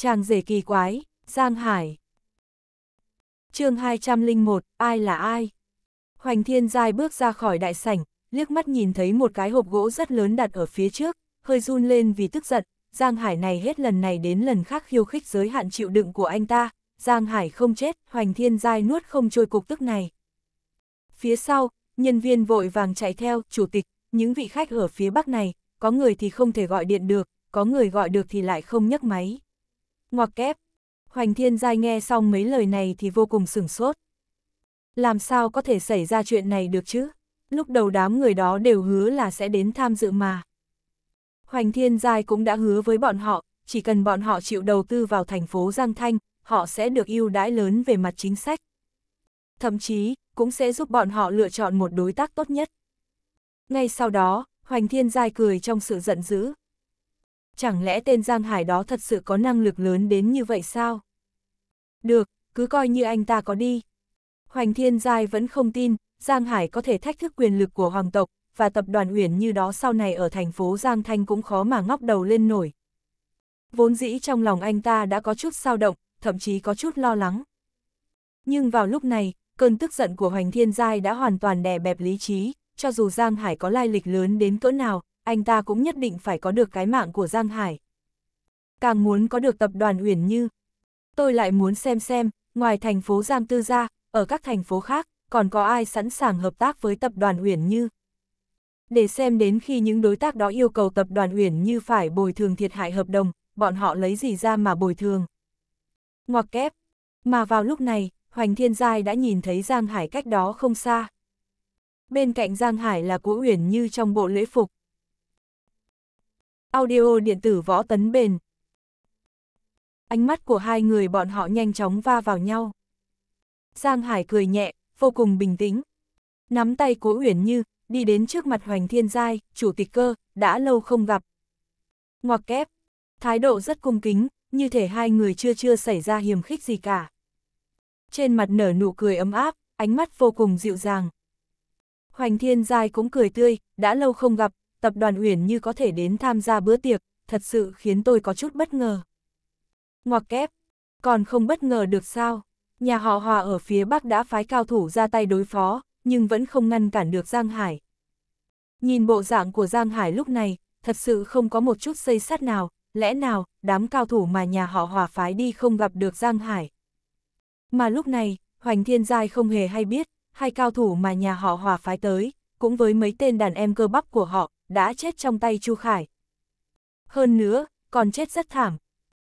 Chàng rể kỳ quái, Giang Hải. chương 201, ai là ai? Hoành Thiên Giai bước ra khỏi đại sảnh, liếc mắt nhìn thấy một cái hộp gỗ rất lớn đặt ở phía trước, hơi run lên vì tức giận, Giang Hải này hết lần này đến lần khác khiêu khích giới hạn chịu đựng của anh ta, Giang Hải không chết, Hoành Thiên Giai nuốt không trôi cục tức này. Phía sau, nhân viên vội vàng chạy theo, chủ tịch, những vị khách ở phía bắc này, có người thì không thể gọi điện được, có người gọi được thì lại không nhấc máy ngoặc kép. Hoành Thiên Giai nghe xong mấy lời này thì vô cùng sửng sốt. Làm sao có thể xảy ra chuyện này được chứ? Lúc đầu đám người đó đều hứa là sẽ đến tham dự mà. Hoành Thiên Giai cũng đã hứa với bọn họ, chỉ cần bọn họ chịu đầu tư vào thành phố Giang Thanh, họ sẽ được ưu đãi lớn về mặt chính sách. Thậm chí, cũng sẽ giúp bọn họ lựa chọn một đối tác tốt nhất. Ngay sau đó, Hoành Thiên Giai cười trong sự giận dữ, chẳng lẽ tên Giang Hải đó thật sự có năng lực lớn đến như vậy sao? Được, cứ coi như anh ta có đi. Hoành Thiên Giai vẫn không tin, Giang Hải có thể thách thức quyền lực của Hoàng tộc, và tập đoàn Uyển như đó sau này ở thành phố Giang Thanh cũng khó mà ngóc đầu lên nổi. Vốn dĩ trong lòng anh ta đã có chút sao động, thậm chí có chút lo lắng. Nhưng vào lúc này, cơn tức giận của Hoành Thiên Giai đã hoàn toàn đè bẹp lý trí, cho dù Giang Hải có lai lịch lớn đến cỡ nào, anh ta cũng nhất định phải có được cái mạng của Giang Hải. Càng muốn có được tập đoàn Uyển Như. Tôi lại muốn xem xem, ngoài thành phố Giang Tư ra, ở các thành phố khác, còn có ai sẵn sàng hợp tác với tập đoàn Uyển Như. Để xem đến khi những đối tác đó yêu cầu tập đoàn Uyển Như phải bồi thường thiệt hại hợp đồng, bọn họ lấy gì ra mà bồi thường. Ngoặc kép. Mà vào lúc này, Hoành Thiên Giai đã nhìn thấy Giang Hải cách đó không xa. Bên cạnh Giang Hải là Cố Uyển Như trong bộ lễ phục. Audio điện tử võ tấn bền. Ánh mắt của hai người bọn họ nhanh chóng va vào nhau. Giang Hải cười nhẹ, vô cùng bình tĩnh. Nắm tay cố Uyển Như, đi đến trước mặt Hoành Thiên Giai, chủ tịch cơ, đã lâu không gặp. Ngoặc kép, thái độ rất cung kính, như thể hai người chưa chưa xảy ra hiềm khích gì cả. Trên mặt nở nụ cười ấm áp, ánh mắt vô cùng dịu dàng. Hoành Thiên Giai cũng cười tươi, đã lâu không gặp, tập đoàn Uyển Như có thể đến tham gia bữa tiệc, thật sự khiến tôi có chút bất ngờ. Ngoặc kép, còn không bất ngờ được sao? Nhà họ Hòa ở phía Bắc đã phái cao thủ ra tay đối phó, nhưng vẫn không ngăn cản được Giang Hải. Nhìn bộ dạng của Giang Hải lúc này, thật sự không có một chút xây sát nào, lẽ nào, đám cao thủ mà nhà họ Hòa phái đi không gặp được Giang Hải. Mà lúc này, Hoành Thiên Giai không hề hay biết, hai cao thủ mà nhà họ Hòa phái tới, cũng với mấy tên đàn em cơ bắp của họ, đã chết trong tay Chu Khải. Hơn nữa, còn chết rất thảm.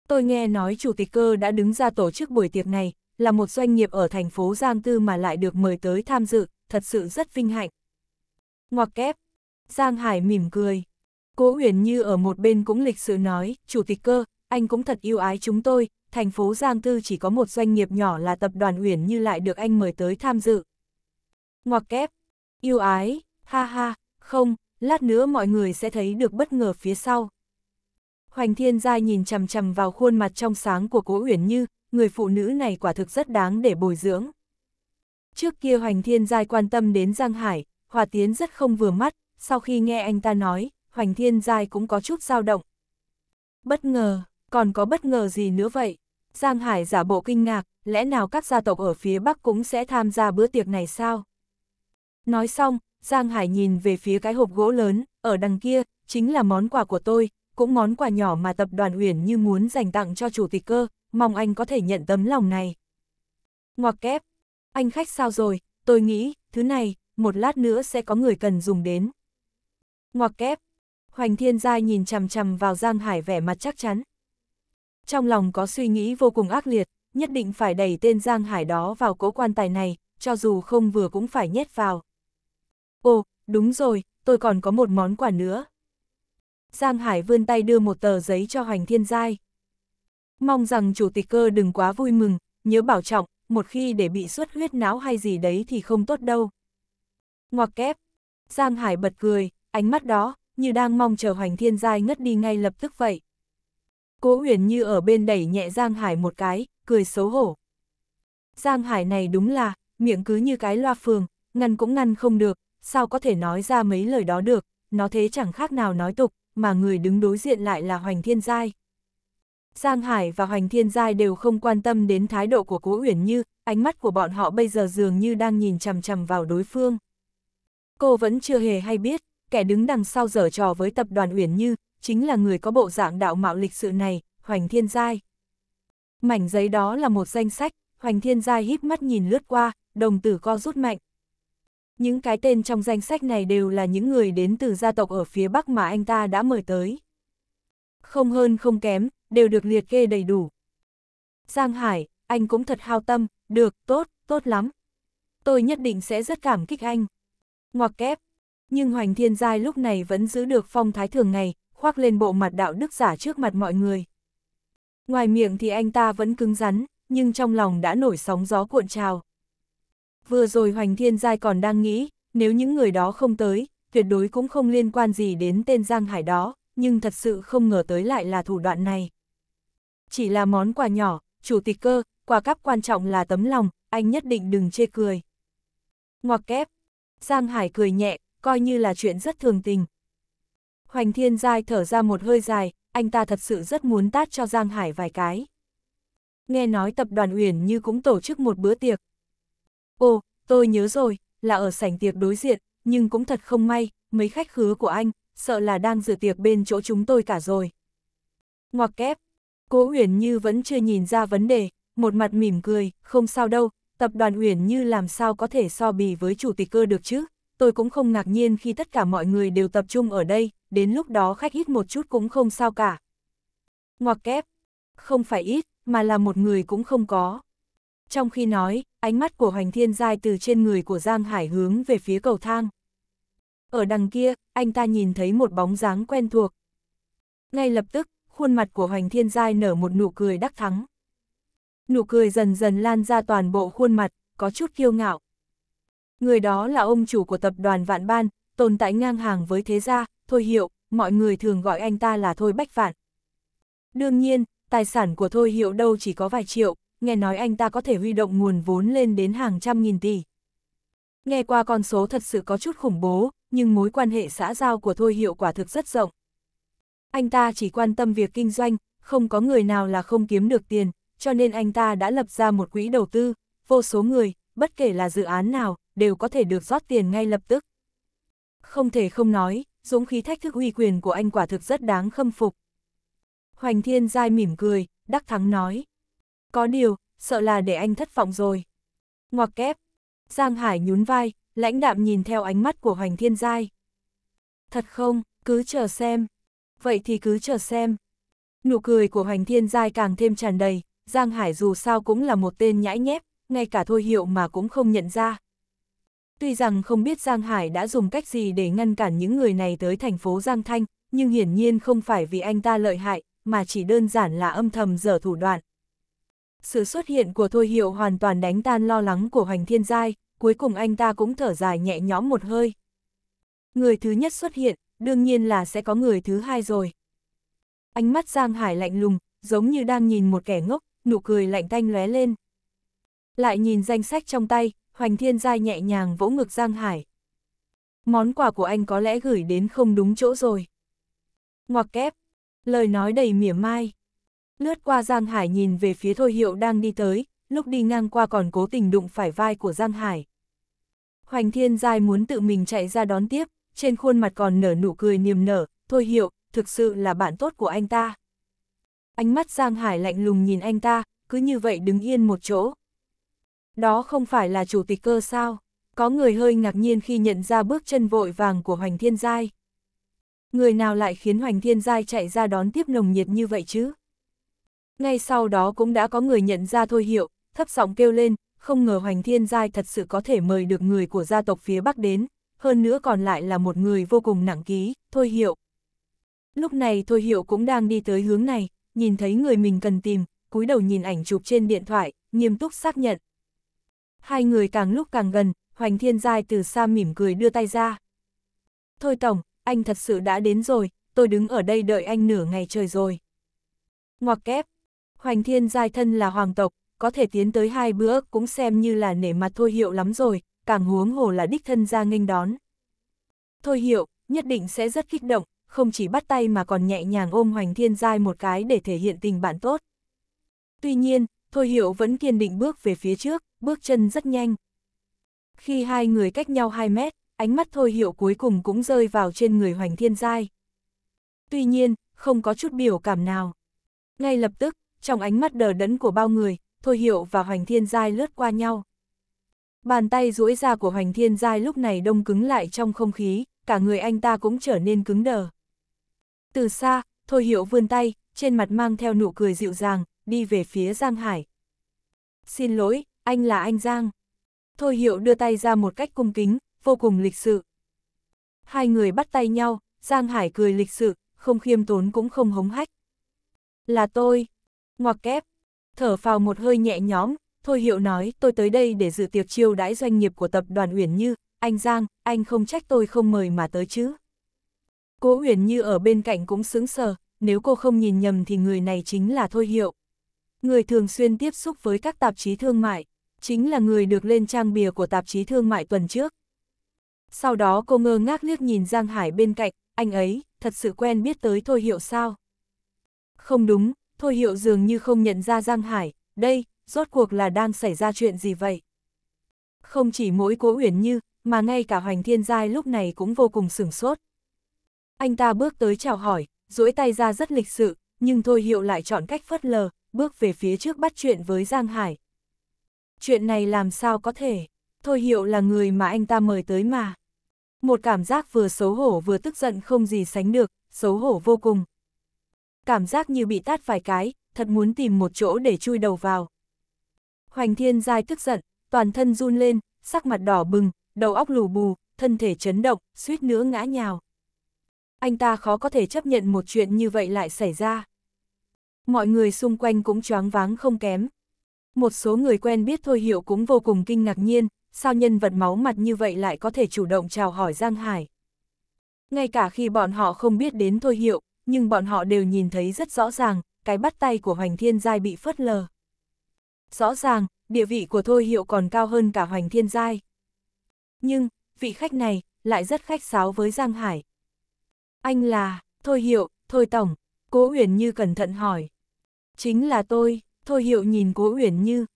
Tôi nghe nói chủ tịch cơ đã đứng ra tổ chức buổi tiệc này, là một doanh nghiệp ở thành phố Giang Tư mà lại được mời tới tham dự, thật sự rất vinh hạnh. Ngoặc kép, Giang Hải mỉm cười. Cố Huyền Như ở một bên cũng lịch sự nói, chủ tịch cơ, anh cũng thật yêu ái chúng tôi, thành phố Giang Tư chỉ có một doanh nghiệp nhỏ là tập đoàn Huyền Như lại được anh mời tới tham dự. Ngoặc kép, yêu ái, ha ha, không, lát nữa mọi người sẽ thấy được bất ngờ phía sau. Hoành Thiên Giai nhìn chằm chằm vào khuôn mặt trong sáng của Cố Uyển Như, người phụ nữ này quả thực rất đáng để bồi dưỡng. Trước kia Hoành Thiên Giai quan tâm đến Giang Hải, Hòa Tiến rất không vừa mắt, sau khi nghe anh ta nói, Hoành Thiên Giai cũng có chút dao động. Bất ngờ, còn có bất ngờ gì nữa vậy? Giang Hải giả bộ kinh ngạc, lẽ nào các gia tộc ở phía Bắc cũng sẽ tham gia bữa tiệc này sao? Nói xong, Giang Hải nhìn về phía cái hộp gỗ lớn, ở đằng kia, chính là món quà của tôi, cũng món quà nhỏ mà tập đoàn Uyển như muốn dành tặng cho chủ tịch cơ, mong anh có thể nhận tấm lòng này. Ngoặc kép, anh khách sao rồi, tôi nghĩ, thứ này, một lát nữa sẽ có người cần dùng đến. Ngoặc kép, Hoành Thiên Giai nhìn chằm chằm vào Giang Hải vẻ mặt chắc chắn. Trong lòng có suy nghĩ vô cùng ác liệt, nhất định phải đẩy tên Giang Hải đó vào cố quan tài này, cho dù không vừa cũng phải nhét vào. Ồ, đúng rồi, tôi còn có một món quà nữa. Giang Hải vươn tay đưa một tờ giấy cho Hoành Thiên Giai. Mong rằng chủ tịch cơ đừng quá vui mừng, nhớ bảo trọng, một khi để bị suất huyết não hay gì đấy thì không tốt đâu. Ngoặc kép, Giang Hải bật cười, ánh mắt đó, như đang mong chờ Hoành Thiên Giai ngất đi ngay lập tức vậy. Cố Huyền như ở bên đẩy nhẹ Giang Hải một cái, cười xấu hổ. Giang Hải này đúng là, miệng cứ như cái loa phường, ngăn cũng ngăn không được, sao có thể nói ra mấy lời đó được, nó thế chẳng khác nào nói tục, mà người đứng đối diện lại là Hoành Thiên Giai. Giang Hải và Hoành Thiên Giai đều không quan tâm đến thái độ của Cố Uyển Như, ánh mắt của bọn họ bây giờ dường như đang nhìn chằm chằm vào đối phương. Cô vẫn chưa hề hay biết, kẻ đứng đằng sau giở trò với tập đoàn Uyển Như, chính là người có bộ dạng đạo mạo lịch sự này, Hoành Thiên Giai. Mảnh giấy đó là một danh sách, Hoành Thiên Giai híp mắt nhìn lướt qua, đồng tử co rút mạnh, những cái tên trong danh sách này đều là những người đến từ gia tộc ở phía Bắc mà anh ta đã mời tới. Không hơn không kém, đều được liệt kê đầy đủ. Giang Hải, anh cũng thật hao tâm, được, tốt, tốt lắm. Tôi nhất định sẽ rất cảm kích anh. Ngoặc kép, nhưng Hoành Thiên Giai lúc này vẫn giữ được phong thái thường ngày, khoác lên bộ mặt đạo đức giả trước mặt mọi người. Ngoài miệng thì anh ta vẫn cứng rắn, nhưng trong lòng đã nổi sóng gió cuộn trào vừa rồi Hoành Thiên Giai còn đang nghĩ, nếu những người đó không tới, tuyệt đối cũng không liên quan gì đến tên Giang Hải đó, nhưng thật sự không ngờ tới lại là thủ đoạn này. Chỉ là món quà nhỏ, chủ tịch cơ, quà cấp quan trọng là tấm lòng, anh nhất định đừng chê cười. Ngoặc kép, Giang Hải cười nhẹ, coi như là chuyện rất thường tình. Hoành Thiên Giai thở ra một hơi dài, anh ta thật sự rất muốn tát cho Giang Hải vài cái. Nghe nói tập đoàn Uyển như cũng tổ chức một bữa tiệc, Ồ, tôi nhớ rồi, là ở sảnh tiệc đối diện, nhưng cũng thật không may, mấy khách khứa của anh, sợ là đang dự tiệc bên chỗ chúng tôi cả rồi. Ngoặc kép, cố Uyển Như vẫn chưa nhìn ra vấn đề, một mặt mỉm cười, không sao đâu, tập đoàn Uyển Như làm sao có thể so bì với chủ tịch cơ được chứ, tôi cũng không ngạc nhiên khi tất cả mọi người đều tập trung ở đây, đến lúc đó khách ít một chút cũng không sao cả. Ngoặc kép, không phải ít, mà là một người cũng không có. Trong khi nói, ánh mắt của Hoành Thiên Giai từ trên người của Giang Hải hướng về phía cầu thang. Ở đằng kia, anh ta nhìn thấy một bóng dáng quen thuộc. Ngay lập tức, khuôn mặt của Hoành Thiên Giai nở một nụ cười đắc thắng. Nụ cười dần dần lan ra toàn bộ khuôn mặt, có chút kiêu ngạo. Người đó là ông chủ của tập đoàn Vạn Ban, tồn tại ngang hàng với thế gia, Thôi Hiệu, mọi người thường gọi anh ta là Thôi Bách Vạn. Đương nhiên, tài sản của Thôi Hiệu đâu chỉ có vài triệu, nghe nói anh ta có thể huy động nguồn vốn lên đến hàng trăm nghìn tỷ. Nghe qua con số thật sự có chút khủng bố, nhưng mối quan hệ xã giao của Thôi Hiệu quả thực rất rộng. Anh ta chỉ quan tâm việc kinh doanh, không có người nào là không kiếm được tiền, cho nên anh ta đã lập ra một quỹ đầu tư, vô số người, bất kể là dự án nào, đều có thể được rót tiền ngay lập tức. Không thể không nói, dũng khí thách thức uy quyền của anh quả thực rất đáng khâm phục. Hoành Thiên Giai mỉm cười, Đắc Thắng nói. Có điều, sợ là để anh thất vọng rồi. Ngoặc kép. Giang Hải nhún vai, lãnh đạm nhìn theo ánh mắt của Hoành Thiên Giai. Thật không, cứ chờ xem. Vậy thì cứ chờ xem. Nụ cười của Hoành Thiên Giai càng thêm tràn đầy, Giang Hải dù sao cũng là một tên nhãi nhép, ngay cả thôi hiệu mà cũng không nhận ra. Tuy rằng không biết Giang Hải đã dùng cách gì để ngăn cản những người này tới thành phố Giang Thanh, nhưng hiển nhiên không phải vì anh ta lợi hại, mà chỉ đơn giản là âm thầm dở thủ đoạn. Sự xuất hiện của Thôi Hiệu hoàn toàn đánh tan lo lắng của Hoành Thiên Giai, cuối cùng anh ta cũng thở dài nhẹ nhõm một hơi. Người thứ nhất xuất hiện, đương nhiên là sẽ có người thứ hai rồi. Ánh mắt Giang Hải lạnh lùng, giống như đang nhìn một kẻ ngốc, nụ cười lạnh tanh lóe lên. Lại nhìn danh sách trong tay, Hoành Thiên Giai nhẹ nhàng vỗ ngực Giang Hải. Món quà của anh có lẽ gửi đến không đúng chỗ rồi. Ngoặc kép, lời nói đầy mỉa mai lướt qua Giang Hải nhìn về phía Thôi Hiệu đang đi tới, lúc đi ngang qua còn cố tình đụng phải vai của Giang Hải. Hoành Thiên Giai muốn tự mình chạy ra đón tiếp, trên khuôn mặt còn nở nụ cười niềm nở, Thôi Hiệu, thực sự là bạn tốt của anh ta. Ánh mắt Giang Hải lạnh lùng nhìn anh ta, cứ như vậy đứng yên một chỗ. Đó không phải là chủ tịch cơ sao? Có người hơi ngạc nhiên khi nhận ra bước chân vội vàng của Hoành Thiên Giai. Người nào lại khiến Hoành Thiên Giai chạy ra đón tiếp nồng nhiệt như vậy chứ? ngay sau đó cũng đã có người nhận ra thôi hiệu, thấp giọng kêu lên, không ngờ Hoành Thiên Giai thật sự có thể mời được người của gia tộc phía Bắc đến, hơn nữa còn lại là một người vô cùng nặng ký, thôi hiệu. Lúc này thôi hiệu cũng đang đi tới hướng này, nhìn thấy người mình cần tìm, cúi đầu nhìn ảnh chụp trên điện thoại, nghiêm túc xác nhận. Hai người càng lúc càng gần, Hoành Thiên Giai từ xa mỉm cười đưa tay ra. Thôi Tổng, anh thật sự đã đến rồi, tôi đứng ở đây đợi anh nửa ngày trời rồi. Ngoặc kép, Hoành thiên giai thân là hoàng tộc, có thể tiến tới hai bữa cũng xem như là nể mặt thôi hiệu lắm rồi, càng huống hồ là đích thân ra nghênh đón. Thôi hiệu, nhất định sẽ rất kích động, không chỉ bắt tay mà còn nhẹ nhàng ôm Hoành Thiên Giai một cái để thể hiện tình bạn tốt. Tuy nhiên, Thôi Hiệu vẫn kiên định bước về phía trước, bước chân rất nhanh. Khi hai người cách nhau 2 mét, ánh mắt Thôi Hiệu cuối cùng cũng rơi vào trên người Hoành Thiên Giai. Tuy nhiên, không có chút biểu cảm nào. Ngay lập tức, trong ánh mắt đờ đẫn của bao người, Thôi Hiệu và Hoành Thiên Giai lướt qua nhau. Bàn tay duỗi ra của Hoành Thiên Giai lúc này đông cứng lại trong không khí, cả người anh ta cũng trở nên cứng đờ. Từ xa, Thôi Hiệu vươn tay, trên mặt mang theo nụ cười dịu dàng, đi về phía Giang Hải. Xin lỗi, anh là anh Giang. Thôi Hiệu đưa tay ra một cách cung kính, vô cùng lịch sự. Hai người bắt tay nhau, Giang Hải cười lịch sự, không khiêm tốn cũng không hống hách. Là tôi, Ngoặc kép, thở phào một hơi nhẹ nhõm, Thôi Hiệu nói tôi tới đây để dự tiệc chiêu đãi doanh nghiệp của tập đoàn Uyển Như, anh Giang, anh không trách tôi không mời mà tới chứ. Cố Uyển Như ở bên cạnh cũng sững sờ, nếu cô không nhìn nhầm thì người này chính là Thôi Hiệu. Người thường xuyên tiếp xúc với các tạp chí thương mại, chính là người được lên trang bìa của tạp chí thương mại tuần trước. Sau đó cô ngơ ngác liếc nhìn Giang Hải bên cạnh, anh ấy, thật sự quen biết tới Thôi Hiệu sao? Không đúng, Thôi hiệu dường như không nhận ra Giang Hải, đây, rốt cuộc là đang xảy ra chuyện gì vậy? Không chỉ mỗi cố uyển như, mà ngay cả Hoành Thiên Giai lúc này cũng vô cùng sửng sốt. Anh ta bước tới chào hỏi, duỗi tay ra rất lịch sự, nhưng Thôi Hiệu lại chọn cách phớt lờ, bước về phía trước bắt chuyện với Giang Hải. Chuyện này làm sao có thể, Thôi Hiệu là người mà anh ta mời tới mà. Một cảm giác vừa xấu hổ vừa tức giận không gì sánh được, xấu hổ vô cùng, cảm giác như bị tát vài cái, thật muốn tìm một chỗ để chui đầu vào. Hoành thiên giai tức giận, toàn thân run lên, sắc mặt đỏ bừng, đầu óc lù bù, thân thể chấn động, suýt nữa ngã nhào. Anh ta khó có thể chấp nhận một chuyện như vậy lại xảy ra. Mọi người xung quanh cũng choáng váng không kém. Một số người quen biết Thôi Hiệu cũng vô cùng kinh ngạc nhiên, sao nhân vật máu mặt như vậy lại có thể chủ động chào hỏi Giang Hải. Ngay cả khi bọn họ không biết đến Thôi Hiệu, nhưng bọn họ đều nhìn thấy rất rõ ràng, cái bắt tay của Hoành Thiên Giai bị phớt lờ. Rõ ràng, địa vị của Thôi Hiệu còn cao hơn cả Hoành Thiên Giai. Nhưng, vị khách này, lại rất khách sáo với Giang Hải. Anh là, Thôi Hiệu, Thôi Tổng, Cố Uyển Như cẩn thận hỏi. Chính là tôi, Thôi Hiệu nhìn Cố Uyển Như.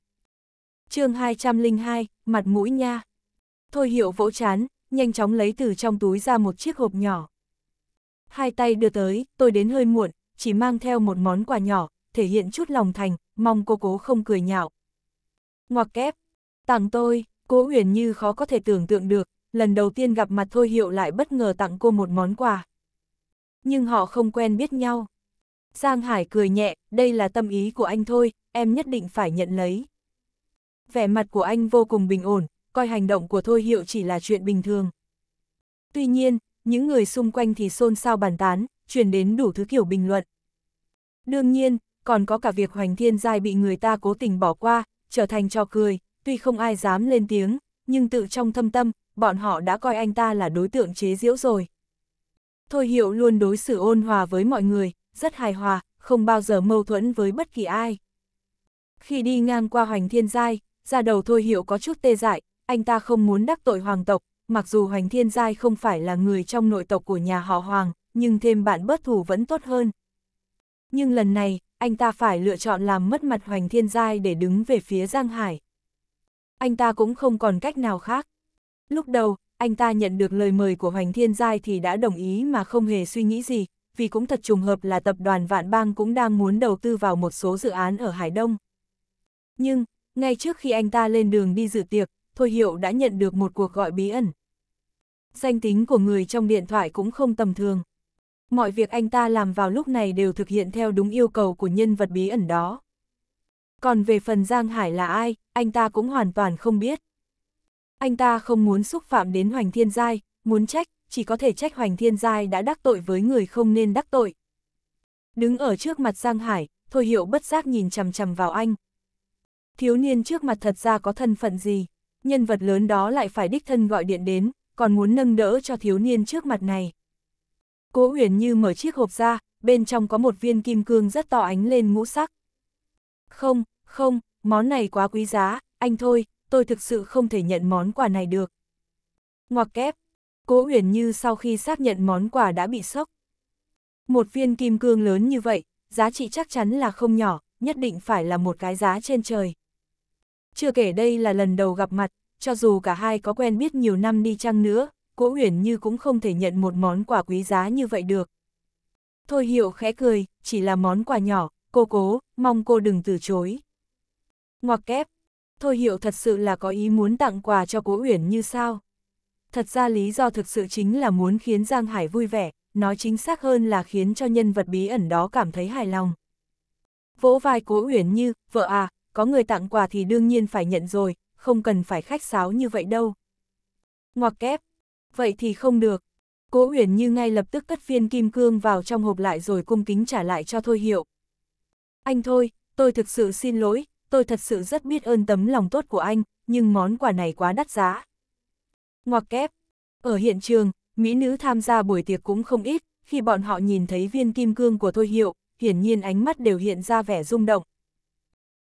chương 202, mặt mũi nha. Thôi Hiệu vỗ chán, nhanh chóng lấy từ trong túi ra một chiếc hộp nhỏ. Hai tay đưa tới, tôi đến hơi muộn, chỉ mang theo một món quà nhỏ, thể hiện chút lòng thành, mong cô cố không cười nhạo. Ngoặc kép, tặng tôi, cố huyền như khó có thể tưởng tượng được, lần đầu tiên gặp mặt Thôi Hiệu lại bất ngờ tặng cô một món quà. Nhưng họ không quen biết nhau. Giang Hải cười nhẹ, đây là tâm ý của anh thôi, em nhất định phải nhận lấy. Vẻ mặt của anh vô cùng bình ổn, coi hành động của Thôi Hiệu chỉ là chuyện bình thường. Tuy nhiên, những người xung quanh thì xôn xao bàn tán, truyền đến đủ thứ kiểu bình luận. Đương nhiên, còn có cả việc Hoành Thiên Giai bị người ta cố tình bỏ qua, trở thành trò cười, tuy không ai dám lên tiếng, nhưng tự trong thâm tâm, bọn họ đã coi anh ta là đối tượng chế giễu rồi. Thôi Hiệu luôn đối xử ôn hòa với mọi người, rất hài hòa, không bao giờ mâu thuẫn với bất kỳ ai. Khi đi ngang qua Hoành Thiên Giai, ra đầu Thôi Hiệu có chút tê dại, anh ta không muốn đắc tội hoàng tộc, mặc dù Hoành Thiên Giai không phải là người trong nội tộc của nhà họ Hoàng, nhưng thêm bạn bất thù vẫn tốt hơn. Nhưng lần này, anh ta phải lựa chọn làm mất mặt Hoành Thiên Giai để đứng về phía Giang Hải. Anh ta cũng không còn cách nào khác. Lúc đầu, anh ta nhận được lời mời của Hoành Thiên Giai thì đã đồng ý mà không hề suy nghĩ gì, vì cũng thật trùng hợp là tập đoàn Vạn Bang cũng đang muốn đầu tư vào một số dự án ở Hải Đông. Nhưng, ngay trước khi anh ta lên đường đi dự tiệc, Thôi Hiệu đã nhận được một cuộc gọi bí ẩn. Danh tính của người trong điện thoại cũng không tầm thường. Mọi việc anh ta làm vào lúc này đều thực hiện theo đúng yêu cầu của nhân vật bí ẩn đó. Còn về phần Giang Hải là ai, anh ta cũng hoàn toàn không biết. Anh ta không muốn xúc phạm đến Hoành Thiên Giai, muốn trách, chỉ có thể trách Hoành Thiên Giai đã đắc tội với người không nên đắc tội. Đứng ở trước mặt Giang Hải, Thôi Hiệu bất giác nhìn chằm chằm vào anh. Thiếu niên trước mặt thật ra có thân phận gì? nhân vật lớn đó lại phải đích thân gọi điện đến, còn muốn nâng đỡ cho thiếu niên trước mặt này. Cố Huyền Như mở chiếc hộp ra, bên trong có một viên kim cương rất to ánh lên ngũ sắc. Không, không, món này quá quý giá, anh thôi, tôi thực sự không thể nhận món quà này được. Ngoặc kép, Cố Huyền Như sau khi xác nhận món quà đã bị sốc. Một viên kim cương lớn như vậy, giá trị chắc chắn là không nhỏ, nhất định phải là một cái giá trên trời. Chưa kể đây là lần đầu gặp mặt, cho dù cả hai có quen biết nhiều năm đi chăng nữa, Cố Uyển Như cũng không thể nhận một món quà quý giá như vậy được. Thôi Hiệu khẽ cười, chỉ là món quà nhỏ, cô cố, mong cô đừng từ chối. Ngoặc kép, Thôi Hiệu thật sự là có ý muốn tặng quà cho Cố Uyển Như sao? Thật ra lý do thực sự chính là muốn khiến Giang Hải vui vẻ, nói chính xác hơn là khiến cho nhân vật bí ẩn đó cảm thấy hài lòng. Vỗ vai Cố Uyển Như, vợ à, có người tặng quà thì đương nhiên phải nhận rồi, không cần phải khách sáo như vậy đâu. Ngoặc kép, vậy thì không được. Cố Uyển như ngay lập tức cất viên kim cương vào trong hộp lại rồi cung kính trả lại cho Thôi Hiệu. Anh thôi, tôi thực sự xin lỗi, tôi thật sự rất biết ơn tấm lòng tốt của anh, nhưng món quà này quá đắt giá. Ngoặc kép, ở hiện trường, mỹ nữ tham gia buổi tiệc cũng không ít, khi bọn họ nhìn thấy viên kim cương của Thôi Hiệu, hiển nhiên ánh mắt đều hiện ra vẻ rung động.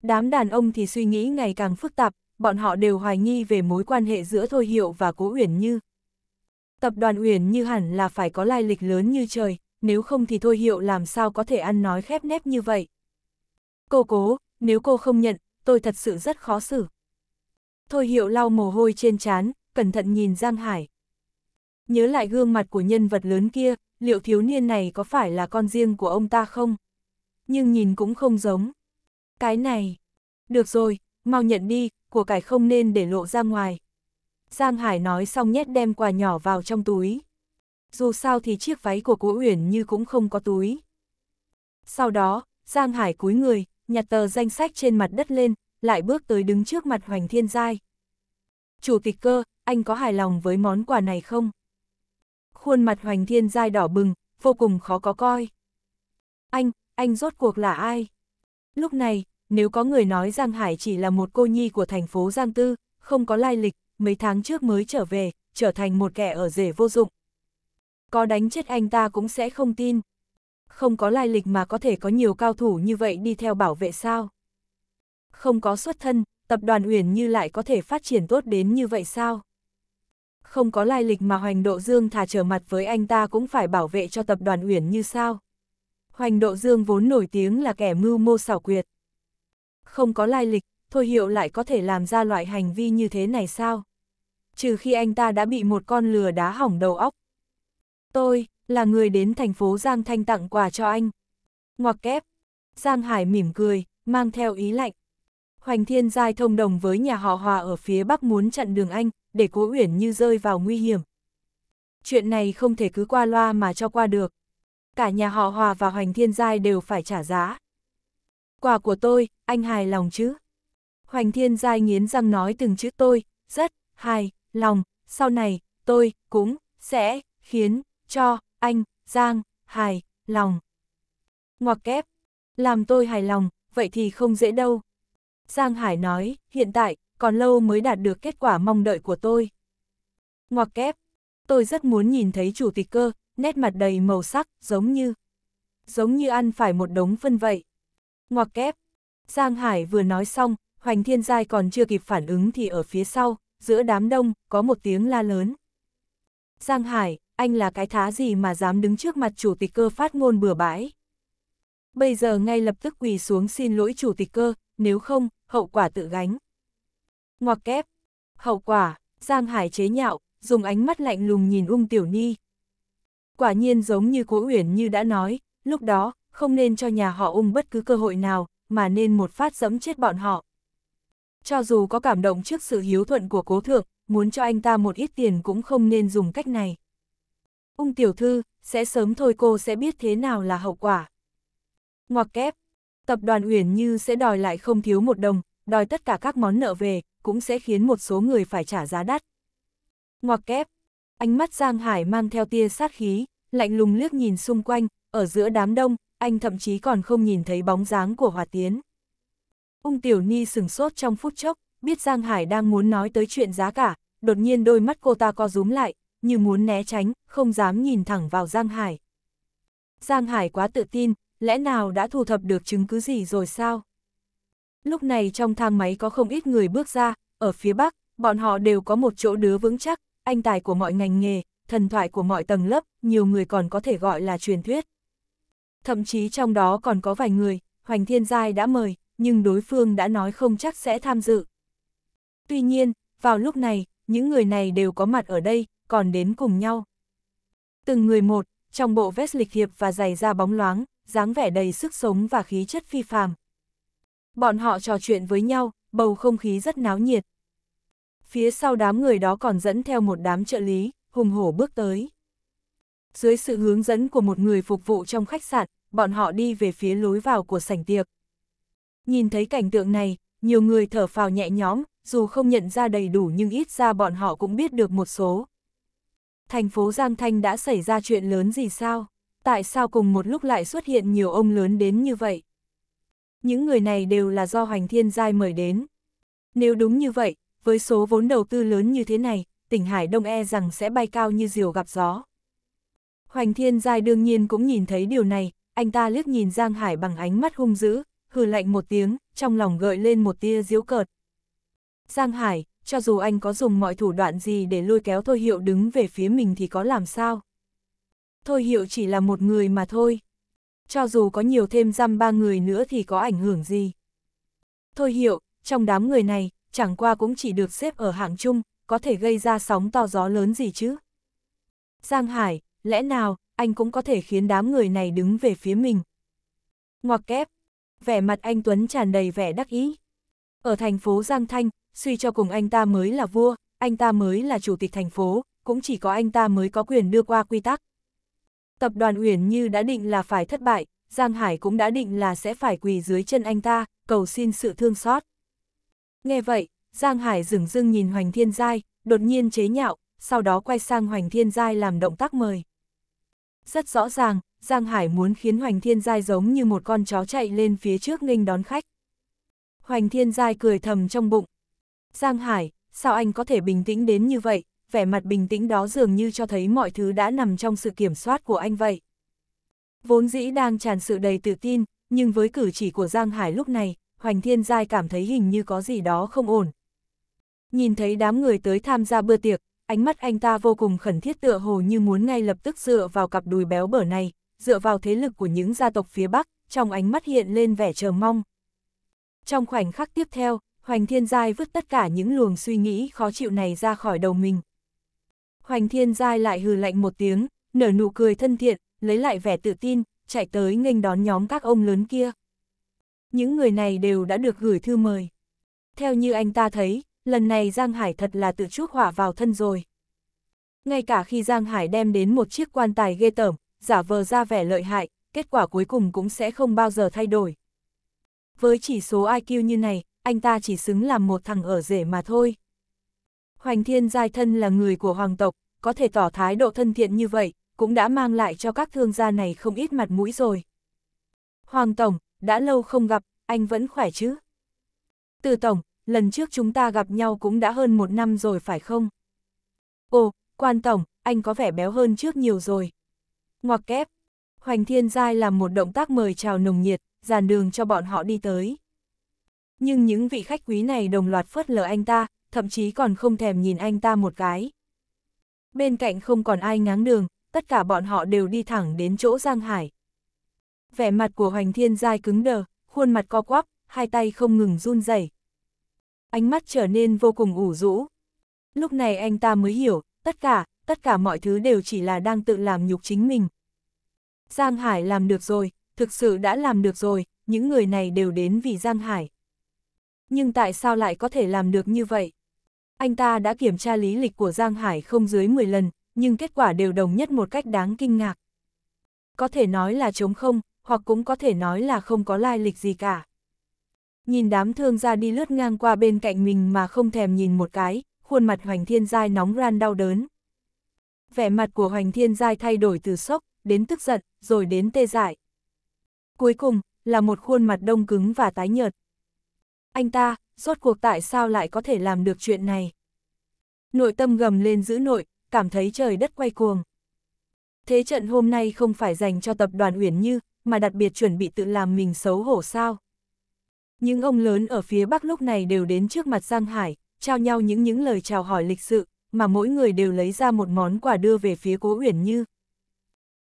Đám đàn ông thì suy nghĩ ngày càng phức tạp, bọn họ đều hoài nghi về mối quan hệ giữa Thôi Hiệu và Cố Uyển Như. Tập đoàn Uyển Như hẳn là phải có lai lịch lớn như trời, nếu không thì Thôi Hiệu làm sao có thể ăn nói khép nép như vậy. Cô cố, nếu cô không nhận, tôi thật sự rất khó xử. Thôi Hiệu lau mồ hôi trên trán, cẩn thận nhìn Giang Hải. Nhớ lại gương mặt của nhân vật lớn kia, liệu thiếu niên này có phải là con riêng của ông ta không? Nhưng nhìn cũng không giống. Cái này, được rồi, mau nhận đi, của cải không nên để lộ ra ngoài. Giang Hải nói xong nhét đem quà nhỏ vào trong túi. Dù sao thì chiếc váy của Cố Uyển Như cũng không có túi. Sau đó, Giang Hải cúi người, nhặt tờ danh sách trên mặt đất lên, lại bước tới đứng trước mặt Hoành Thiên Giai. Chủ tịch cơ, anh có hài lòng với món quà này không? Khuôn mặt Hoành Thiên Giai đỏ bừng, vô cùng khó có coi. Anh, anh rốt cuộc là ai? Lúc này, nếu có người nói Giang Hải chỉ là một cô nhi của thành phố Giang Tư, không có lai lịch, mấy tháng trước mới trở về, trở thành một kẻ ở rể vô dụng. Có đánh chết anh ta cũng sẽ không tin. Không có lai lịch mà có thể có nhiều cao thủ như vậy đi theo bảo vệ sao? Không có xuất thân, tập đoàn Uyển Như lại có thể phát triển tốt đến như vậy sao? Không có lai lịch mà Hoành Độ Dương thả trở mặt với anh ta cũng phải bảo vệ cho tập đoàn Uyển Như sao? Hoành Độ Dương vốn nổi tiếng là kẻ mưu mô xảo quyệt không có lai lịch, Thôi Hiệu lại có thể làm ra loại hành vi như thế này sao? Trừ khi anh ta đã bị một con lừa đá hỏng đầu óc. Tôi, là người đến thành phố Giang Thanh tặng quà cho anh. Ngoặc kép. Giang Hải mỉm cười, mang theo ý lạnh. Hoành Thiên Giai thông đồng với nhà họ Hòa ở phía Bắc muốn chặn đường anh, để Cố Uyển Như rơi vào nguy hiểm. Chuyện này không thể cứ qua loa mà cho qua được. Cả nhà họ Hòa và Hoành Thiên Giai đều phải trả giá. Quà của tôi, anh hài lòng chứ? Hoành thiên giai nghiến răng nói từng chữ tôi, rất, hài, lòng, sau này, tôi, cũng, sẽ, khiến, cho, anh, giang, hài, lòng. Ngoặc kép, làm tôi hài lòng, vậy thì không dễ đâu. Giang Hải nói, hiện tại, còn lâu mới đạt được kết quả mong đợi của tôi. Ngoặc kép, tôi rất muốn nhìn thấy chủ tịch cơ, nét mặt đầy màu sắc, giống như, giống như ăn phải một đống phân vậy. Ngoặc kép. Giang Hải vừa nói xong, Hoành Thiên Giai còn chưa kịp phản ứng thì ở phía sau, giữa đám đông, có một tiếng la lớn. Giang Hải, anh là cái thá gì mà dám đứng trước mặt chủ tịch cơ phát ngôn bừa bãi. Bây giờ ngay lập tức quỳ xuống xin lỗi chủ tịch cơ, nếu không, hậu quả tự gánh. Ngoặc kép. Hậu quả, Giang Hải chế nhạo, dùng ánh mắt lạnh lùng nhìn Ung Tiểu Ni. Quả nhiên giống như Cố Uyển như đã nói, lúc đó, không nên cho nhà họ ung bất cứ cơ hội nào, mà nên một phát dẫm chết bọn họ. Cho dù có cảm động trước sự hiếu thuận của cố thượng, muốn cho anh ta một ít tiền cũng không nên dùng cách này. Ung tiểu thư, sẽ sớm thôi cô sẽ biết thế nào là hậu quả. Ngoặc kép, tập đoàn Uyển Như sẽ đòi lại không thiếu một đồng, đòi tất cả các món nợ về, cũng sẽ khiến một số người phải trả giá đắt. Ngoặc kép, ánh mắt Giang Hải mang theo tia sát khí, lạnh lùng liếc nhìn xung quanh, ở giữa đám đông, anh thậm chí còn không nhìn thấy bóng dáng của Hòa Tiến. Ung Tiểu Ni sừng sốt trong phút chốc, biết Giang Hải đang muốn nói tới chuyện giá cả, đột nhiên đôi mắt cô ta co rúm lại, như muốn né tránh, không dám nhìn thẳng vào Giang Hải. Giang Hải quá tự tin, lẽ nào đã thu thập được chứng cứ gì rồi sao? Lúc này trong thang máy có không ít người bước ra, ở phía Bắc, bọn họ đều có một chỗ đứa vững chắc, anh tài của mọi ngành nghề, thần thoại của mọi tầng lớp, nhiều người còn có thể gọi là truyền thuyết thậm chí trong đó còn có vài người, Hoành Thiên Giai đã mời, nhưng đối phương đã nói không chắc sẽ tham dự. Tuy nhiên, vào lúc này, những người này đều có mặt ở đây, còn đến cùng nhau. Từng người một, trong bộ vest lịch hiệp và giày da bóng loáng, dáng vẻ đầy sức sống và khí chất phi phàm. Bọn họ trò chuyện với nhau, bầu không khí rất náo nhiệt. Phía sau đám người đó còn dẫn theo một đám trợ lý, hùng hổ bước tới dưới sự hướng dẫn của một người phục vụ trong khách sạn, bọn họ đi về phía lối vào của sảnh tiệc. Nhìn thấy cảnh tượng này, nhiều người thở phào nhẹ nhõm, dù không nhận ra đầy đủ nhưng ít ra bọn họ cũng biết được một số. Thành phố Giang Thanh đã xảy ra chuyện lớn gì sao? Tại sao cùng một lúc lại xuất hiện nhiều ông lớn đến như vậy? Những người này đều là do Hoành Thiên Giai mời đến. Nếu đúng như vậy, với số vốn đầu tư lớn như thế này, tỉnh Hải Đông e rằng sẽ bay cao như diều gặp gió. Hoành Thiên Giai đương nhiên cũng nhìn thấy điều này, anh ta liếc nhìn Giang Hải bằng ánh mắt hung dữ, hừ lạnh một tiếng, trong lòng gợi lên một tia diễu cợt. Giang Hải, cho dù anh có dùng mọi thủ đoạn gì để lôi kéo Thôi Hiệu đứng về phía mình thì có làm sao? Thôi Hiệu chỉ là một người mà thôi. Cho dù có nhiều thêm dăm ba người nữa thì có ảnh hưởng gì? Thôi Hiệu, trong đám người này, chẳng qua cũng chỉ được xếp ở hạng chung, có thể gây ra sóng to gió lớn gì chứ? Giang Hải, lẽ nào, anh cũng có thể khiến đám người này đứng về phía mình. Ngoặc kép, vẻ mặt anh Tuấn tràn đầy vẻ đắc ý. Ở thành phố Giang Thanh, suy cho cùng anh ta mới là vua, anh ta mới là chủ tịch thành phố, cũng chỉ có anh ta mới có quyền đưa qua quy tắc. Tập đoàn Uyển Như đã định là phải thất bại, Giang Hải cũng đã định là sẽ phải quỳ dưới chân anh ta, cầu xin sự thương xót. Nghe vậy, Giang Hải dừng dưng nhìn Hoành Thiên Giai, đột nhiên chế nhạo, sau đó quay sang Hoành Thiên Giai làm động tác mời. Rất rõ ràng, Giang Hải muốn khiến Hoành Thiên Giai giống như một con chó chạy lên phía trước nghênh đón khách. Hoành Thiên Giai cười thầm trong bụng. Giang Hải, sao anh có thể bình tĩnh đến như vậy, vẻ mặt bình tĩnh đó dường như cho thấy mọi thứ đã nằm trong sự kiểm soát của anh vậy. Vốn dĩ đang tràn sự đầy tự tin, nhưng với cử chỉ của Giang Hải lúc này, Hoành Thiên Giai cảm thấy hình như có gì đó không ổn. Nhìn thấy đám người tới tham gia bữa tiệc, ánh mắt anh ta vô cùng khẩn thiết tựa hồ như muốn ngay lập tức dựa vào cặp đùi béo bở này, dựa vào thế lực của những gia tộc phía Bắc, trong ánh mắt hiện lên vẻ chờ mong. Trong khoảnh khắc tiếp theo, Hoành Thiên Giai vứt tất cả những luồng suy nghĩ khó chịu này ra khỏi đầu mình. Hoành Thiên Giai lại hừ lạnh một tiếng, nở nụ cười thân thiện, lấy lại vẻ tự tin, chạy tới nghênh đón nhóm các ông lớn kia. Những người này đều đã được gửi thư mời. Theo như anh ta thấy, lần này Giang Hải thật là tự chuốc hỏa vào thân rồi. Ngay cả khi Giang Hải đem đến một chiếc quan tài ghê tởm, giả vờ ra vẻ lợi hại, kết quả cuối cùng cũng sẽ không bao giờ thay đổi. Với chỉ số IQ như này, anh ta chỉ xứng làm một thằng ở rể mà thôi. Hoành Thiên Giai Thân là người của hoàng tộc, có thể tỏ thái độ thân thiện như vậy, cũng đã mang lại cho các thương gia này không ít mặt mũi rồi. Hoàng Tổng, đã lâu không gặp, anh vẫn khỏe chứ? Từ Tổng, lần trước chúng ta gặp nhau cũng đã hơn một năm rồi phải không? Ồ, quan tổng, anh có vẻ béo hơn trước nhiều rồi. Ngoặc kép, Hoành Thiên Giai làm một động tác mời chào nồng nhiệt, dàn đường cho bọn họ đi tới. Nhưng những vị khách quý này đồng loạt phớt lờ anh ta, thậm chí còn không thèm nhìn anh ta một cái. Bên cạnh không còn ai ngáng đường, tất cả bọn họ đều đi thẳng đến chỗ Giang Hải. Vẻ mặt của Hoành Thiên Giai cứng đờ, khuôn mặt co quắp, hai tay không ngừng run rẩy ánh mắt trở nên vô cùng ủ rũ. Lúc này anh ta mới hiểu, tất cả, tất cả mọi thứ đều chỉ là đang tự làm nhục chính mình. Giang Hải làm được rồi, thực sự đã làm được rồi, những người này đều đến vì Giang Hải. Nhưng tại sao lại có thể làm được như vậy? Anh ta đã kiểm tra lý lịch của Giang Hải không dưới 10 lần, nhưng kết quả đều đồng nhất một cách đáng kinh ngạc. Có thể nói là chống không, hoặc cũng có thể nói là không có lai lịch gì cả. Nhìn đám thương gia đi lướt ngang qua bên cạnh mình mà không thèm nhìn một cái, khuôn mặt Hoành Thiên Giai nóng ran đau đớn. Vẻ mặt của Hoành Thiên Giai thay đổi từ sốc, đến tức giận, rồi đến tê dại. Cuối cùng, là một khuôn mặt đông cứng và tái nhợt. Anh ta, rốt cuộc tại sao lại có thể làm được chuyện này? Nội tâm gầm lên giữ nội, cảm thấy trời đất quay cuồng. Thế trận hôm nay không phải dành cho tập đoàn Uyển Như, mà đặc biệt chuẩn bị tự làm mình xấu hổ sao? Những ông lớn ở phía Bắc lúc này đều đến trước mặt Giang Hải, trao nhau những những lời chào hỏi lịch sự, mà mỗi người đều lấy ra một món quà đưa về phía Cố Uyển Như.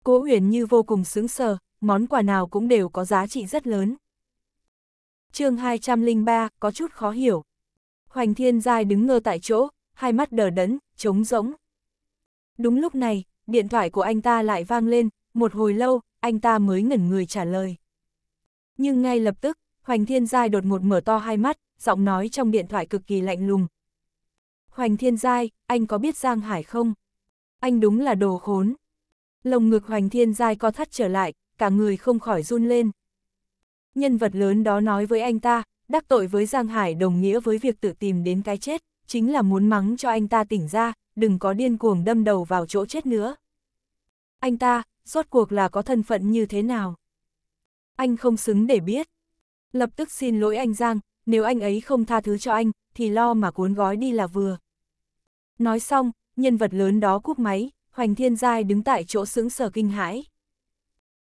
Cố Uyển Như vô cùng sướng sờ, món quà nào cũng đều có giá trị rất lớn. chương 203, có chút khó hiểu. Hoành Thiên Giai đứng ngơ tại chỗ, hai mắt đờ đẫn, trống rỗng. Đúng lúc này, điện thoại của anh ta lại vang lên, một hồi lâu, anh ta mới ngẩn người trả lời. Nhưng ngay lập tức, Hoành Thiên Giai đột ngột mở to hai mắt, giọng nói trong điện thoại cực kỳ lạnh lùng. Hoành Thiên Giai, anh có biết Giang Hải không? Anh đúng là đồ khốn. Lồng ngực Hoành Thiên Giai co thắt trở lại, cả người không khỏi run lên. Nhân vật lớn đó nói với anh ta, đắc tội với Giang Hải đồng nghĩa với việc tự tìm đến cái chết, chính là muốn mắng cho anh ta tỉnh ra, đừng có điên cuồng đâm đầu vào chỗ chết nữa. Anh ta, rốt cuộc là có thân phận như thế nào? Anh không xứng để biết lập tức xin lỗi anh Giang, nếu anh ấy không tha thứ cho anh, thì lo mà cuốn gói đi là vừa. Nói xong, nhân vật lớn đó cúp máy, Hoành Thiên Giai đứng tại chỗ sững sờ kinh hãi.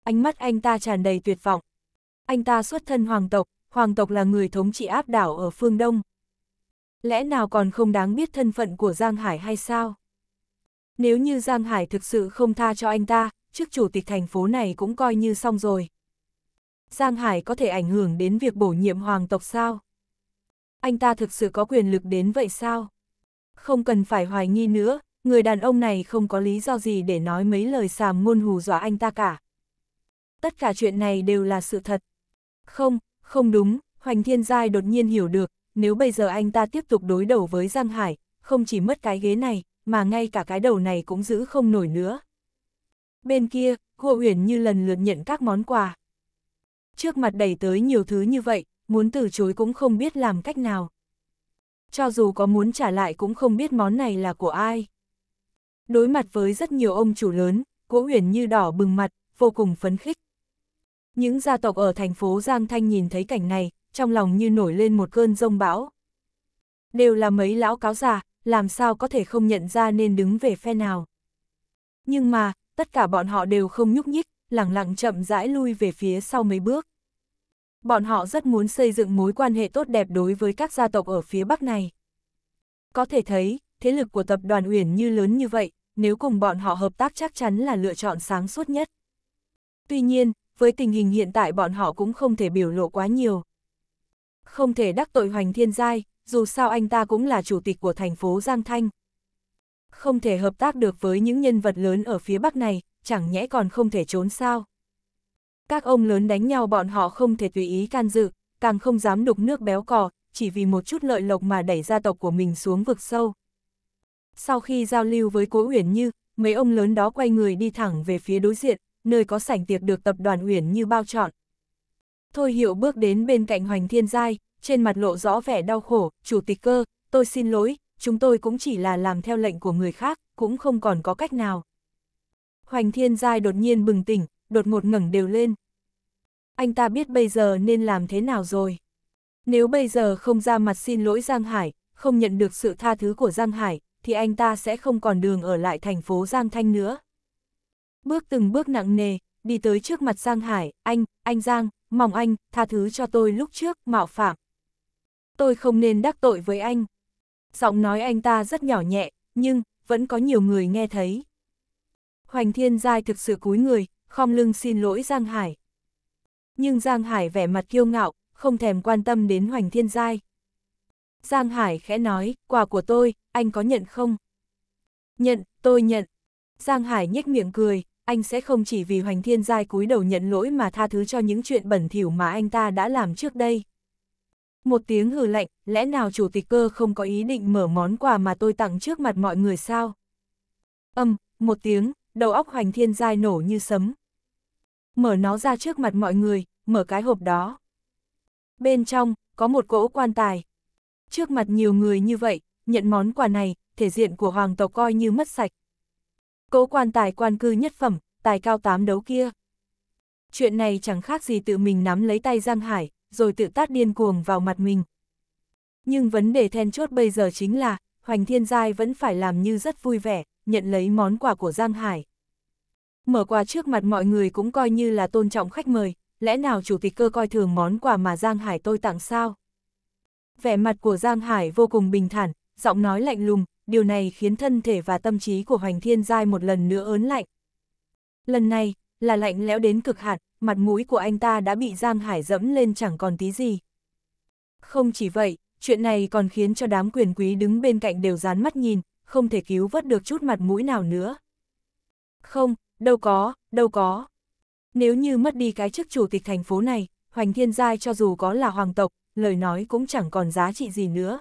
Ánh mắt anh ta tràn đầy tuyệt vọng. Anh ta xuất thân hoàng tộc, hoàng tộc là người thống trị áp đảo ở phương Đông. Lẽ nào còn không đáng biết thân phận của Giang Hải hay sao? Nếu như Giang Hải thực sự không tha cho anh ta, trước chủ tịch thành phố này cũng coi như xong rồi. Giang Hải có thể ảnh hưởng đến việc bổ nhiệm hoàng tộc sao? Anh ta thực sự có quyền lực đến vậy sao? Không cần phải hoài nghi nữa, người đàn ông này không có lý do gì để nói mấy lời sàm ngôn hù dọa anh ta cả. Tất cả chuyện này đều là sự thật. Không, không đúng, Hoành Thiên Giai đột nhiên hiểu được, nếu bây giờ anh ta tiếp tục đối đầu với Giang Hải, không chỉ mất cái ghế này, mà ngay cả cái đầu này cũng giữ không nổi nữa. Bên kia, Hồ Uyển như lần lượt nhận các món quà trước mặt đẩy tới nhiều thứ như vậy, muốn từ chối cũng không biết làm cách nào. Cho dù có muốn trả lại cũng không biết món này là của ai. Đối mặt với rất nhiều ông chủ lớn, Cố Huyền như đỏ bừng mặt, vô cùng phấn khích. Những gia tộc ở thành phố Giang Thanh nhìn thấy cảnh này, trong lòng như nổi lên một cơn rông bão. Đều là mấy lão cáo già, làm sao có thể không nhận ra nên đứng về phe nào. Nhưng mà, tất cả bọn họ đều không nhúc nhích, lặng lặng chậm rãi lui về phía sau mấy bước. Bọn họ rất muốn xây dựng mối quan hệ tốt đẹp đối với các gia tộc ở phía Bắc này. Có thể thấy, thế lực của tập đoàn Uyển như lớn như vậy, nếu cùng bọn họ hợp tác chắc chắn là lựa chọn sáng suốt nhất. Tuy nhiên, với tình hình hiện tại bọn họ cũng không thể biểu lộ quá nhiều. Không thể đắc tội Hoành Thiên Giai, dù sao anh ta cũng là chủ tịch của thành phố Giang Thanh. Không thể hợp tác được với những nhân vật lớn ở phía Bắc này, chẳng nhẽ còn không thể trốn sao. Các ông lớn đánh nhau bọn họ không thể tùy ý can dự, càng không dám đục nước béo cò, chỉ vì một chút lợi lộc mà đẩy gia tộc của mình xuống vực sâu. Sau khi giao lưu với Cố Uyển Như, mấy ông lớn đó quay người đi thẳng về phía đối diện, nơi có sảnh tiệc được tập đoàn Uyển Như bao chọn. Thôi Hiệu bước đến bên cạnh Hoành Thiên Giai, trên mặt lộ rõ vẻ đau khổ, chủ tịch cơ, tôi xin lỗi, chúng tôi cũng chỉ là làm theo lệnh của người khác, cũng không còn có cách nào. Hoành Thiên Giai đột nhiên bừng tỉnh, đột ngột ngẩng đều lên. Anh ta biết bây giờ nên làm thế nào rồi. Nếu bây giờ không ra mặt xin lỗi Giang Hải, không nhận được sự tha thứ của Giang Hải, thì anh ta sẽ không còn đường ở lại thành phố Giang Thanh nữa. Bước từng bước nặng nề, đi tới trước mặt Giang Hải, anh, anh Giang, mong anh, tha thứ cho tôi lúc trước, mạo phạm. Tôi không nên đắc tội với anh. Giọng nói anh ta rất nhỏ nhẹ, nhưng, vẫn có nhiều người nghe thấy. Hoành Thiên Giai thực sự cúi người, khom lưng xin lỗi Giang Hải. Nhưng Giang Hải vẻ mặt kiêu ngạo, không thèm quan tâm đến Hoành Thiên Giai. Giang Hải khẽ nói, quà của tôi, anh có nhận không? Nhận, tôi nhận. Giang Hải nhếch miệng cười, anh sẽ không chỉ vì Hoành Thiên Giai cúi đầu nhận lỗi mà tha thứ cho những chuyện bẩn thỉu mà anh ta đã làm trước đây. Một tiếng hừ lạnh, lẽ nào chủ tịch cơ không có ý định mở món quà mà tôi tặng trước mặt mọi người sao? Âm, một tiếng, đầu óc hoành thiên giai nổ như sấm. Mở nó ra trước mặt mọi người, mở cái hộp đó. Bên trong, có một cỗ quan tài. Trước mặt nhiều người như vậy, nhận món quà này, thể diện của hoàng tộc coi như mất sạch. Cỗ quan tài quan cư nhất phẩm, tài cao tám đấu kia. Chuyện này chẳng khác gì tự mình nắm lấy tay Giang Hải, rồi tự tát điên cuồng vào mặt mình. Nhưng vấn đề then chốt bây giờ chính là, Hoành Thiên Giai vẫn phải làm như rất vui vẻ, nhận lấy món quà của Giang Hải. Mở quà trước mặt mọi người cũng coi như là tôn trọng khách mời, lẽ nào chủ tịch cơ coi thường món quà mà Giang Hải tôi tặng sao? Vẻ mặt của Giang Hải vô cùng bình thản, giọng nói lạnh lùng, điều này khiến thân thể và tâm trí của Hoành Thiên Giai một lần nữa ớn lạnh. Lần này, là lạnh lẽo đến cực hạn, mặt mũi của anh ta đã bị Giang Hải dẫm lên chẳng còn tí gì. Không chỉ vậy, chuyện này còn khiến cho đám quyền quý đứng bên cạnh đều dán mắt nhìn, không thể cứu vớt được chút mặt mũi nào nữa. Không, đâu có, đâu có. Nếu như mất đi cái chức chủ tịch thành phố này, Hoành Thiên Giai cho dù có là hoàng tộc, lời nói cũng chẳng còn giá trị gì nữa.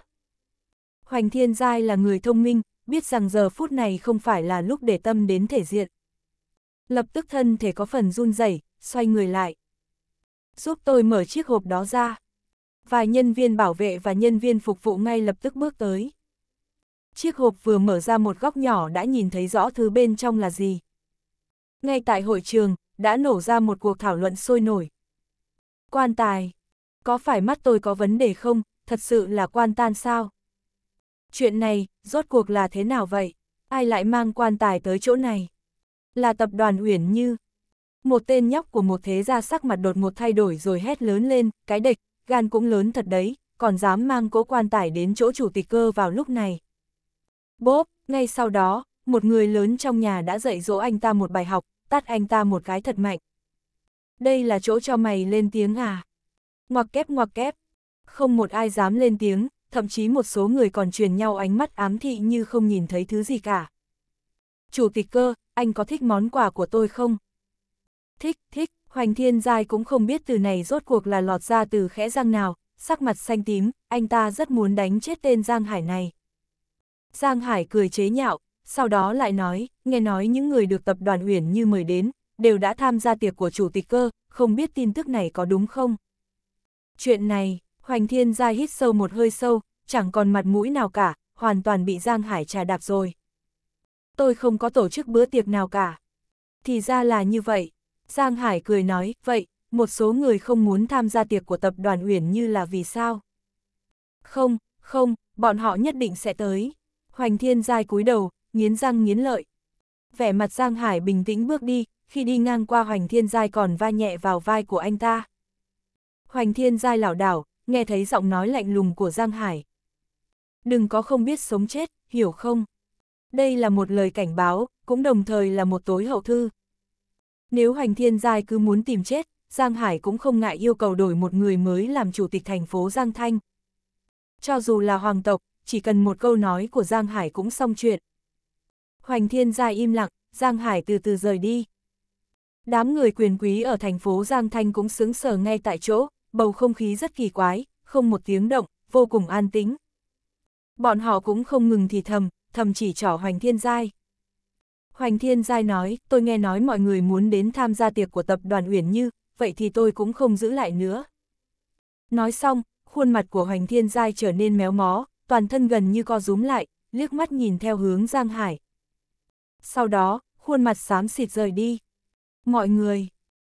Hoành Thiên Giai là người thông minh, biết rằng giờ phút này không phải là lúc để tâm đến thể diện. Lập tức thân thể có phần run rẩy, xoay người lại. Giúp tôi mở chiếc hộp đó ra. Vài nhân viên bảo vệ và nhân viên phục vụ ngay lập tức bước tới chiếc hộp vừa mở ra một góc nhỏ đã nhìn thấy rõ thứ bên trong là gì. Ngay tại hội trường, đã nổ ra một cuộc thảo luận sôi nổi. Quan tài, có phải mắt tôi có vấn đề không, thật sự là quan tan sao? Chuyện này, rốt cuộc là thế nào vậy? Ai lại mang quan tài tới chỗ này? Là tập đoàn Uyển Như. Một tên nhóc của một thế gia sắc mặt đột một thay đổi rồi hét lớn lên, cái địch, gan cũng lớn thật đấy, còn dám mang cỗ quan tài đến chỗ chủ tịch cơ vào lúc này. Bốp, ngay sau đó, một người lớn trong nhà đã dạy dỗ anh ta một bài học, tát anh ta một cái thật mạnh. Đây là chỗ cho mày lên tiếng à? Ngoặc kép ngoặc kép. Không một ai dám lên tiếng, thậm chí một số người còn truyền nhau ánh mắt ám thị như không nhìn thấy thứ gì cả. Chủ tịch cơ, anh có thích món quà của tôi không? Thích, thích, Hoành Thiên Giai cũng không biết từ này rốt cuộc là lọt ra từ khẽ răng nào, sắc mặt xanh tím, anh ta rất muốn đánh chết tên Giang Hải này. Giang Hải cười chế nhạo, sau đó lại nói, nghe nói những người được tập đoàn Uyển Như mời đến, đều đã tham gia tiệc của chủ tịch cơ, không biết tin tức này có đúng không? Chuyện này, Hoành Thiên Ra hít sâu một hơi sâu, chẳng còn mặt mũi nào cả, hoàn toàn bị Giang Hải trà đạp rồi. Tôi không có tổ chức bữa tiệc nào cả. Thì ra là như vậy. Giang Hải cười nói, vậy, một số người không muốn tham gia tiệc của tập đoàn Uyển Như là vì sao? Không, không, bọn họ nhất định sẽ tới. Hoành Thiên Giai cúi đầu, nghiến răng nghiến lợi. Vẻ mặt Giang Hải bình tĩnh bước đi, khi đi ngang qua Hoành Thiên Giai còn va nhẹ vào vai của anh ta. Hoành Thiên Giai lảo đảo, nghe thấy giọng nói lạnh lùng của Giang Hải. Đừng có không biết sống chết, hiểu không? Đây là một lời cảnh báo, cũng đồng thời là một tối hậu thư. Nếu Hoành Thiên Giai cứ muốn tìm chết, Giang Hải cũng không ngại yêu cầu đổi một người mới làm chủ tịch thành phố Giang Thanh. Cho dù là hoàng tộc, chỉ cần một câu nói của Giang Hải cũng xong chuyện. Hoành Thiên Gia im lặng, Giang Hải từ từ rời đi. Đám người quyền quý ở thành phố Giang Thanh cũng sướng sờ ngay tại chỗ, bầu không khí rất kỳ quái, không một tiếng động, vô cùng an tĩnh. Bọn họ cũng không ngừng thì thầm, thầm chỉ trỏ Hoành Thiên Giai. Hoành Thiên Giai nói, tôi nghe nói mọi người muốn đến tham gia tiệc của tập đoàn Uyển Như, vậy thì tôi cũng không giữ lại nữa. Nói xong, khuôn mặt của Hoành Thiên Giai trở nên méo mó, toàn thân gần như co rúm lại, liếc mắt nhìn theo hướng Giang Hải. Sau đó, khuôn mặt xám xịt rời đi. Mọi người,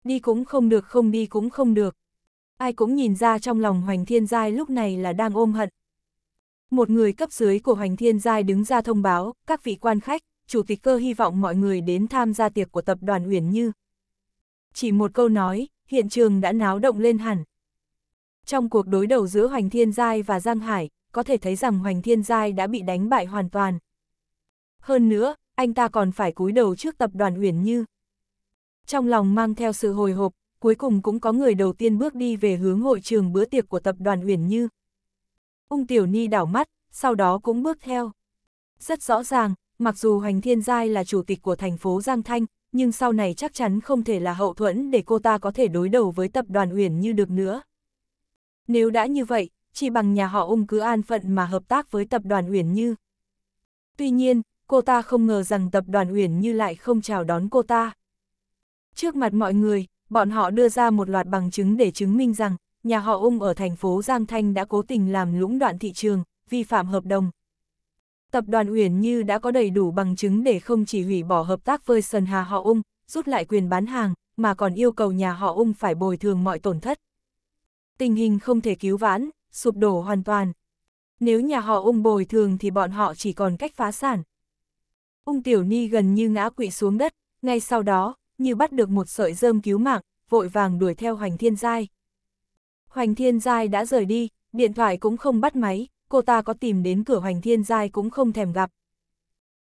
đi cũng không được không đi cũng không được. Ai cũng nhìn ra trong lòng Hoành Thiên Giai lúc này là đang ôm hận. Một người cấp dưới của Hoành Thiên Giai đứng ra thông báo, các vị quan khách, chủ tịch cơ hy vọng mọi người đến tham gia tiệc của tập đoàn Uyển Như. Chỉ một câu nói, hiện trường đã náo động lên hẳn. Trong cuộc đối đầu giữa Hoành Thiên Giai và Giang Hải, có thể thấy rằng Hoành Thiên Giai đã bị đánh bại hoàn toàn. Hơn nữa, anh ta còn phải cúi đầu trước tập đoàn Uyển Như. Trong lòng mang theo sự hồi hộp, cuối cùng cũng có người đầu tiên bước đi về hướng hội trường bữa tiệc của tập đoàn Uyển Như. Ung Tiểu Ni đảo mắt, sau đó cũng bước theo. Rất rõ ràng, mặc dù Hoành Thiên Giai là chủ tịch của thành phố Giang Thanh, nhưng sau này chắc chắn không thể là hậu thuẫn để cô ta có thể đối đầu với tập đoàn Uyển Như được nữa. Nếu đã như vậy, chỉ bằng nhà họ ung cứ an phận mà hợp tác với tập đoàn Uyển Như. Tuy nhiên, cô ta không ngờ rằng tập đoàn Uyển Như lại không chào đón cô ta. Trước mặt mọi người, bọn họ đưa ra một loạt bằng chứng để chứng minh rằng, nhà họ ung ở thành phố Giang Thanh đã cố tình làm lũng đoạn thị trường, vi phạm hợp đồng. Tập đoàn Uyển Như đã có đầy đủ bằng chứng để không chỉ hủy bỏ hợp tác với sơn Hà họ ung, rút lại quyền bán hàng, mà còn yêu cầu nhà họ ung phải bồi thường mọi tổn thất. Tình hình không thể cứu vãn, sụp đổ hoàn toàn. Nếu nhà họ ung bồi thường thì bọn họ chỉ còn cách phá sản. Ung tiểu ni gần như ngã quỵ xuống đất, ngay sau đó, như bắt được một sợi rơm cứu mạng, vội vàng đuổi theo Hoành Thiên Giai. Hoành Thiên Giai đã rời đi, điện thoại cũng không bắt máy, cô ta có tìm đến cửa Hoành Thiên Giai cũng không thèm gặp.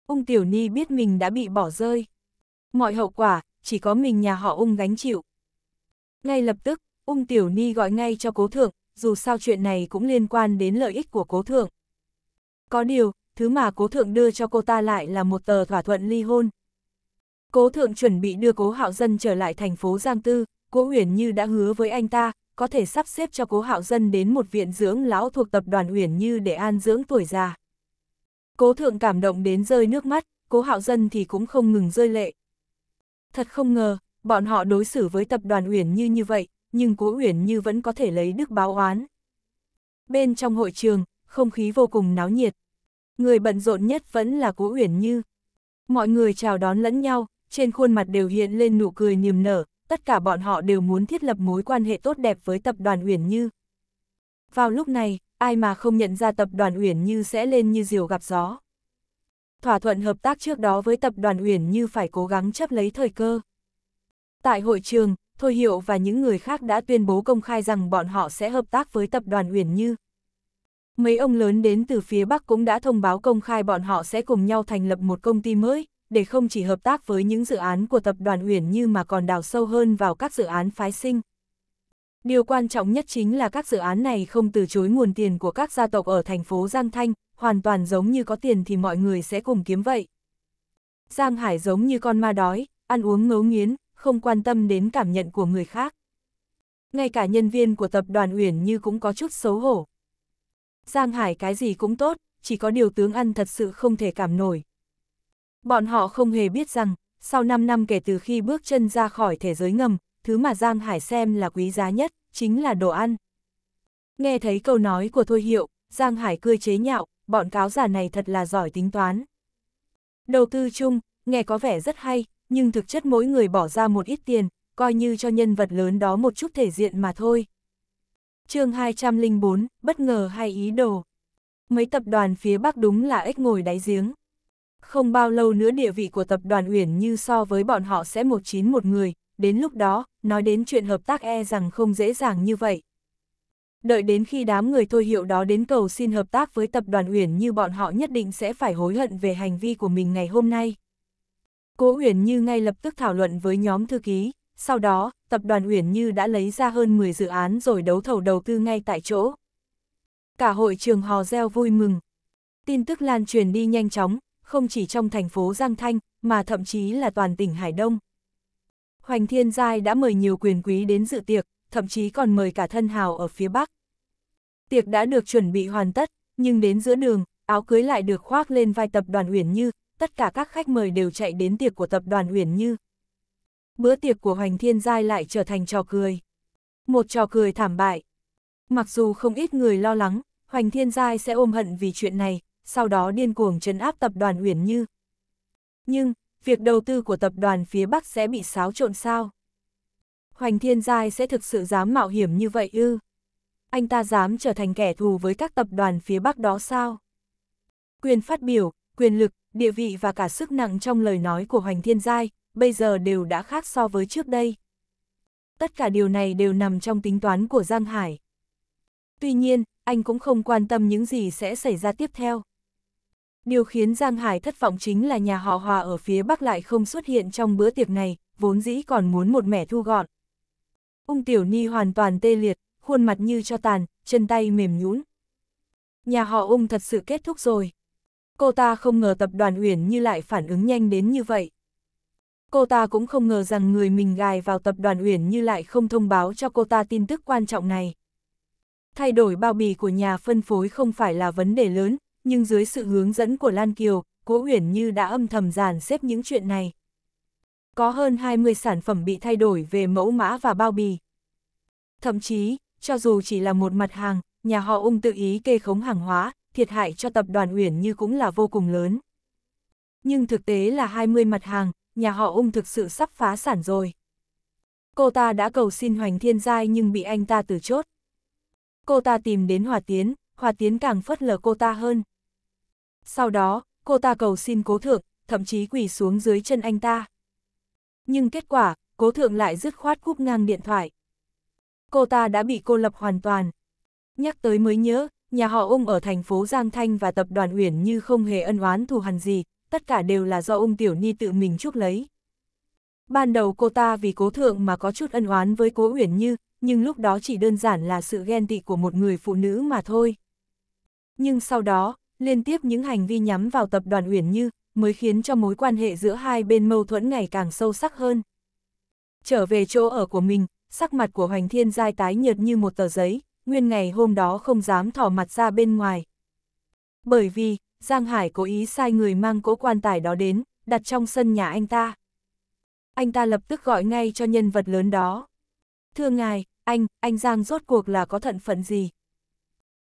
Ung Tiểu Ni biết mình đã bị bỏ rơi. Mọi hậu quả, chỉ có mình nhà họ Ung gánh chịu. Ngay lập tức, Ung Tiểu Ni gọi ngay cho cố thượng, dù sao chuyện này cũng liên quan đến lợi ích của cố thượng. Có điều, thứ mà cố thượng đưa cho cô ta lại là một tờ thỏa thuận ly hôn. Cố thượng chuẩn bị đưa cố hạo dân trở lại thành phố Giang Tư, cố Uyển Như đã hứa với anh ta, có thể sắp xếp cho cố hạo dân đến một viện dưỡng lão thuộc tập đoàn Uyển Như để an dưỡng tuổi già. Cố thượng cảm động đến rơi nước mắt, cố hạo dân thì cũng không ngừng rơi lệ. Thật không ngờ, bọn họ đối xử với tập đoàn Uyển Như như vậy, nhưng Cố Uyển Như vẫn có thể lấy đức báo oán. Bên trong hội trường, không khí vô cùng náo nhiệt. Người bận rộn nhất vẫn là Cố Uyển Như. Mọi người chào đón lẫn nhau, trên khuôn mặt đều hiện lên nụ cười niềm nở, tất cả bọn họ đều muốn thiết lập mối quan hệ tốt đẹp với tập đoàn Uyển Như. Vào lúc này, ai mà không nhận ra tập đoàn Uyển Như sẽ lên như diều gặp gió. Thỏa thuận hợp tác trước đó với tập đoàn Uyển Như phải cố gắng chấp lấy thời cơ. Tại hội trường, Thôi Hiệu và những người khác đã tuyên bố công khai rằng bọn họ sẽ hợp tác với tập đoàn Uyển Như. Mấy ông lớn đến từ phía Bắc cũng đã thông báo công khai bọn họ sẽ cùng nhau thành lập một công ty mới, để không chỉ hợp tác với những dự án của tập đoàn Uyển Như mà còn đào sâu hơn vào các dự án phái sinh. Điều quan trọng nhất chính là các dự án này không từ chối nguồn tiền của các gia tộc ở thành phố Giang Thanh, hoàn toàn giống như có tiền thì mọi người sẽ cùng kiếm vậy. Giang Hải giống như con ma đói, ăn uống ngấu nghiến, không quan tâm đến cảm nhận của người khác. Ngay cả nhân viên của tập đoàn Uyển Như cũng có chút xấu hổ. Giang Hải cái gì cũng tốt, chỉ có điều tướng ăn thật sự không thể cảm nổi. Bọn họ không hề biết rằng, sau 5 năm kể từ khi bước chân ra khỏi thế giới ngầm, thứ mà Giang Hải xem là quý giá nhất, chính là đồ ăn. Nghe thấy câu nói của Thôi Hiệu, Giang Hải cười chế nhạo, bọn cáo giả này thật là giỏi tính toán. Đầu tư chung, nghe có vẻ rất hay, nhưng thực chất mỗi người bỏ ra một ít tiền, coi như cho nhân vật lớn đó một chút thể diện mà thôi. chương 204, bất ngờ hay ý đồ. Mấy tập đoàn phía Bắc đúng là ếch ngồi đáy giếng. Không bao lâu nữa địa vị của tập đoàn Uyển Như so với bọn họ sẽ một chín một người, đến lúc đó, nói đến chuyện hợp tác e rằng không dễ dàng như vậy. Đợi đến khi đám người thôi hiệu đó đến cầu xin hợp tác với tập đoàn Uyển Như bọn họ nhất định sẽ phải hối hận về hành vi của mình ngày hôm nay. Cố Uyển Như ngay lập tức thảo luận với nhóm thư ký, sau đó, tập đoàn Uyển Như đã lấy ra hơn 10 dự án rồi đấu thầu đầu tư ngay tại chỗ. Cả hội trường hò reo vui mừng. Tin tức lan truyền đi nhanh chóng, không chỉ trong thành phố Giang Thanh, mà thậm chí là toàn tỉnh Hải Đông. Hoành Thiên Giai đã mời nhiều quyền quý đến dự tiệc, thậm chí còn mời cả thân hào ở phía Bắc. Tiệc đã được chuẩn bị hoàn tất, nhưng đến giữa đường, áo cưới lại được khoác lên vai tập đoàn Uyển Như, tất cả các khách mời đều chạy đến tiệc của tập đoàn Uyển Như. Bữa tiệc của Hoành Thiên Giai lại trở thành trò cười. Một trò cười thảm bại. Mặc dù không ít người lo lắng, Hoành Thiên Giai sẽ ôm hận vì chuyện này, sau đó điên cuồng trấn áp tập đoàn Uyển Như. Nhưng, việc đầu tư của tập đoàn phía Bắc sẽ bị xáo trộn sao? Hoành Thiên Giai sẽ thực sự dám mạo hiểm như vậy ư? Anh ta dám trở thành kẻ thù với các tập đoàn phía Bắc đó sao? Quyền phát biểu, quyền lực, địa vị và cả sức nặng trong lời nói của Hoành Thiên Giai, bây giờ đều đã khác so với trước đây. Tất cả điều này đều nằm trong tính toán của Giang Hải. Tuy nhiên, anh cũng không quan tâm những gì sẽ xảy ra tiếp theo. Điều khiến Giang Hải thất vọng chính là nhà họ Hòa ở phía Bắc lại không xuất hiện trong bữa tiệc này, vốn dĩ còn muốn một mẻ thu gọn. Ung Tiểu Ni hoàn toàn tê liệt, khuôn mặt như cho tàn, chân tay mềm nhũn. Nhà họ ung thật sự kết thúc rồi. Cô ta không ngờ tập đoàn Uyển Như lại phản ứng nhanh đến như vậy. Cô ta cũng không ngờ rằng người mình gài vào tập đoàn Uyển Như lại không thông báo cho cô ta tin tức quan trọng này. Thay đổi bao bì của nhà phân phối không phải là vấn đề lớn, nhưng dưới sự hướng dẫn của Lan Kiều, Cố Uyển Như đã âm thầm dàn xếp những chuyện này. Có hơn 20 sản phẩm bị thay đổi về mẫu mã và bao bì. Thậm chí, cho dù chỉ là một mặt hàng, nhà họ ung tự ý kê khống hàng hóa, thiệt hại cho tập đoàn Uyển Như cũng là vô cùng lớn. Nhưng thực tế là 20 mặt hàng, nhà họ ung thực sự sắp phá sản rồi. Cô ta đã cầu xin Hoành Thiên Giai nhưng bị anh ta từ chốt. Cô ta tìm đến Hòa Tiến, Hòa Tiến càng phớt lờ cô ta hơn. Sau đó, cô ta cầu xin cố thượng, thậm chí quỳ xuống dưới chân anh ta. Nhưng kết quả, cố thượng lại dứt khoát cúp ngang điện thoại. Cô ta đã bị cô lập hoàn toàn. Nhắc tới mới nhớ, Nhà họ Ung ở thành phố Giang Thanh và tập đoàn Uyển Như không hề ân oán thù hằn gì, tất cả đều là do Ung Tiểu Ni tự mình chuốc lấy. Ban đầu cô ta vì cố thượng mà có chút ân oán với cố Uyển Như, nhưng lúc đó chỉ đơn giản là sự ghen tị của một người phụ nữ mà thôi. Nhưng sau đó, liên tiếp những hành vi nhắm vào tập đoàn Uyển Như mới khiến cho mối quan hệ giữa hai bên mâu thuẫn ngày càng sâu sắc hơn. Trở về chỗ ở của mình, sắc mặt của Hoành Thiên Giai tái nhợt như một tờ giấy, Nguyên ngày hôm đó không dám thỏ mặt ra bên ngoài. Bởi vì, Giang Hải cố ý sai người mang cỗ quan tài đó đến, đặt trong sân nhà anh ta. Anh ta lập tức gọi ngay cho nhân vật lớn đó. Thưa ngài, anh, anh Giang rốt cuộc là có thận phận gì?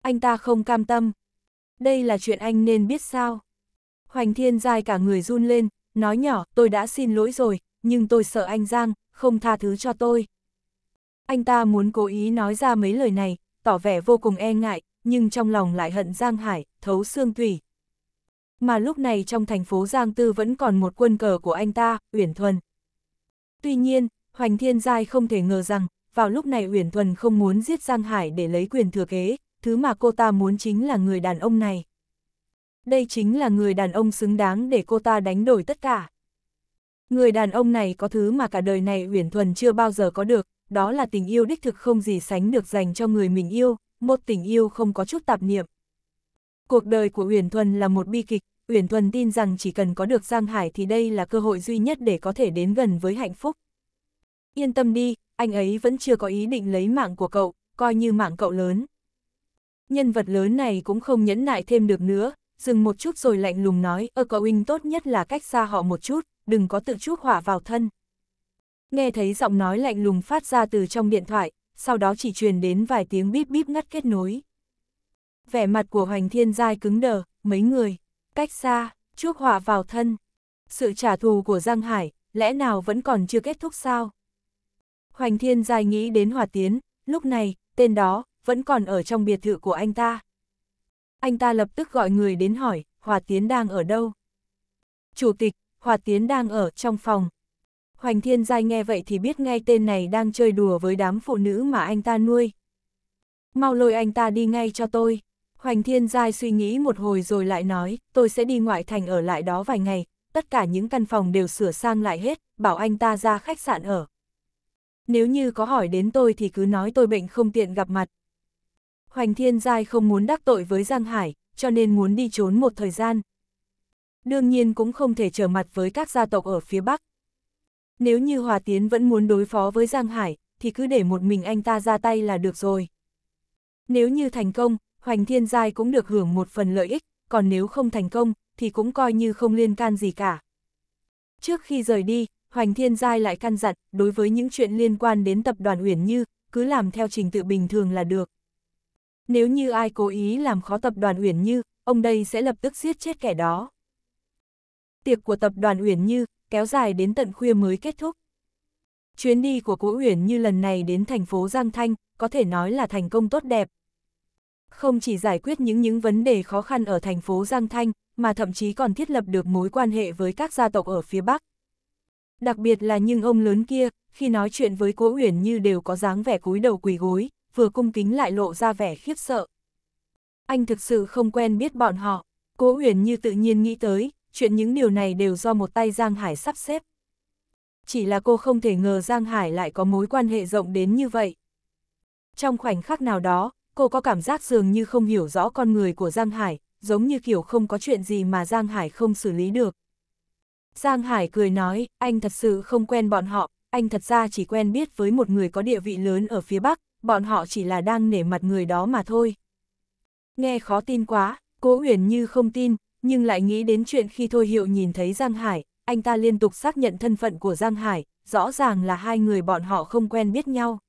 Anh ta không cam tâm. Đây là chuyện anh nên biết sao? Hoành Thiên dài cả người run lên, nói nhỏ, tôi đã xin lỗi rồi, nhưng tôi sợ anh Giang, không tha thứ cho tôi. Anh ta muốn cố ý nói ra mấy lời này, tỏ vẻ vô cùng e ngại, nhưng trong lòng lại hận Giang Hải, thấu xương tùy Mà lúc này trong thành phố Giang Tư vẫn còn một quân cờ của anh ta, Uyển Thuần. Tuy nhiên, Hoành Thiên Giai không thể ngờ rằng, vào lúc này Uyển Thuần không muốn giết Giang Hải để lấy quyền thừa kế, thứ mà cô ta muốn chính là người đàn ông này. Đây chính là người đàn ông xứng đáng để cô ta đánh đổi tất cả. Người đàn ông này có thứ mà cả đời này Uyển Thuần chưa bao giờ có được, đó là tình yêu đích thực không gì sánh được dành cho người mình yêu, một tình yêu không có chút tạp niệm. Cuộc đời của Uyển Thuần là một bi kịch, Uyển Thuần tin rằng chỉ cần có được Giang Hải thì đây là cơ hội duy nhất để có thể đến gần với hạnh phúc. Yên tâm đi, anh ấy vẫn chưa có ý định lấy mạng của cậu, coi như mạng cậu lớn. Nhân vật lớn này cũng không nhẫn nại thêm được nữa, dừng một chút rồi lạnh lùng nói, ở cậu huynh tốt nhất là cách xa họ một chút, đừng có tự chuốc hỏa vào thân. Nghe thấy giọng nói lạnh lùng phát ra từ trong điện thoại, sau đó chỉ truyền đến vài tiếng bíp bíp ngắt kết nối. Vẻ mặt của Hoành Thiên Giai cứng đờ, mấy người, cách xa, chuốc họa vào thân. Sự trả thù của Giang Hải, lẽ nào vẫn còn chưa kết thúc sao? Hoành Thiên Giai nghĩ đến Hòa Tiến, lúc này, tên đó, vẫn còn ở trong biệt thự của anh ta. Anh ta lập tức gọi người đến hỏi, Hòa Tiến đang ở đâu? Chủ tịch, Hòa Tiến đang ở trong phòng, Hoành Thiên Giai nghe vậy thì biết ngay tên này đang chơi đùa với đám phụ nữ mà anh ta nuôi. Mau lôi anh ta đi ngay cho tôi. Hoành Thiên Giai suy nghĩ một hồi rồi lại nói, tôi sẽ đi ngoại thành ở lại đó vài ngày, tất cả những căn phòng đều sửa sang lại hết, bảo anh ta ra khách sạn ở. Nếu như có hỏi đến tôi thì cứ nói tôi bệnh không tiện gặp mặt. Hoành Thiên Giai không muốn đắc tội với Giang Hải, cho nên muốn đi trốn một thời gian. Đương nhiên cũng không thể trở mặt với các gia tộc ở phía Bắc, nếu như Hòa Tiến vẫn muốn đối phó với Giang Hải, thì cứ để một mình anh ta ra tay là được rồi. Nếu như thành công, Hoành Thiên Giai cũng được hưởng một phần lợi ích, còn nếu không thành công, thì cũng coi như không liên can gì cả. Trước khi rời đi, Hoành Thiên Giai lại căn dặn, đối với những chuyện liên quan đến tập đoàn Uyển Như, cứ làm theo trình tự bình thường là được. Nếu như ai cố ý làm khó tập đoàn Uyển Như, ông đây sẽ lập tức giết chết kẻ đó. Tiệc của tập đoàn Uyển Như, kéo dài đến tận khuya mới kết thúc. Chuyến đi của Cố Uyển như lần này đến thành phố Giang Thanh, có thể nói là thành công tốt đẹp. Không chỉ giải quyết những những vấn đề khó khăn ở thành phố Giang Thanh, mà thậm chí còn thiết lập được mối quan hệ với các gia tộc ở phía Bắc. Đặc biệt là những ông lớn kia, khi nói chuyện với Cố Uyển như đều có dáng vẻ cúi đầu quỳ gối, vừa cung kính lại lộ ra vẻ khiếp sợ. Anh thực sự không quen biết bọn họ, Cố Uyển như tự nhiên nghĩ tới, chuyện những điều này đều do một tay Giang Hải sắp xếp. Chỉ là cô không thể ngờ Giang Hải lại có mối quan hệ rộng đến như vậy. Trong khoảnh khắc nào đó, cô có cảm giác dường như không hiểu rõ con người của Giang Hải, giống như kiểu không có chuyện gì mà Giang Hải không xử lý được. Giang Hải cười nói, anh thật sự không quen bọn họ, anh thật ra chỉ quen biết với một người có địa vị lớn ở phía Bắc, bọn họ chỉ là đang nể mặt người đó mà thôi. Nghe khó tin quá, Cố Huyền Như không tin, nhưng lại nghĩ đến chuyện khi Thôi Hiệu nhìn thấy Giang Hải, anh ta liên tục xác nhận thân phận của Giang Hải, rõ ràng là hai người bọn họ không quen biết nhau.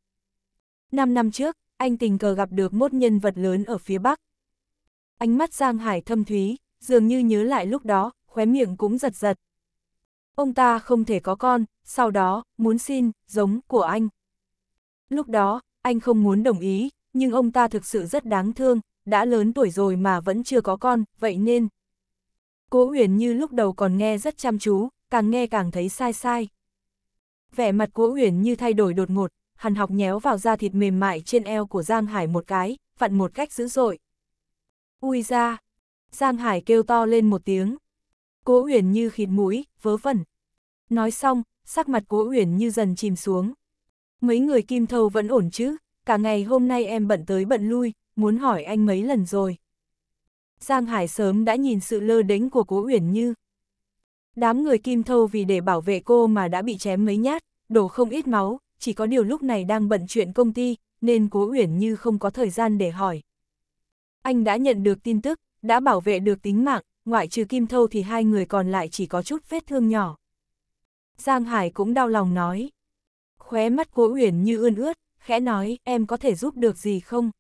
Năm năm trước, anh tình cờ gặp được một nhân vật lớn ở phía Bắc. Ánh mắt Giang Hải thâm thúy, dường như nhớ lại lúc đó, khóe miệng cũng giật giật. Ông ta không thể có con, sau đó, muốn xin, giống, của anh. Lúc đó, anh không muốn đồng ý, nhưng ông ta thực sự rất đáng thương, đã lớn tuổi rồi mà vẫn chưa có con, vậy nên... Cố Huyền như lúc đầu còn nghe rất chăm chú, càng nghe càng thấy sai sai. Vẻ mặt Cố Huyền như thay đổi đột ngột, hằn học nhéo vào da thịt mềm mại trên eo của Giang Hải một cái, vặn một cách dữ dội. Ui ra! Giang Hải kêu to lên một tiếng. Cố Huyền như khịt mũi, vớ vẩn. Nói xong, sắc mặt Cố Huyền như dần chìm xuống. Mấy người Kim Thâu vẫn ổn chứ, cả ngày hôm nay em bận tới bận lui, muốn hỏi anh mấy lần rồi. Giang Hải sớm đã nhìn sự lơ đánh của Cố Uyển Như. Đám người Kim Thâu vì để bảo vệ cô mà đã bị chém mấy nhát, đổ không ít máu, chỉ có điều lúc này đang bận chuyện công ty, nên Cố Uyển Như không có thời gian để hỏi. Anh đã nhận được tin tức, đã bảo vệ được tính mạng, ngoại trừ Kim Thâu thì hai người còn lại chỉ có chút vết thương nhỏ. Giang Hải cũng đau lòng nói. Khóe mắt Cố Uyển Như ươn ướt, khẽ nói, em có thể giúp được gì không?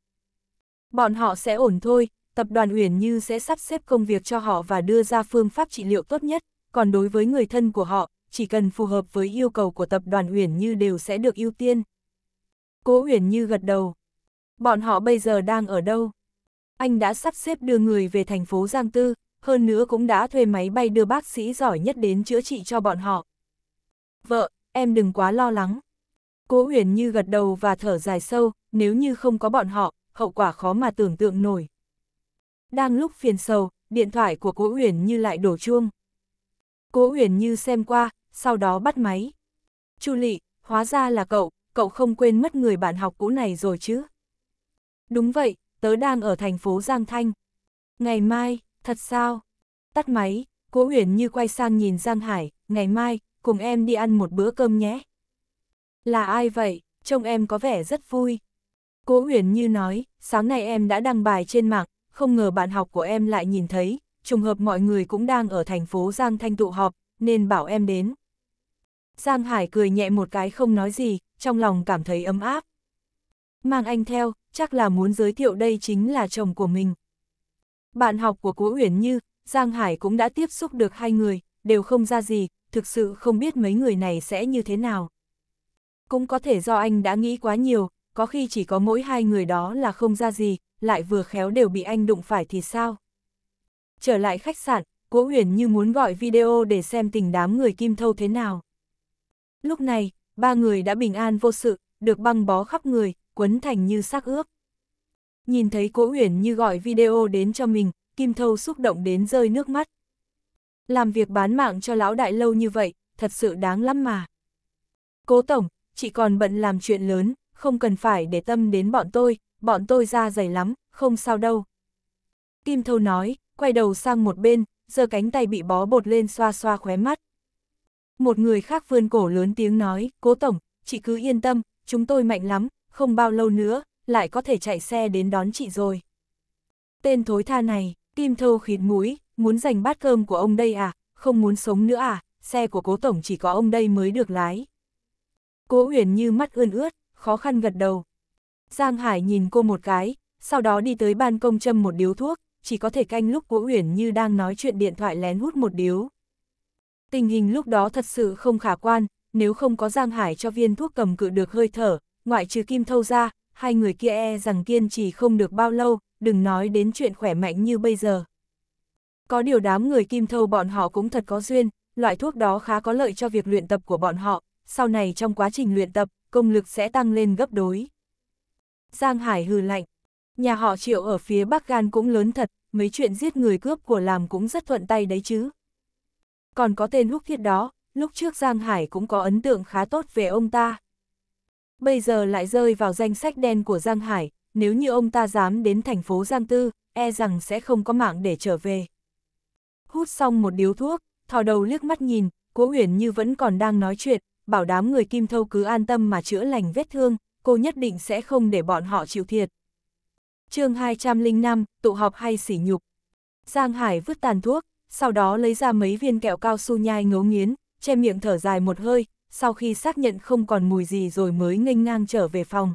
Bọn họ sẽ ổn thôi, tập đoàn Uyển Như sẽ sắp xếp công việc cho họ và đưa ra phương pháp trị liệu tốt nhất, còn đối với người thân của họ, chỉ cần phù hợp với yêu cầu của tập đoàn Uyển Như đều sẽ được ưu tiên. Cố Uyển Như gật đầu. Bọn họ bây giờ đang ở đâu? Anh đã sắp xếp đưa người về thành phố Giang Tư, hơn nữa cũng đã thuê máy bay đưa bác sĩ giỏi nhất đến chữa trị cho bọn họ. Vợ, em đừng quá lo lắng. Cố Uyển Như gật đầu và thở dài sâu, nếu như không có bọn họ, hậu quả khó mà tưởng tượng nổi. Đang lúc phiền sầu, điện thoại của Cố Uyển Như lại đổ chuông. Cố Uyển Như xem qua, sau đó bắt máy. Chu Lị, hóa ra là cậu, cậu không quên mất người bạn học cũ này rồi chứ? Đúng vậy, tớ đang ở thành phố Giang Thanh. Ngày mai, thật sao? Tắt máy, Cố Uyển Như quay sang nhìn Giang Hải, ngày mai, cùng em đi ăn một bữa cơm nhé. Là ai vậy? Trông em có vẻ rất vui. Cố Uyển Như nói, sáng nay em đã đăng bài trên mạng, không ngờ bạn học của em lại nhìn thấy, trùng hợp mọi người cũng đang ở thành phố Giang Thanh tụ họp, nên bảo em đến. Giang Hải cười nhẹ một cái không nói gì, trong lòng cảm thấy ấm áp. Mang anh theo, chắc là muốn giới thiệu đây chính là chồng của mình. Bạn học của Cố Uyển Như, Giang Hải cũng đã tiếp xúc được hai người, đều không ra gì, thực sự không biết mấy người này sẽ như thế nào. Cũng có thể do anh đã nghĩ quá nhiều, có khi chỉ có mỗi hai người đó là không ra gì, lại vừa khéo đều bị anh đụng phải thì sao? Trở lại khách sạn, Cố Huyền như muốn gọi video để xem tình đám người Kim Thâu thế nào. Lúc này, ba người đã bình an vô sự, được băng bó khắp người, quấn thành như xác ướp. Nhìn thấy Cố Huyền như gọi video đến cho mình, Kim Thâu xúc động đến rơi nước mắt. Làm việc bán mạng cho lão đại lâu như vậy, thật sự đáng lắm mà. Cố Tổng, chị còn bận làm chuyện lớn, không cần phải để tâm đến bọn tôi, bọn tôi da dày lắm, không sao đâu. Kim Thâu nói, quay đầu sang một bên, giơ cánh tay bị bó bột lên xoa xoa khóe mắt. Một người khác vươn cổ lớn tiếng nói, cố tổng, chị cứ yên tâm, chúng tôi mạnh lắm, không bao lâu nữa, lại có thể chạy xe đến đón chị rồi. Tên thối tha này, Kim Thâu khịt mũi, muốn giành bát cơm của ông đây à, không muốn sống nữa à, xe của cố tổng chỉ có ông đây mới được lái. Cố Uyển như mắt ươn ướt, khó khăn gật đầu. Giang Hải nhìn cô một cái, sau đó đi tới ban công châm một điếu thuốc, chỉ có thể canh lúc Vũ Uyển như đang nói chuyện điện thoại lén hút một điếu. Tình hình lúc đó thật sự không khả quan, nếu không có Giang Hải cho viên thuốc cầm cự được hơi thở, ngoại trừ Kim Thâu ra, hai người kia e rằng kiên trì không được bao lâu, đừng nói đến chuyện khỏe mạnh như bây giờ. Có điều đám người Kim Thâu bọn họ cũng thật có duyên, loại thuốc đó khá có lợi cho việc luyện tập của bọn họ, sau này trong quá trình luyện tập, công lực sẽ tăng lên gấp đối. Giang Hải hừ lạnh, nhà họ triệu ở phía Bắc Gan cũng lớn thật, mấy chuyện giết người cướp của làm cũng rất thuận tay đấy chứ. Còn có tên húc thiết đó, lúc trước Giang Hải cũng có ấn tượng khá tốt về ông ta. Bây giờ lại rơi vào danh sách đen của Giang Hải, nếu như ông ta dám đến thành phố Giang Tư, e rằng sẽ không có mạng để trở về. Hút xong một điếu thuốc, thò đầu liếc mắt nhìn, Cố Uyển Như vẫn còn đang nói chuyện, bảo đám người kim thâu cứ an tâm mà chữa lành vết thương, cô nhất định sẽ không để bọn họ chịu thiệt. chương 205, tụ họp hay sỉ nhục. Giang Hải vứt tàn thuốc, sau đó lấy ra mấy viên kẹo cao su nhai ngấu nghiến, che miệng thở dài một hơi, sau khi xác nhận không còn mùi gì rồi mới nghênh ngang trở về phòng.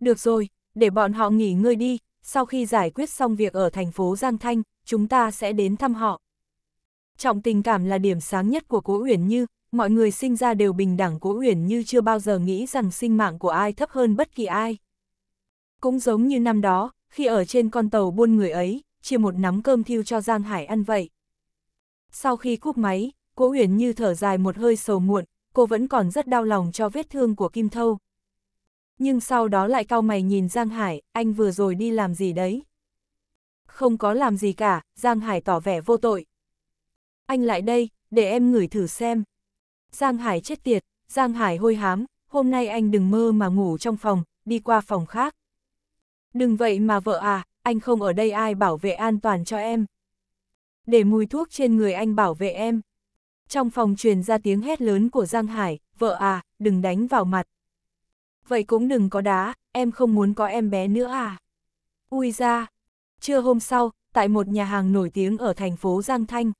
Được rồi, để bọn họ nghỉ ngơi đi, sau khi giải quyết xong việc ở thành phố Giang Thanh, chúng ta sẽ đến thăm họ. Trọng tình cảm là điểm sáng nhất của Cố Uyển Như, mọi người sinh ra đều bình đẳng cố uyển như chưa bao giờ nghĩ rằng sinh mạng của ai thấp hơn bất kỳ ai. Cũng giống như năm đó, khi ở trên con tàu buôn người ấy, chia một nắm cơm thiêu cho Giang Hải ăn vậy. Sau khi cúp máy, cố uyển như thở dài một hơi sầu muộn, cô vẫn còn rất đau lòng cho vết thương của Kim Thâu. Nhưng sau đó lại cau mày nhìn Giang Hải, anh vừa rồi đi làm gì đấy? Không có làm gì cả, Giang Hải tỏ vẻ vô tội. Anh lại đây, để em ngửi thử xem. Giang Hải chết tiệt, Giang Hải hôi hám, hôm nay anh đừng mơ mà ngủ trong phòng, đi qua phòng khác. Đừng vậy mà vợ à, anh không ở đây ai bảo vệ an toàn cho em. Để mùi thuốc trên người anh bảo vệ em. Trong phòng truyền ra tiếng hét lớn của Giang Hải, vợ à, đừng đánh vào mặt. Vậy cũng đừng có đá, em không muốn có em bé nữa à. Ui ra. Trưa hôm sau, tại một nhà hàng nổi tiếng ở thành phố Giang Thanh,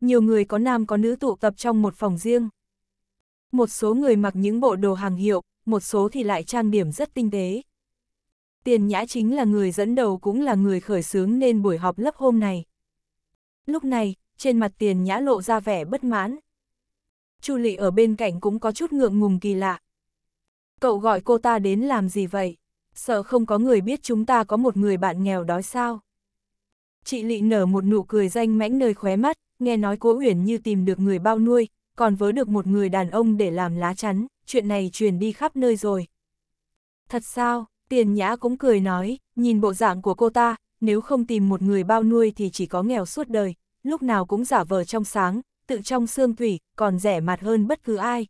nhiều người có nam có nữ tụ tập trong một phòng riêng. Một số người mặc những bộ đồ hàng hiệu, một số thì lại trang điểm rất tinh tế. Tiền Nhã chính là người dẫn đầu cũng là người khởi xướng nên buổi họp lớp hôm này. Lúc này, trên mặt Tiền Nhã lộ ra vẻ bất mãn. Chu Lị ở bên cạnh cũng có chút ngượng ngùng kỳ lạ. Cậu gọi cô ta đến làm gì vậy? Sợ không có người biết chúng ta có một người bạn nghèo đói sao? Chị Lị nở một nụ cười danh mãnh nơi khóe mắt, nghe nói Cố Uyển như tìm được người bao nuôi, còn vớ được một người đàn ông để làm lá chắn, chuyện này truyền đi khắp nơi rồi. Thật sao, tiền nhã cũng cười nói, nhìn bộ dạng của cô ta, nếu không tìm một người bao nuôi thì chỉ có nghèo suốt đời, lúc nào cũng giả vờ trong sáng, tự trong xương thủy, còn rẻ mặt hơn bất cứ ai.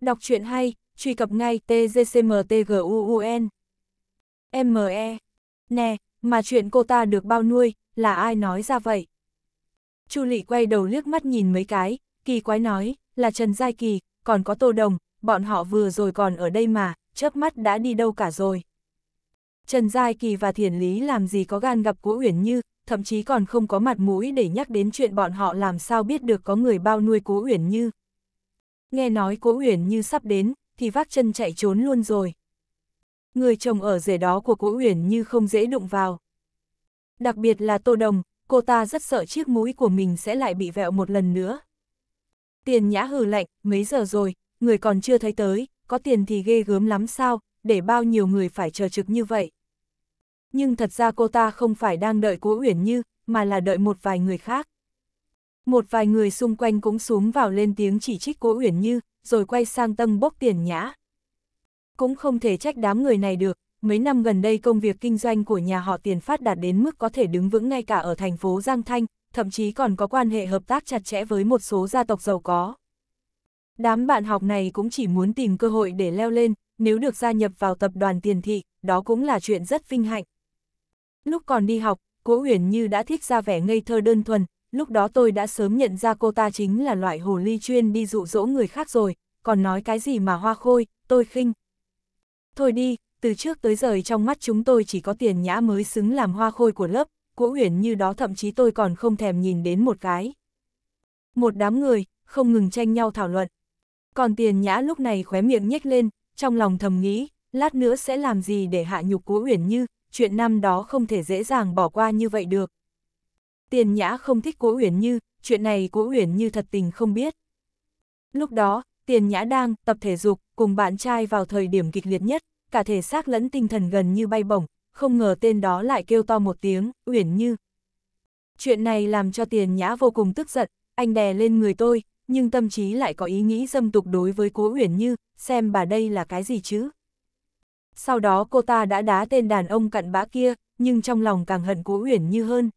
Đọc truyện hay, truy cập ngay tgcmtgun. ME. Nè, mà chuyện cô ta được bao nuôi, là ai nói ra vậy? Chu Lị quay đầu liếc mắt nhìn mấy cái, kỳ quái nói, là Trần Giai Kỳ, còn có Tô Đồng, bọn họ vừa rồi còn ở đây mà, chớp mắt đã đi đâu cả rồi. Trần Giai Kỳ và Thiền Lý làm gì có gan gặp Cố Uyển Như, thậm chí còn không có mặt mũi để nhắc đến chuyện bọn họ làm sao biết được có người bao nuôi Cố Uyển Như. Nghe nói Cố Uyển Như sắp đến, thì vác chân chạy trốn luôn rồi. Người chồng ở rể đó của Cố Uyển như không dễ đụng vào. Đặc biệt là Tô Đồng, cô ta rất sợ chiếc mũi của mình sẽ lại bị vẹo một lần nữa. Tiền nhã hừ lạnh, mấy giờ rồi, người còn chưa thấy tới, có tiền thì ghê gớm lắm sao, để bao nhiêu người phải chờ trực như vậy. Nhưng thật ra cô ta không phải đang đợi Cố Uyển Như, mà là đợi một vài người khác. Một vài người xung quanh cũng súm vào lên tiếng chỉ trích Cố Uyển Như, rồi quay sang tâng bốc tiền nhã cũng không thể trách đám người này được, mấy năm gần đây công việc kinh doanh của nhà họ tiền phát đạt đến mức có thể đứng vững ngay cả ở thành phố Giang Thanh, thậm chí còn có quan hệ hợp tác chặt chẽ với một số gia tộc giàu có. Đám bạn học này cũng chỉ muốn tìm cơ hội để leo lên, nếu được gia nhập vào tập đoàn tiền thị, đó cũng là chuyện rất vinh hạnh. Lúc còn đi học, Cố Uyển Như đã thích ra vẻ ngây thơ đơn thuần, lúc đó tôi đã sớm nhận ra cô ta chính là loại hồ ly chuyên đi dụ dỗ người khác rồi, còn nói cái gì mà hoa khôi, tôi khinh, Thôi đi, từ trước tới giờ trong mắt chúng tôi chỉ có tiền nhã mới xứng làm hoa khôi của lớp, Cố uyển như đó thậm chí tôi còn không thèm nhìn đến một cái. Một đám người, không ngừng tranh nhau thảo luận. Còn tiền nhã lúc này khóe miệng nhếch lên, trong lòng thầm nghĩ, lát nữa sẽ làm gì để hạ nhục Cố uyển như, chuyện năm đó không thể dễ dàng bỏ qua như vậy được. Tiền nhã không thích cố uyển như, chuyện này cố uyển như thật tình không biết. Lúc đó, tiền nhã đang tập thể dục, cùng bạn trai vào thời điểm kịch liệt nhất, cả thể xác lẫn tinh thần gần như bay bổng, không ngờ tên đó lại kêu to một tiếng, uyển như. Chuyện này làm cho tiền nhã vô cùng tức giận, anh đè lên người tôi, nhưng tâm trí lại có ý nghĩ dâm tục đối với cố uyển như, xem bà đây là cái gì chứ. Sau đó cô ta đã đá tên đàn ông cặn bã kia, nhưng trong lòng càng hận cố uyển như hơn.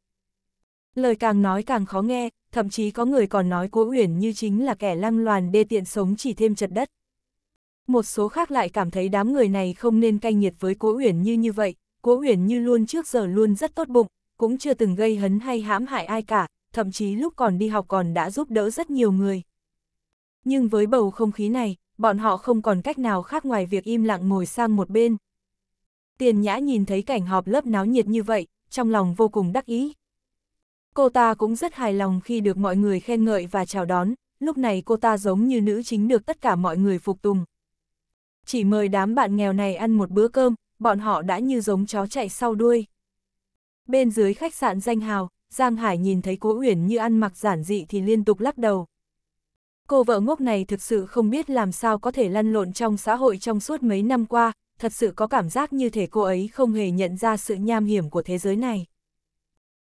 Lời càng nói càng khó nghe, thậm chí có người còn nói cố uyển như chính là kẻ lăng loàn đê tiện sống chỉ thêm chật đất. Một số khác lại cảm thấy đám người này không nên cay nghiệt với Cố Uyển Như như vậy, Cố Uyển Như luôn trước giờ luôn rất tốt bụng, cũng chưa từng gây hấn hay hãm hại ai cả, thậm chí lúc còn đi học còn đã giúp đỡ rất nhiều người. Nhưng với bầu không khí này, bọn họ không còn cách nào khác ngoài việc im lặng ngồi sang một bên. Tiền Nhã nhìn thấy cảnh họp lớp náo nhiệt như vậy, trong lòng vô cùng đắc ý. Cô ta cũng rất hài lòng khi được mọi người khen ngợi và chào đón, lúc này cô ta giống như nữ chính được tất cả mọi người phục tùng. Chỉ mời đám bạn nghèo này ăn một bữa cơm, bọn họ đã như giống chó chạy sau đuôi. Bên dưới khách sạn danh hào, Giang Hải nhìn thấy Cố Uyển như ăn mặc giản dị thì liên tục lắc đầu. Cô vợ ngốc này thực sự không biết làm sao có thể lăn lộn trong xã hội trong suốt mấy năm qua, thật sự có cảm giác như thể cô ấy không hề nhận ra sự nham hiểm của thế giới này.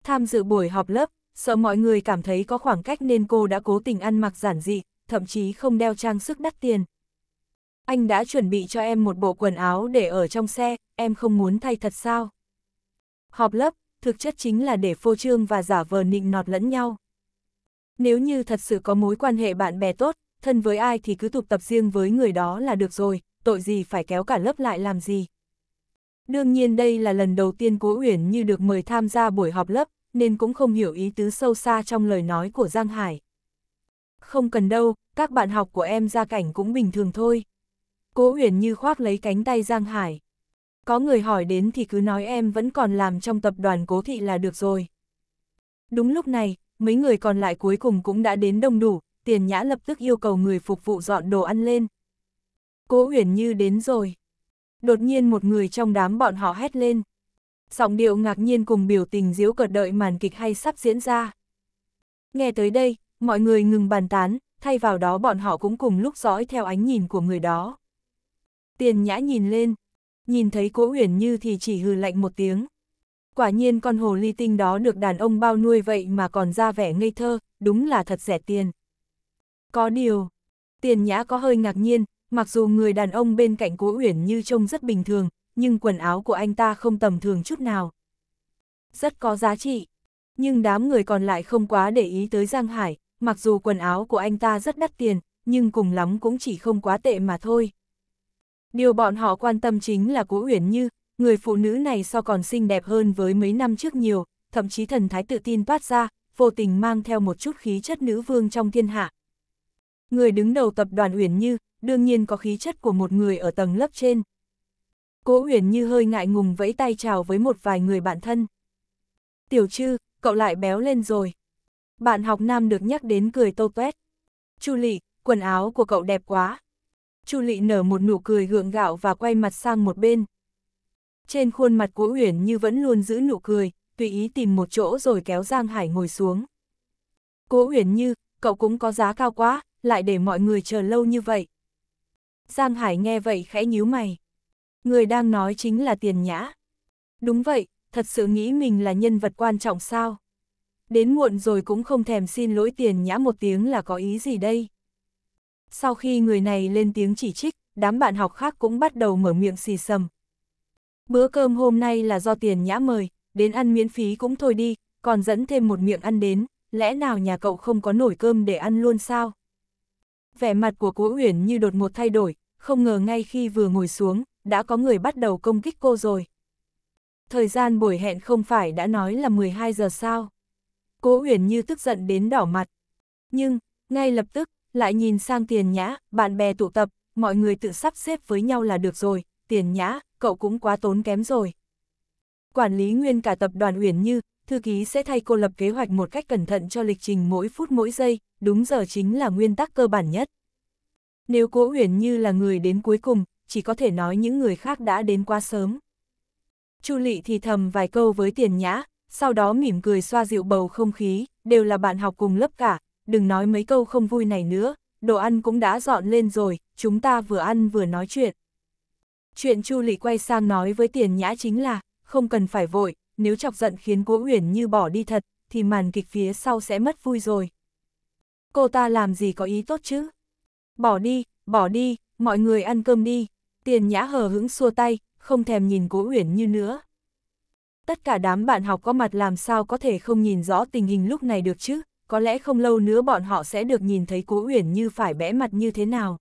Tham dự buổi họp lớp, sợ mọi người cảm thấy có khoảng cách nên cô đã cố tình ăn mặc giản dị, thậm chí không đeo trang sức đắt tiền anh đã chuẩn bị cho em một bộ quần áo để ở trong xe, em không muốn thay thật sao? Họp lớp, thực chất chính là để phô trương và giả vờ nịnh nọt lẫn nhau. Nếu như thật sự có mối quan hệ bạn bè tốt, thân với ai thì cứ tụ tập riêng với người đó là được rồi, tội gì phải kéo cả lớp lại làm gì. Đương nhiên đây là lần đầu tiên Cố Uyển như được mời tham gia buổi họp lớp, nên cũng không hiểu ý tứ sâu xa trong lời nói của Giang Hải. Không cần đâu, các bạn học của em ra cảnh cũng bình thường thôi. Cố Uyển Như khoác lấy cánh tay Giang Hải. Có người hỏi đến thì cứ nói em vẫn còn làm trong tập đoàn cố thị là được rồi. Đúng lúc này, mấy người còn lại cuối cùng cũng đã đến đông đủ, tiền nhã lập tức yêu cầu người phục vụ dọn đồ ăn lên. Cố Uyển Như đến rồi. Đột nhiên một người trong đám bọn họ hét lên. Giọng điệu ngạc nhiên cùng biểu tình diễu cợt đợi màn kịch hay sắp diễn ra. Nghe tới đây, mọi người ngừng bàn tán, thay vào đó bọn họ cũng cùng lúc dõi theo ánh nhìn của người đó. Tiền nhã nhìn lên, nhìn thấy cố uyển như thì chỉ hừ lạnh một tiếng. Quả nhiên con hồ ly tinh đó được đàn ông bao nuôi vậy mà còn ra vẻ ngây thơ, đúng là thật rẻ tiền. Có điều, tiền nhã có hơi ngạc nhiên, mặc dù người đàn ông bên cạnh cố uyển như trông rất bình thường, nhưng quần áo của anh ta không tầm thường chút nào. Rất có giá trị, nhưng đám người còn lại không quá để ý tới Giang Hải, mặc dù quần áo của anh ta rất đắt tiền, nhưng cùng lắm cũng chỉ không quá tệ mà thôi. Điều bọn họ quan tâm chính là Cố Uyển Như, người phụ nữ này so còn xinh đẹp hơn với mấy năm trước nhiều, thậm chí thần thái tự tin toát ra, vô tình mang theo một chút khí chất nữ vương trong thiên hạ. Người đứng đầu tập đoàn Uyển Như, đương nhiên có khí chất của một người ở tầng lớp trên. Cố Uyển Như hơi ngại ngùng vẫy tay chào với một vài người bạn thân. Tiểu Trư, cậu lại béo lên rồi. Bạn học nam được nhắc đến cười tô toét. Chu Lị, quần áo của cậu đẹp quá. Chu Lị nở một nụ cười gượng gạo và quay mặt sang một bên. Trên khuôn mặt của Uyển như vẫn luôn giữ nụ cười, tùy ý tìm một chỗ rồi kéo Giang Hải ngồi xuống. Cố Uyển như, cậu cũng có giá cao quá, lại để mọi người chờ lâu như vậy. Giang Hải nghe vậy khẽ nhíu mày. Người đang nói chính là tiền nhã. Đúng vậy, thật sự nghĩ mình là nhân vật quan trọng sao? Đến muộn rồi cũng không thèm xin lỗi tiền nhã một tiếng là có ý gì đây? sau khi người này lên tiếng chỉ trích, đám bạn học khác cũng bắt đầu mở miệng xì xầm. Bữa cơm hôm nay là do tiền nhã mời, đến ăn miễn phí cũng thôi đi, còn dẫn thêm một miệng ăn đến, lẽ nào nhà cậu không có nổi cơm để ăn luôn sao? Vẻ mặt của Cố Uyển như đột một thay đổi, không ngờ ngay khi vừa ngồi xuống, đã có người bắt đầu công kích cô rồi. Thời gian buổi hẹn không phải đã nói là 12 giờ sao? Cố Uyển như tức giận đến đỏ mặt. Nhưng, ngay lập tức, lại nhìn sang tiền nhã, bạn bè tụ tập, mọi người tự sắp xếp với nhau là được rồi, tiền nhã, cậu cũng quá tốn kém rồi. Quản lý nguyên cả tập đoàn Uyển Như, thư ký sẽ thay cô lập kế hoạch một cách cẩn thận cho lịch trình mỗi phút mỗi giây, đúng giờ chính là nguyên tắc cơ bản nhất. Nếu Cố Uyển Như là người đến cuối cùng, chỉ có thể nói những người khác đã đến quá sớm. Chu Lị thì thầm vài câu với Tiền Nhã, sau đó mỉm cười xoa dịu bầu không khí, đều là bạn học cùng lớp cả, đừng nói mấy câu không vui này nữa, đồ ăn cũng đã dọn lên rồi, chúng ta vừa ăn vừa nói chuyện. Chuyện Chu Lị quay sang nói với Tiền Nhã chính là, không cần phải vội, nếu chọc giận khiến Cố Uyển Như bỏ đi thật, thì màn kịch phía sau sẽ mất vui rồi. Cô ta làm gì có ý tốt chứ? Bỏ đi, bỏ đi, mọi người ăn cơm đi. Tiền Nhã hờ hững xua tay, không thèm nhìn Cố Uyển Như nữa. Tất cả đám bạn học có mặt làm sao có thể không nhìn rõ tình hình lúc này được chứ, có lẽ không lâu nữa bọn họ sẽ được nhìn thấy Cố Uyển Như phải bẽ mặt như thế nào.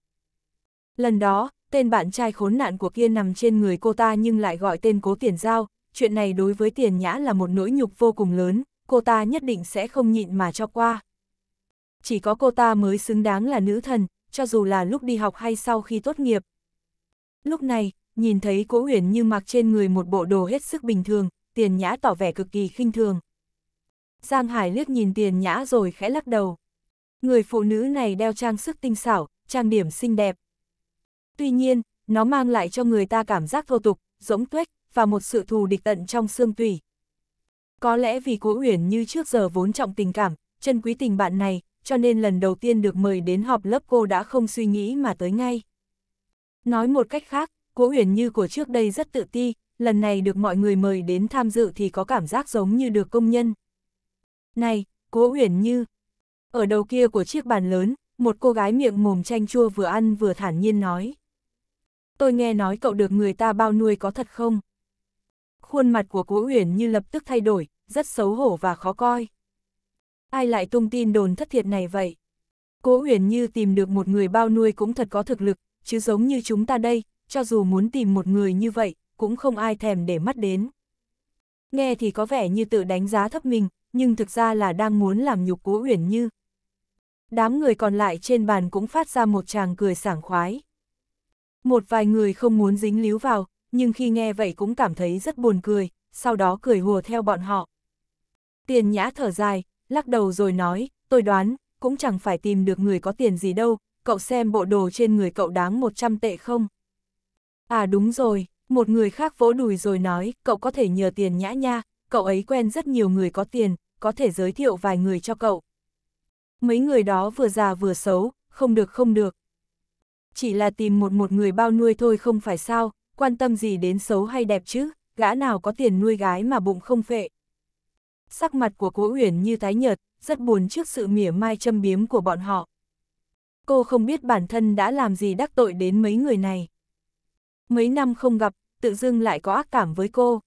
Lần đó, tên bạn trai khốn nạn của kia nằm trên người cô ta nhưng lại gọi tên Cố Tiền Giao, chuyện này đối với Tiền Nhã là một nỗi nhục vô cùng lớn, cô ta nhất định sẽ không nhịn mà cho qua. Chỉ có cô ta mới xứng đáng là nữ thần, cho dù là lúc đi học hay sau khi tốt nghiệp. Lúc này, nhìn thấy Cố Uyển Như mặc trên người một bộ đồ hết sức bình thường, Tiền Nhã tỏ vẻ cực kỳ khinh thường. Giang Hải liếc nhìn tiền nhã rồi khẽ lắc đầu. Người phụ nữ này đeo trang sức tinh xảo, trang điểm xinh đẹp. Tuy nhiên, nó mang lại cho người ta cảm giác thô tục, giống tuếch, và một sự thù địch tận trong xương tủy. Có lẽ vì cố uyển như trước giờ vốn trọng tình cảm, chân quý tình bạn này, cho nên lần đầu tiên được mời đến họp lớp cô đã không suy nghĩ mà tới ngay. Nói một cách khác, cố uyển như của trước đây rất tự ti, lần này được mọi người mời đến tham dự thì có cảm giác giống như được công nhân. Này, cố uyển như. Ở đầu kia của chiếc bàn lớn, một cô gái miệng mồm chanh chua vừa ăn vừa thản nhiên nói. Tôi nghe nói cậu được người ta bao nuôi có thật không? Khuôn mặt của cố uyển như lập tức thay đổi, rất xấu hổ và khó coi. Ai lại tung tin đồn thất thiệt này vậy? Cố uyển như tìm được một người bao nuôi cũng thật có thực lực, chứ giống như chúng ta đây, cho dù muốn tìm một người như vậy, cũng không ai thèm để mắt đến. Nghe thì có vẻ như tự đánh giá thấp mình, nhưng thực ra là đang muốn làm nhục cố Uyển Như. Đám người còn lại trên bàn cũng phát ra một tràng cười sảng khoái. Một vài người không muốn dính líu vào, nhưng khi nghe vậy cũng cảm thấy rất buồn cười, sau đó cười hùa theo bọn họ. Tiền nhã thở dài, lắc đầu rồi nói, tôi đoán, cũng chẳng phải tìm được người có tiền gì đâu, cậu xem bộ đồ trên người cậu đáng 100 tệ không? À đúng rồi, một người khác vỗ đùi rồi nói, cậu có thể nhờ tiền nhã nha, cậu ấy quen rất nhiều người có tiền, có thể giới thiệu vài người cho cậu. Mấy người đó vừa già vừa xấu, không được không được. Chỉ là tìm một một người bao nuôi thôi không phải sao, quan tâm gì đến xấu hay đẹp chứ, gã nào có tiền nuôi gái mà bụng không phệ. Sắc mặt của cố Uyển như tái nhợt, rất buồn trước sự mỉa mai châm biếm của bọn họ. Cô không biết bản thân đã làm gì đắc tội đến mấy người này. Mấy năm không gặp, tự dưng lại có ác cảm với cô.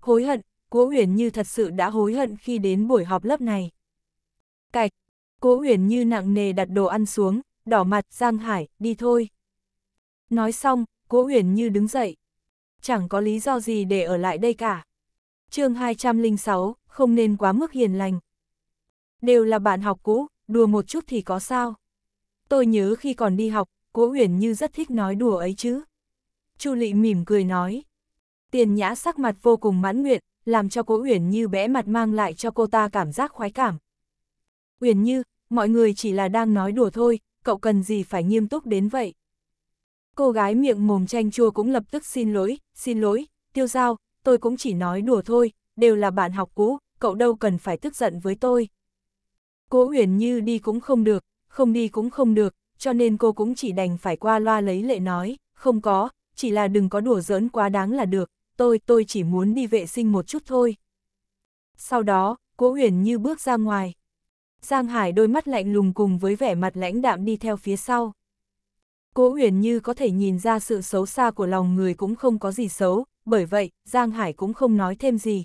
Hối hận, Cố Uyển Như thật sự đã hối hận khi đến buổi họp lớp này. Cạch, Cố Uyển Như nặng nề đặt đồ ăn xuống, đỏ mặt Giang Hải, đi thôi. Nói xong, Cố Uyển Như đứng dậy. Chẳng có lý do gì để ở lại đây cả. chương 206, không nên quá mức hiền lành. Đều là bạn học cũ, đùa một chút thì có sao. Tôi nhớ khi còn đi học, Cố Uyển Như rất thích nói đùa ấy chứ. Chu Lệ mỉm cười nói. Tiền nhã sắc mặt vô cùng mãn nguyện, làm cho Cố Uyển Như bẽ mặt mang lại cho cô ta cảm giác khoái cảm. Uyển Như, mọi người chỉ là đang nói đùa thôi, cậu cần gì phải nghiêm túc đến vậy? Cô gái miệng mồm chanh chua cũng lập tức xin lỗi, xin lỗi, tiêu giao, tôi cũng chỉ nói đùa thôi, đều là bạn học cũ, cậu đâu cần phải tức giận với tôi. Cố Uyển Như đi cũng không được, không đi cũng không được, cho nên cô cũng chỉ đành phải qua loa lấy lệ nói, không có, chỉ là đừng có đùa giỡn quá đáng là được, tôi, tôi chỉ muốn đi vệ sinh một chút thôi. Sau đó, Cố Huyền như bước ra ngoài. Giang Hải đôi mắt lạnh lùng cùng với vẻ mặt lãnh đạm đi theo phía sau. Cố Huyền như có thể nhìn ra sự xấu xa của lòng người cũng không có gì xấu, bởi vậy, Giang Hải cũng không nói thêm gì.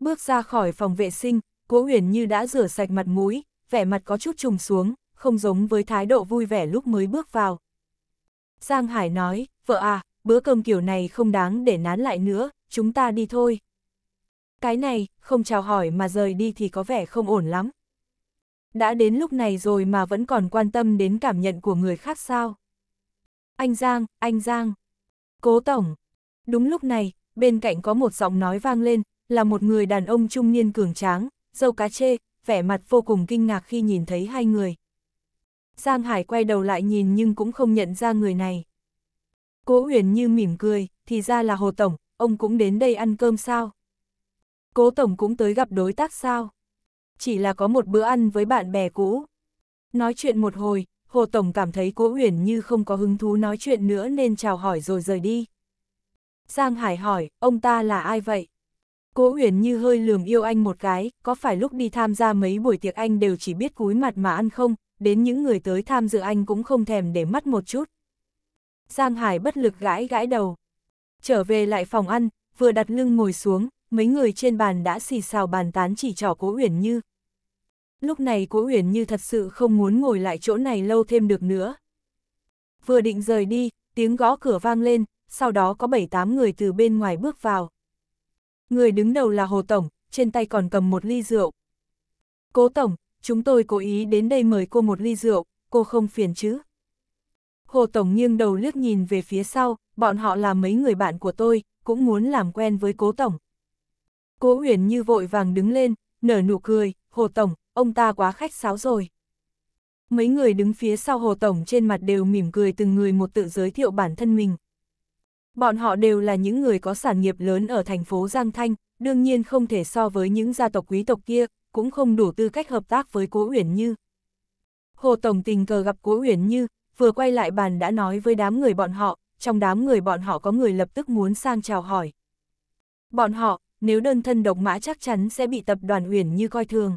Bước ra khỏi phòng vệ sinh, Cố Huyền như đã rửa sạch mặt mũi, vẻ mặt có chút trùng xuống, không giống với thái độ vui vẻ lúc mới bước vào. Giang Hải nói, vợ à, bữa cơm kiểu này không đáng để nán lại nữa, chúng ta đi thôi. Cái này, không chào hỏi mà rời đi thì có vẻ không ổn lắm. Đã đến lúc này rồi mà vẫn còn quan tâm đến cảm nhận của người khác sao? Anh Giang, anh Giang. Cố Tổng. Đúng lúc này, bên cạnh có một giọng nói vang lên, là một người đàn ông trung niên cường tráng, dâu cá chê, vẻ mặt vô cùng kinh ngạc khi nhìn thấy hai người. Giang Hải quay đầu lại nhìn nhưng cũng không nhận ra người này. Cố Huyền Như mỉm cười, thì ra là Hồ Tổng, ông cũng đến đây ăn cơm sao? Cố Tổng cũng tới gặp đối tác sao? Chỉ là có một bữa ăn với bạn bè cũ. Nói chuyện một hồi, Hồ Tổng cảm thấy Cố Huyền Như không có hứng thú nói chuyện nữa nên chào hỏi rồi rời đi. Giang Hải hỏi, ông ta là ai vậy? Cố Huyền như hơi lườm yêu anh một cái, có phải lúc đi tham gia mấy buổi tiệc anh đều chỉ biết cúi mặt mà ăn không, đến những người tới tham dự anh cũng không thèm để mắt một chút. Giang Hải bất lực gãi gãi đầu. Trở về lại phòng ăn, vừa đặt lưng ngồi xuống, mấy người trên bàn đã xì xào bàn tán chỉ trỏ Cố Uyển Như. Lúc này Cố Uyển Như thật sự không muốn ngồi lại chỗ này lâu thêm được nữa. Vừa định rời đi, tiếng gõ cửa vang lên, sau đó có 7-8 người từ bên ngoài bước vào. Người đứng đầu là Hồ Tổng, trên tay còn cầm một ly rượu. Cố Tổng, chúng tôi cố ý đến đây mời cô một ly rượu, cô không phiền chứ? Hồ Tổng nghiêng đầu liếc nhìn về phía sau, bọn họ là mấy người bạn của tôi, cũng muốn làm quen với Cố Tổng. Cố Huyền như vội vàng đứng lên, nở nụ cười, Hồ Tổng, ông ta quá khách sáo rồi. Mấy người đứng phía sau Hồ Tổng trên mặt đều mỉm cười từng người một tự giới thiệu bản thân mình. Bọn họ đều là những người có sản nghiệp lớn ở thành phố Giang Thanh, đương nhiên không thể so với những gia tộc quý tộc kia, cũng không đủ tư cách hợp tác với Cố Uyển Như. Hồ Tổng tình cờ gặp Cố Uyển Như, vừa quay lại bàn đã nói với đám người bọn họ, trong đám người bọn họ có người lập tức muốn sang chào hỏi. Bọn họ, nếu đơn thân độc mã chắc chắn sẽ bị tập đoàn uyển như coi thường.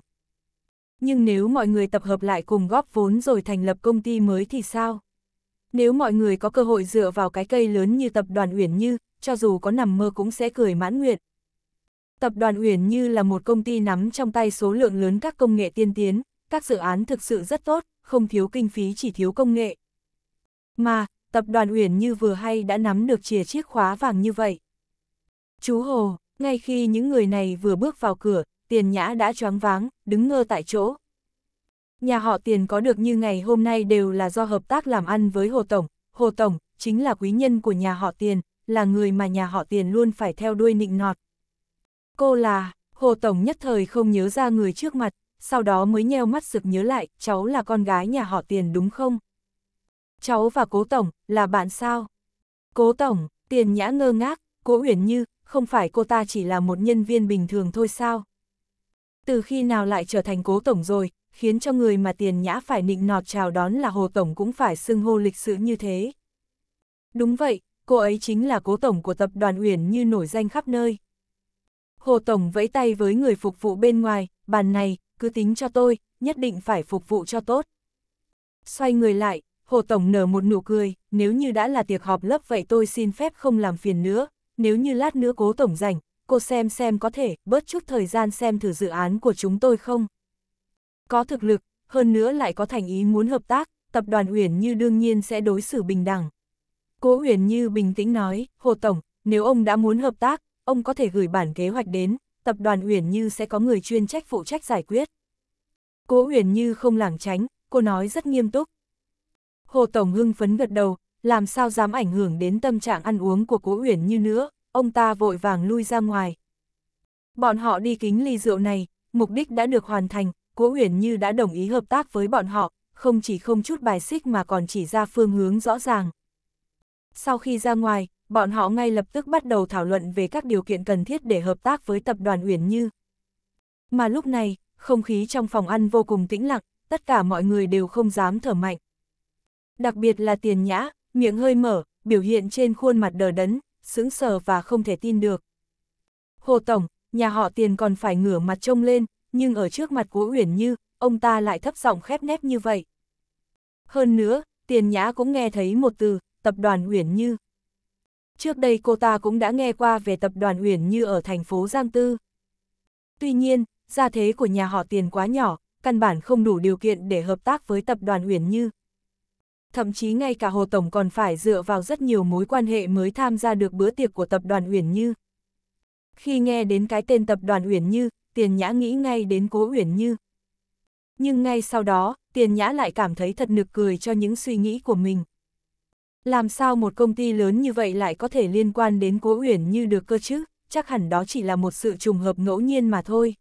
Nhưng nếu mọi người tập hợp lại cùng góp vốn rồi thành lập công ty mới thì sao? Nếu mọi người có cơ hội dựa vào cái cây lớn như tập đoàn Uyển Như, cho dù có nằm mơ cũng sẽ cười mãn nguyện. Tập đoàn Uyển Như là một công ty nắm trong tay số lượng lớn các công nghệ tiên tiến, các dự án thực sự rất tốt, không thiếu kinh phí chỉ thiếu công nghệ. Mà, tập đoàn Uyển như vừa hay đã nắm được chìa chiếc khóa vàng như vậy. Chú Hồ, ngay khi những người này vừa bước vào cửa, tiền nhã đã choáng váng, đứng ngơ tại chỗ. Nhà họ tiền có được như ngày hôm nay đều là do hợp tác làm ăn với Hồ Tổng. Hồ Tổng, chính là quý nhân của nhà họ tiền, là người mà nhà họ tiền luôn phải theo đuôi nịnh nọt. Cô là, Hồ Tổng nhất thời không nhớ ra người trước mặt, sau đó mới nheo mắt sực nhớ lại, cháu là con gái nhà họ tiền đúng không? cháu và cố tổng, là bạn sao? Cố tổng, tiền nhã ngơ ngác, cố uyển như, không phải cô ta chỉ là một nhân viên bình thường thôi sao? Từ khi nào lại trở thành cố tổng rồi, khiến cho người mà tiền nhã phải nịnh nọt chào đón là hồ tổng cũng phải xưng hô lịch sự như thế. Đúng vậy, cô ấy chính là cố tổng của tập đoàn Uyển như nổi danh khắp nơi. Hồ tổng vẫy tay với người phục vụ bên ngoài, bàn này, cứ tính cho tôi, nhất định phải phục vụ cho tốt. Xoay người lại, Hồ Tổng nở một nụ cười, nếu như đã là tiệc họp lớp vậy tôi xin phép không làm phiền nữa, nếu như lát nữa cố Tổng rảnh, cô xem xem có thể bớt chút thời gian xem thử dự án của chúng tôi không. Có thực lực, hơn nữa lại có thành ý muốn hợp tác, tập đoàn Uyển Như đương nhiên sẽ đối xử bình đẳng. Cố Uyển Như bình tĩnh nói, Hồ Tổng, nếu ông đã muốn hợp tác, ông có thể gửi bản kế hoạch đến, tập đoàn Uyển Như sẽ có người chuyên trách phụ trách giải quyết. Cố Uyển Như không lảng tránh, cô nói rất nghiêm túc, Hồ Tổng hưng phấn gật đầu, làm sao dám ảnh hưởng đến tâm trạng ăn uống của Cố Uyển như nữa, ông ta vội vàng lui ra ngoài. Bọn họ đi kính ly rượu này, mục đích đã được hoàn thành, Cố Uyển như đã đồng ý hợp tác với bọn họ, không chỉ không chút bài xích mà còn chỉ ra phương hướng rõ ràng. Sau khi ra ngoài, bọn họ ngay lập tức bắt đầu thảo luận về các điều kiện cần thiết để hợp tác với tập đoàn Uyển Như. Mà lúc này, không khí trong phòng ăn vô cùng tĩnh lặng, tất cả mọi người đều không dám thở mạnh. Đặc biệt là tiền nhã, miệng hơi mở, biểu hiện trên khuôn mặt đờ đấn, sững sờ và không thể tin được. Hồ Tổng, nhà họ tiền còn phải ngửa mặt trông lên, nhưng ở trước mặt của Uyển Như, ông ta lại thấp giọng khép nép như vậy. Hơn nữa, tiền nhã cũng nghe thấy một từ, tập đoàn Uyển Như. Trước đây cô ta cũng đã nghe qua về tập đoàn Uyển Như ở thành phố Giang Tư. Tuy nhiên, gia thế của nhà họ tiền quá nhỏ, căn bản không đủ điều kiện để hợp tác với tập đoàn Uyển Như thậm chí ngay cả Hồ Tổng còn phải dựa vào rất nhiều mối quan hệ mới tham gia được bữa tiệc của tập đoàn Uyển Như. Khi nghe đến cái tên tập đoàn Uyển Như, Tiền Nhã nghĩ ngay đến Cố Uyển Như. Nhưng ngay sau đó, Tiền Nhã lại cảm thấy thật nực cười cho những suy nghĩ của mình. Làm sao một công ty lớn như vậy lại có thể liên quan đến Cố Uyển Như được cơ chứ, chắc hẳn đó chỉ là một sự trùng hợp ngẫu nhiên mà thôi.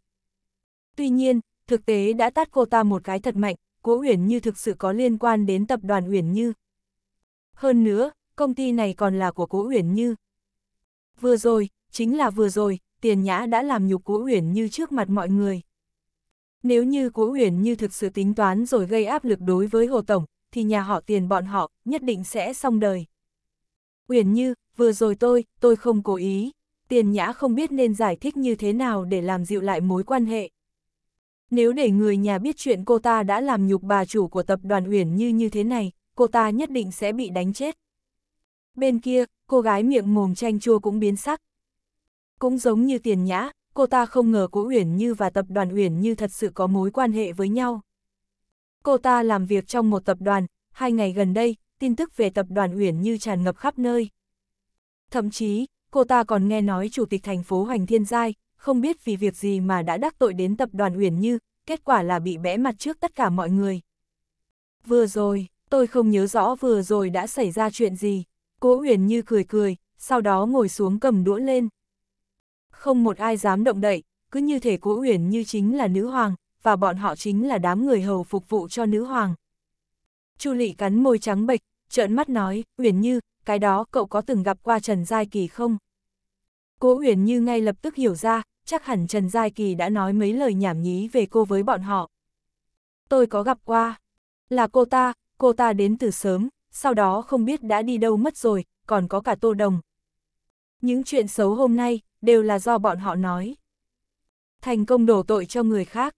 Tuy nhiên, thực tế đã tát cô ta một cái thật mạnh, Cố Uyển Như thực sự có liên quan đến tập đoàn Uyển Như. Hơn nữa, công ty này còn là của Cố Uyển Như. Vừa rồi, chính là vừa rồi, Tiền Nhã đã làm nhục Cố Uyển Như trước mặt mọi người. Nếu như Cố Uyển Như thực sự tính toán rồi gây áp lực đối với Hồ Tổng, thì nhà họ Tiền bọn họ nhất định sẽ xong đời. Uyển Như, vừa rồi tôi, tôi không cố ý. Tiền Nhã không biết nên giải thích như thế nào để làm dịu lại mối quan hệ. Nếu để người nhà biết chuyện cô ta đã làm nhục bà chủ của tập đoàn Uyển Như như thế này, cô ta nhất định sẽ bị đánh chết. Bên kia, cô gái miệng mồm chanh chua cũng biến sắc. Cũng giống như tiền nhã, cô ta không ngờ cố Uyển Như và tập đoàn Uyển Như thật sự có mối quan hệ với nhau. Cô ta làm việc trong một tập đoàn, hai ngày gần đây, tin tức về tập đoàn Uyển Như tràn ngập khắp nơi. Thậm chí, cô ta còn nghe nói Chủ tịch thành phố Hoành Thiên Giai, không biết vì việc gì mà đã đắc tội đến tập đoàn Uyển Như, kết quả là bị bẽ mặt trước tất cả mọi người. Vừa rồi, tôi không nhớ rõ vừa rồi đã xảy ra chuyện gì, cố Uyển Như cười cười, sau đó ngồi xuống cầm đũa lên. Không một ai dám động đậy, cứ như thể cố Uyển Như chính là nữ hoàng, và bọn họ chính là đám người hầu phục vụ cho nữ hoàng. Chu Lị cắn môi trắng bệch, trợn mắt nói, Uyển Như, cái đó cậu có từng gặp qua Trần Giai Kỳ không? Cố Uyển Như ngay lập tức hiểu ra, chắc hẳn Trần Giai Kỳ đã nói mấy lời nhảm nhí về cô với bọn họ. Tôi có gặp qua. Là cô ta, cô ta đến từ sớm, sau đó không biết đã đi đâu mất rồi, còn có cả Tô Đồng. Những chuyện xấu hôm nay, đều là do bọn họ nói. Thành công đổ tội cho người khác.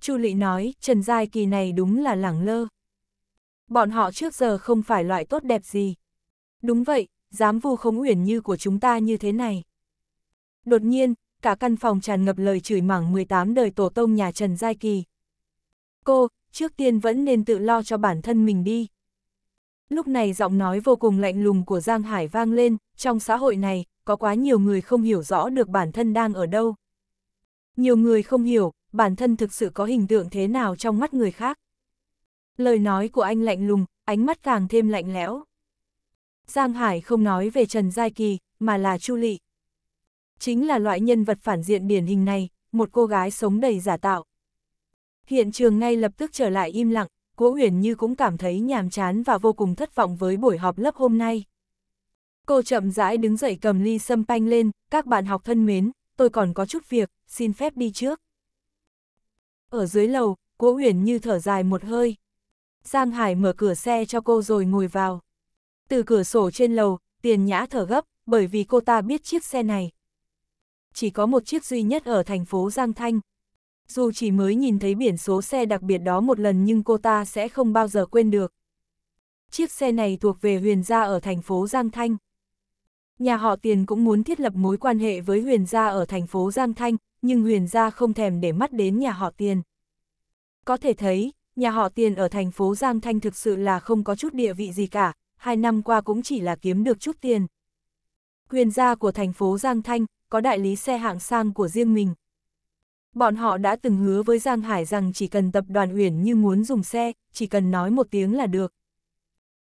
Chu Lị nói, Trần Giai Kỳ này đúng là lẳng lơ. Bọn họ trước giờ không phải loại tốt đẹp gì. Đúng vậy, dám vu khống uyển như của chúng ta như thế này. Đột nhiên, cả căn phòng tràn ngập lời chửi mảng 18 đời tổ tông nhà Trần Giai Kỳ. Cô, trước tiên vẫn nên tự lo cho bản thân mình đi. Lúc này giọng nói vô cùng lạnh lùng của Giang Hải vang lên, trong xã hội này, có quá nhiều người không hiểu rõ được bản thân đang ở đâu. Nhiều người không hiểu, bản thân thực sự có hình tượng thế nào trong mắt người khác. Lời nói của anh lạnh lùng, ánh mắt càng thêm lạnh lẽo. Giang Hải không nói về Trần Giai Kỳ, mà là Chu Lị chính là loại nhân vật phản diện điển hình này, một cô gái sống đầy giả tạo. Hiện trường ngay lập tức trở lại im lặng, Cố Uyển Như cũng cảm thấy nhàm chán và vô cùng thất vọng với buổi họp lớp hôm nay. Cô chậm rãi đứng dậy cầm ly sâm panh lên, các bạn học thân mến, tôi còn có chút việc, xin phép đi trước. Ở dưới lầu, Cố Uyển Như thở dài một hơi. Giang Hải mở cửa xe cho cô rồi ngồi vào. Từ cửa sổ trên lầu, Tiền Nhã thở gấp, bởi vì cô ta biết chiếc xe này, chỉ có một chiếc duy nhất ở thành phố Giang Thanh. Dù chỉ mới nhìn thấy biển số xe đặc biệt đó một lần nhưng cô ta sẽ không bao giờ quên được. Chiếc xe này thuộc về Huyền Gia ở thành phố Giang Thanh. Nhà họ tiền cũng muốn thiết lập mối quan hệ với Huyền Gia ở thành phố Giang Thanh, nhưng Huyền Gia không thèm để mắt đến nhà họ tiền. Có thể thấy, nhà họ tiền ở thành phố Giang Thanh thực sự là không có chút địa vị gì cả, hai năm qua cũng chỉ là kiếm được chút tiền. Huyền Gia của thành phố Giang Thanh, có đại lý xe hạng sang của riêng mình. Bọn họ đã từng hứa với Giang Hải rằng chỉ cần tập đoàn Uyển như muốn dùng xe, chỉ cần nói một tiếng là được.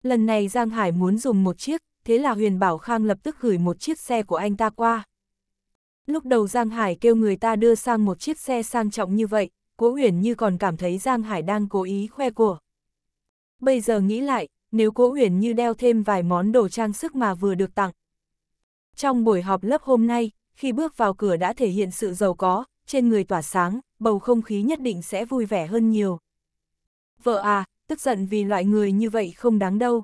Lần này Giang Hải muốn dùng một chiếc, thế là Huyền Bảo Khang lập tức gửi một chiếc xe của anh ta qua. Lúc đầu Giang Hải kêu người ta đưa sang một chiếc xe sang trọng như vậy, Cố Uyển Như còn cảm thấy Giang Hải đang cố ý khoe của. Bây giờ nghĩ lại, nếu Cố Uyển Như đeo thêm vài món đồ trang sức mà vừa được tặng. Trong buổi họp lớp hôm nay, khi bước vào cửa đã thể hiện sự giàu có, trên người tỏa sáng, bầu không khí nhất định sẽ vui vẻ hơn nhiều. Vợ à, tức giận vì loại người như vậy không đáng đâu.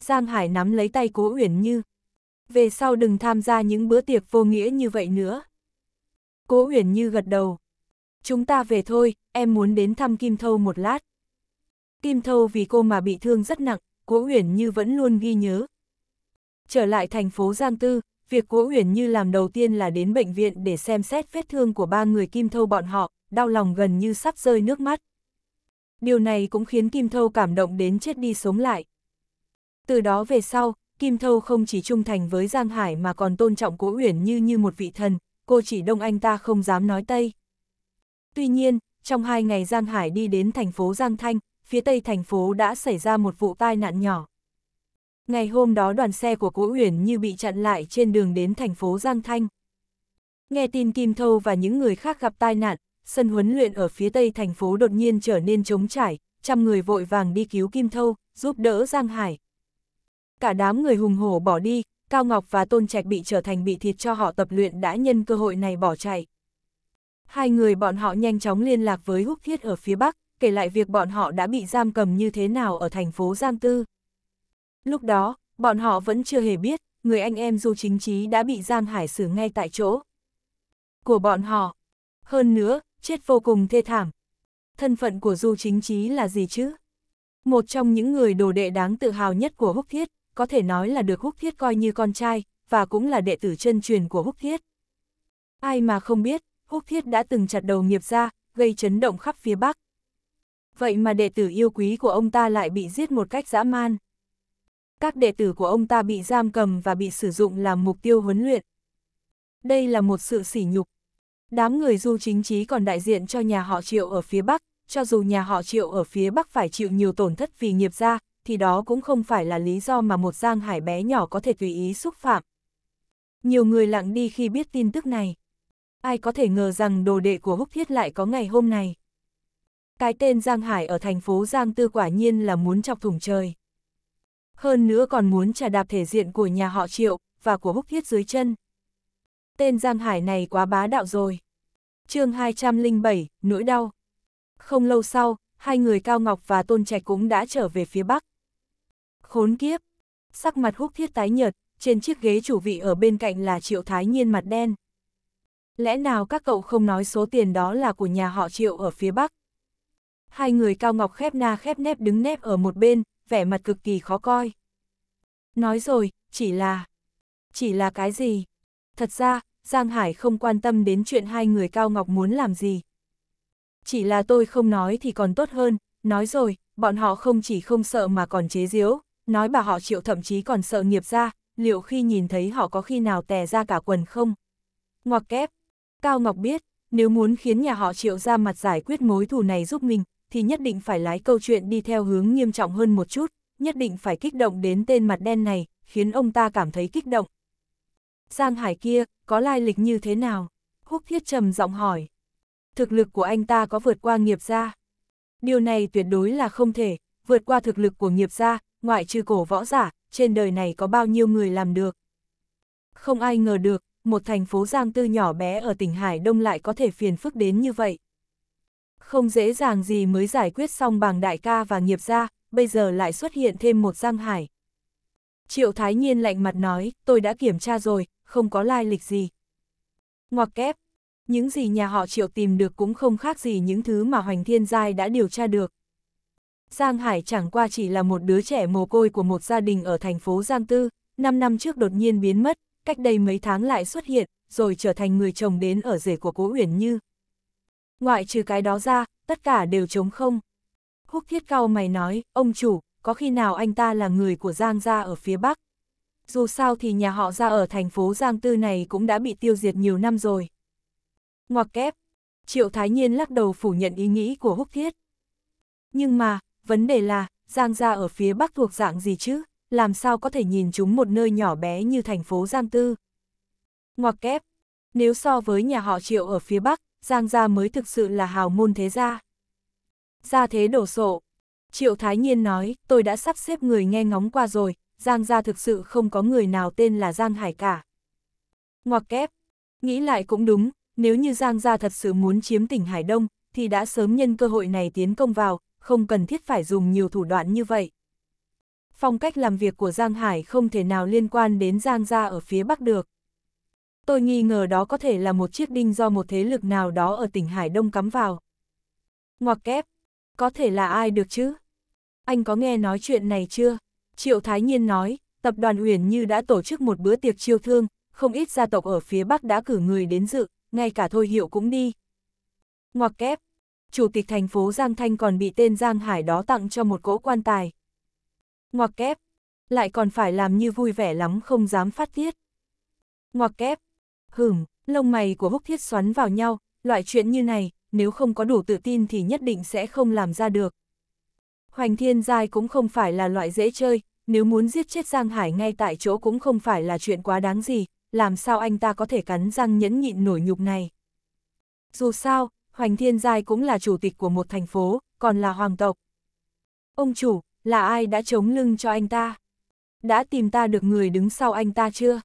Giang Hải nắm lấy tay Cố Uyển Như. Về sau đừng tham gia những bữa tiệc vô nghĩa như vậy nữa. Cố Uyển Như gật đầu. Chúng ta về thôi, em muốn đến thăm Kim Thâu một lát. Kim Thâu vì cô mà bị thương rất nặng, Cố Uyển Như vẫn luôn ghi nhớ. Trở lại thành phố Giang Tư, việc Cố Uyển Như làm đầu tiên là đến bệnh viện để xem xét vết thương của ba người Kim Thâu bọn họ, đau lòng gần như sắp rơi nước mắt. Điều này cũng khiến Kim Thâu cảm động đến chết đi sống lại. Từ đó về sau, Kim Thâu không chỉ trung thành với Giang Hải mà còn tôn trọng Cố Uyển Như như một vị thần, cô chỉ đông anh ta không dám nói Tây. Tuy nhiên, trong hai ngày Giang Hải đi đến thành phố Giang Thanh, phía tây thành phố đã xảy ra một vụ tai nạn nhỏ. Ngày hôm đó đoàn xe của Cố Uyển như bị chặn lại trên đường đến thành phố Giang Thanh. Nghe tin Kim Thâu và những người khác gặp tai nạn, sân huấn luyện ở phía tây thành phố đột nhiên trở nên trống trải, trăm người vội vàng đi cứu Kim Thâu, giúp đỡ Giang Hải. Cả đám người hùng hổ bỏ đi, Cao Ngọc và Tôn Trạch bị trở thành bị thịt cho họ tập luyện đã nhân cơ hội này bỏ chạy. Hai người bọn họ nhanh chóng liên lạc với Húc Thiết ở phía Bắc, kể lại việc bọn họ đã bị giam cầm như thế nào ở thành phố Giang Tư. Lúc đó, bọn họ vẫn chưa hề biết, người anh em Du Chính chí đã bị Giang Hải xử ngay tại chỗ. Của bọn họ. Hơn nữa, chết vô cùng thê thảm. Thân phận của Du Chính chí là gì chứ? Một trong những người đồ đệ đáng tự hào nhất của Húc Thiết, có thể nói là được Húc Thiết coi như con trai, và cũng là đệ tử chân truyền của Húc Thiết. Ai mà không biết, Húc Thiết đã từng chặt đầu nghiệp ra, gây chấn động khắp phía Bắc. Vậy mà đệ tử yêu quý của ông ta lại bị giết một cách dã man các đệ tử của ông ta bị giam cầm và bị sử dụng làm mục tiêu huấn luyện. Đây là một sự sỉ nhục. Đám người du chính trí còn đại diện cho nhà họ Triệu ở phía Bắc, cho dù nhà họ Triệu ở phía Bắc phải chịu nhiều tổn thất vì nghiệp gia, thì đó cũng không phải là lý do mà một Giang Hải bé nhỏ có thể tùy ý xúc phạm. Nhiều người lặng đi khi biết tin tức này. Ai có thể ngờ rằng đồ đệ của Húc Thiết lại có ngày hôm này. Cái tên Giang Hải ở thành phố Giang Tư quả nhiên là muốn chọc thủng trời hơn nữa còn muốn trả đạp thể diện của nhà họ Triệu và của Húc Thiết dưới chân. Tên Giang Hải này quá bá đạo rồi. chương 207, nỗi đau. Không lâu sau, hai người Cao Ngọc và Tôn Trạch cũng đã trở về phía Bắc. Khốn kiếp! Sắc mặt Húc Thiết tái nhợt, trên chiếc ghế chủ vị ở bên cạnh là Triệu Thái Nhiên mặt đen. Lẽ nào các cậu không nói số tiền đó là của nhà họ Triệu ở phía Bắc? Hai người Cao Ngọc khép na khép nép đứng nép ở một bên, vẻ mặt cực kỳ khó coi. Nói rồi, chỉ là... Chỉ là cái gì? Thật ra, Giang Hải không quan tâm đến chuyện hai người Cao Ngọc muốn làm gì. Chỉ là tôi không nói thì còn tốt hơn, nói rồi, bọn họ không chỉ không sợ mà còn chế giễu, nói bà họ chịu thậm chí còn sợ nghiệp ra, liệu khi nhìn thấy họ có khi nào tè ra cả quần không? Ngoặc kép, Cao Ngọc biết, nếu muốn khiến nhà họ triệu ra mặt giải quyết mối thù này giúp mình, thì nhất định phải lái câu chuyện đi theo hướng nghiêm trọng hơn một chút, nhất định phải kích động đến tên mặt đen này, khiến ông ta cảm thấy kích động. Giang Hải kia, có lai lịch như thế nào? Húc Thiết trầm giọng hỏi. Thực lực của anh ta có vượt qua nghiệp gia? Điều này tuyệt đối là không thể, vượt qua thực lực của nghiệp gia, ngoại trừ cổ võ giả, trên đời này có bao nhiêu người làm được. Không ai ngờ được, một thành phố Giang Tư nhỏ bé ở tỉnh Hải Đông lại có thể phiền phức đến như vậy. Không dễ dàng gì mới giải quyết xong bằng đại ca và nghiệp gia, bây giờ lại xuất hiện thêm một Giang Hải. Triệu Thái Nhiên lạnh mặt nói, tôi đã kiểm tra rồi, không có lai lịch gì. Ngoặc kép, những gì nhà họ Triệu tìm được cũng không khác gì những thứ mà Hoành Thiên Giai đã điều tra được. Giang Hải chẳng qua chỉ là một đứa trẻ mồ côi của một gia đình ở thành phố Giang Tư, 5 năm trước đột nhiên biến mất, cách đây mấy tháng lại xuất hiện, rồi trở thành người chồng đến ở rể của Cố Uyển Như ngoại trừ cái đó ra, tất cả đều trống không. Húc thiết cao mày nói, ông chủ, có khi nào anh ta là người của Giang gia ở phía Bắc? Dù sao thì nhà họ ra ở thành phố Giang Tư này cũng đã bị tiêu diệt nhiều năm rồi. Ngoặc kép, Triệu Thái Nhiên lắc đầu phủ nhận ý nghĩ của Húc Thiết. Nhưng mà, vấn đề là, Giang gia ở phía Bắc thuộc dạng gì chứ, làm sao có thể nhìn chúng một nơi nhỏ bé như thành phố Giang Tư? Ngoặc kép, nếu so với nhà họ Triệu ở phía Bắc, Giang gia mới thực sự là hào môn thế gia. Gia thế đổ sộ. Triệu Thái Nhiên nói, tôi đã sắp xếp người nghe ngóng qua rồi, Giang gia thực sự không có người nào tên là Giang Hải cả. Ngoặc kép, nghĩ lại cũng đúng, nếu như Giang gia thật sự muốn chiếm tỉnh Hải Đông, thì đã sớm nhân cơ hội này tiến công vào, không cần thiết phải dùng nhiều thủ đoạn như vậy. Phong cách làm việc của Giang Hải không thể nào liên quan đến Giang gia ở phía Bắc được tôi nghi ngờ đó có thể là một chiếc đinh do một thế lực nào đó ở tỉnh Hải Đông cắm vào. Ngoặc kép, có thể là ai được chứ? Anh có nghe nói chuyện này chưa? Triệu Thái Nhiên nói, tập đoàn Uyển Như đã tổ chức một bữa tiệc chiêu thương, không ít gia tộc ở phía Bắc đã cử người đến dự, ngay cả Thôi Hiệu cũng đi. Ngoặc kép, chủ tịch thành phố Giang Thanh còn bị tên Giang Hải đó tặng cho một cỗ quan tài. Ngoặc kép, lại còn phải làm như vui vẻ lắm không dám phát tiết. Ngoặc kép, Hửm, lông mày của húc thiết xoắn vào nhau, loại chuyện như này, nếu không có đủ tự tin thì nhất định sẽ không làm ra được. Hoành thiên giai cũng không phải là loại dễ chơi, nếu muốn giết chết Giang Hải ngay tại chỗ cũng không phải là chuyện quá đáng gì, làm sao anh ta có thể cắn răng nhẫn nhịn nổi nhục này. Dù sao, Hoành Thiên Giai cũng là chủ tịch của một thành phố, còn là hoàng tộc. Ông chủ, là ai đã chống lưng cho anh ta? Đã tìm ta được người đứng sau anh ta chưa?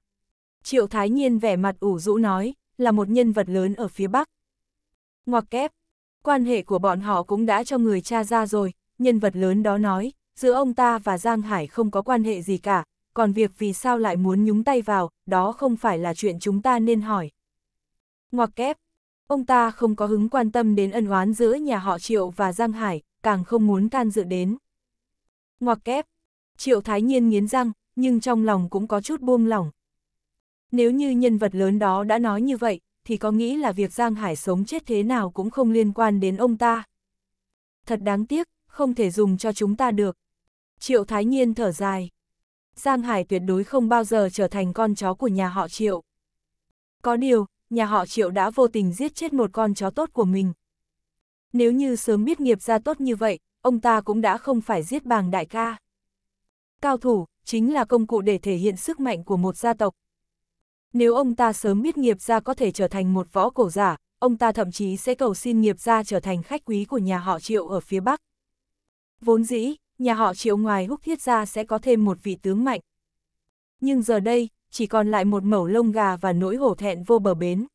Triệu Thái Nhiên vẻ mặt ủ rũ nói, là một nhân vật lớn ở phía Bắc. Ngoặc kép, quan hệ của bọn họ cũng đã cho người cha ra rồi, nhân vật lớn đó nói, giữa ông ta và Giang Hải không có quan hệ gì cả, còn việc vì sao lại muốn nhúng tay vào, đó không phải là chuyện chúng ta nên hỏi. Ngoặc kép, ông ta không có hứng quan tâm đến ân oán giữa nhà họ Triệu và Giang Hải, càng không muốn can dự đến. Ngoặc kép, Triệu Thái Nhiên nghiến răng, nhưng trong lòng cũng có chút buông lỏng, nếu như nhân vật lớn đó đã nói như vậy, thì có nghĩ là việc Giang Hải sống chết thế nào cũng không liên quan đến ông ta. Thật đáng tiếc, không thể dùng cho chúng ta được. Triệu Thái Nhiên thở dài. Giang Hải tuyệt đối không bao giờ trở thành con chó của nhà họ Triệu. Có điều, nhà họ Triệu đã vô tình giết chết một con chó tốt của mình. Nếu như sớm biết nghiệp ra tốt như vậy, ông ta cũng đã không phải giết bàng đại ca. Cao thủ, chính là công cụ để thể hiện sức mạnh của một gia tộc, nếu ông ta sớm biết nghiệp gia có thể trở thành một võ cổ giả, ông ta thậm chí sẽ cầu xin nghiệp gia trở thành khách quý của nhà họ Triệu ở phía Bắc. Vốn dĩ, nhà họ Triệu ngoài húc thiết gia sẽ có thêm một vị tướng mạnh. Nhưng giờ đây, chỉ còn lại một mẩu lông gà và nỗi hổ thẹn vô bờ bến.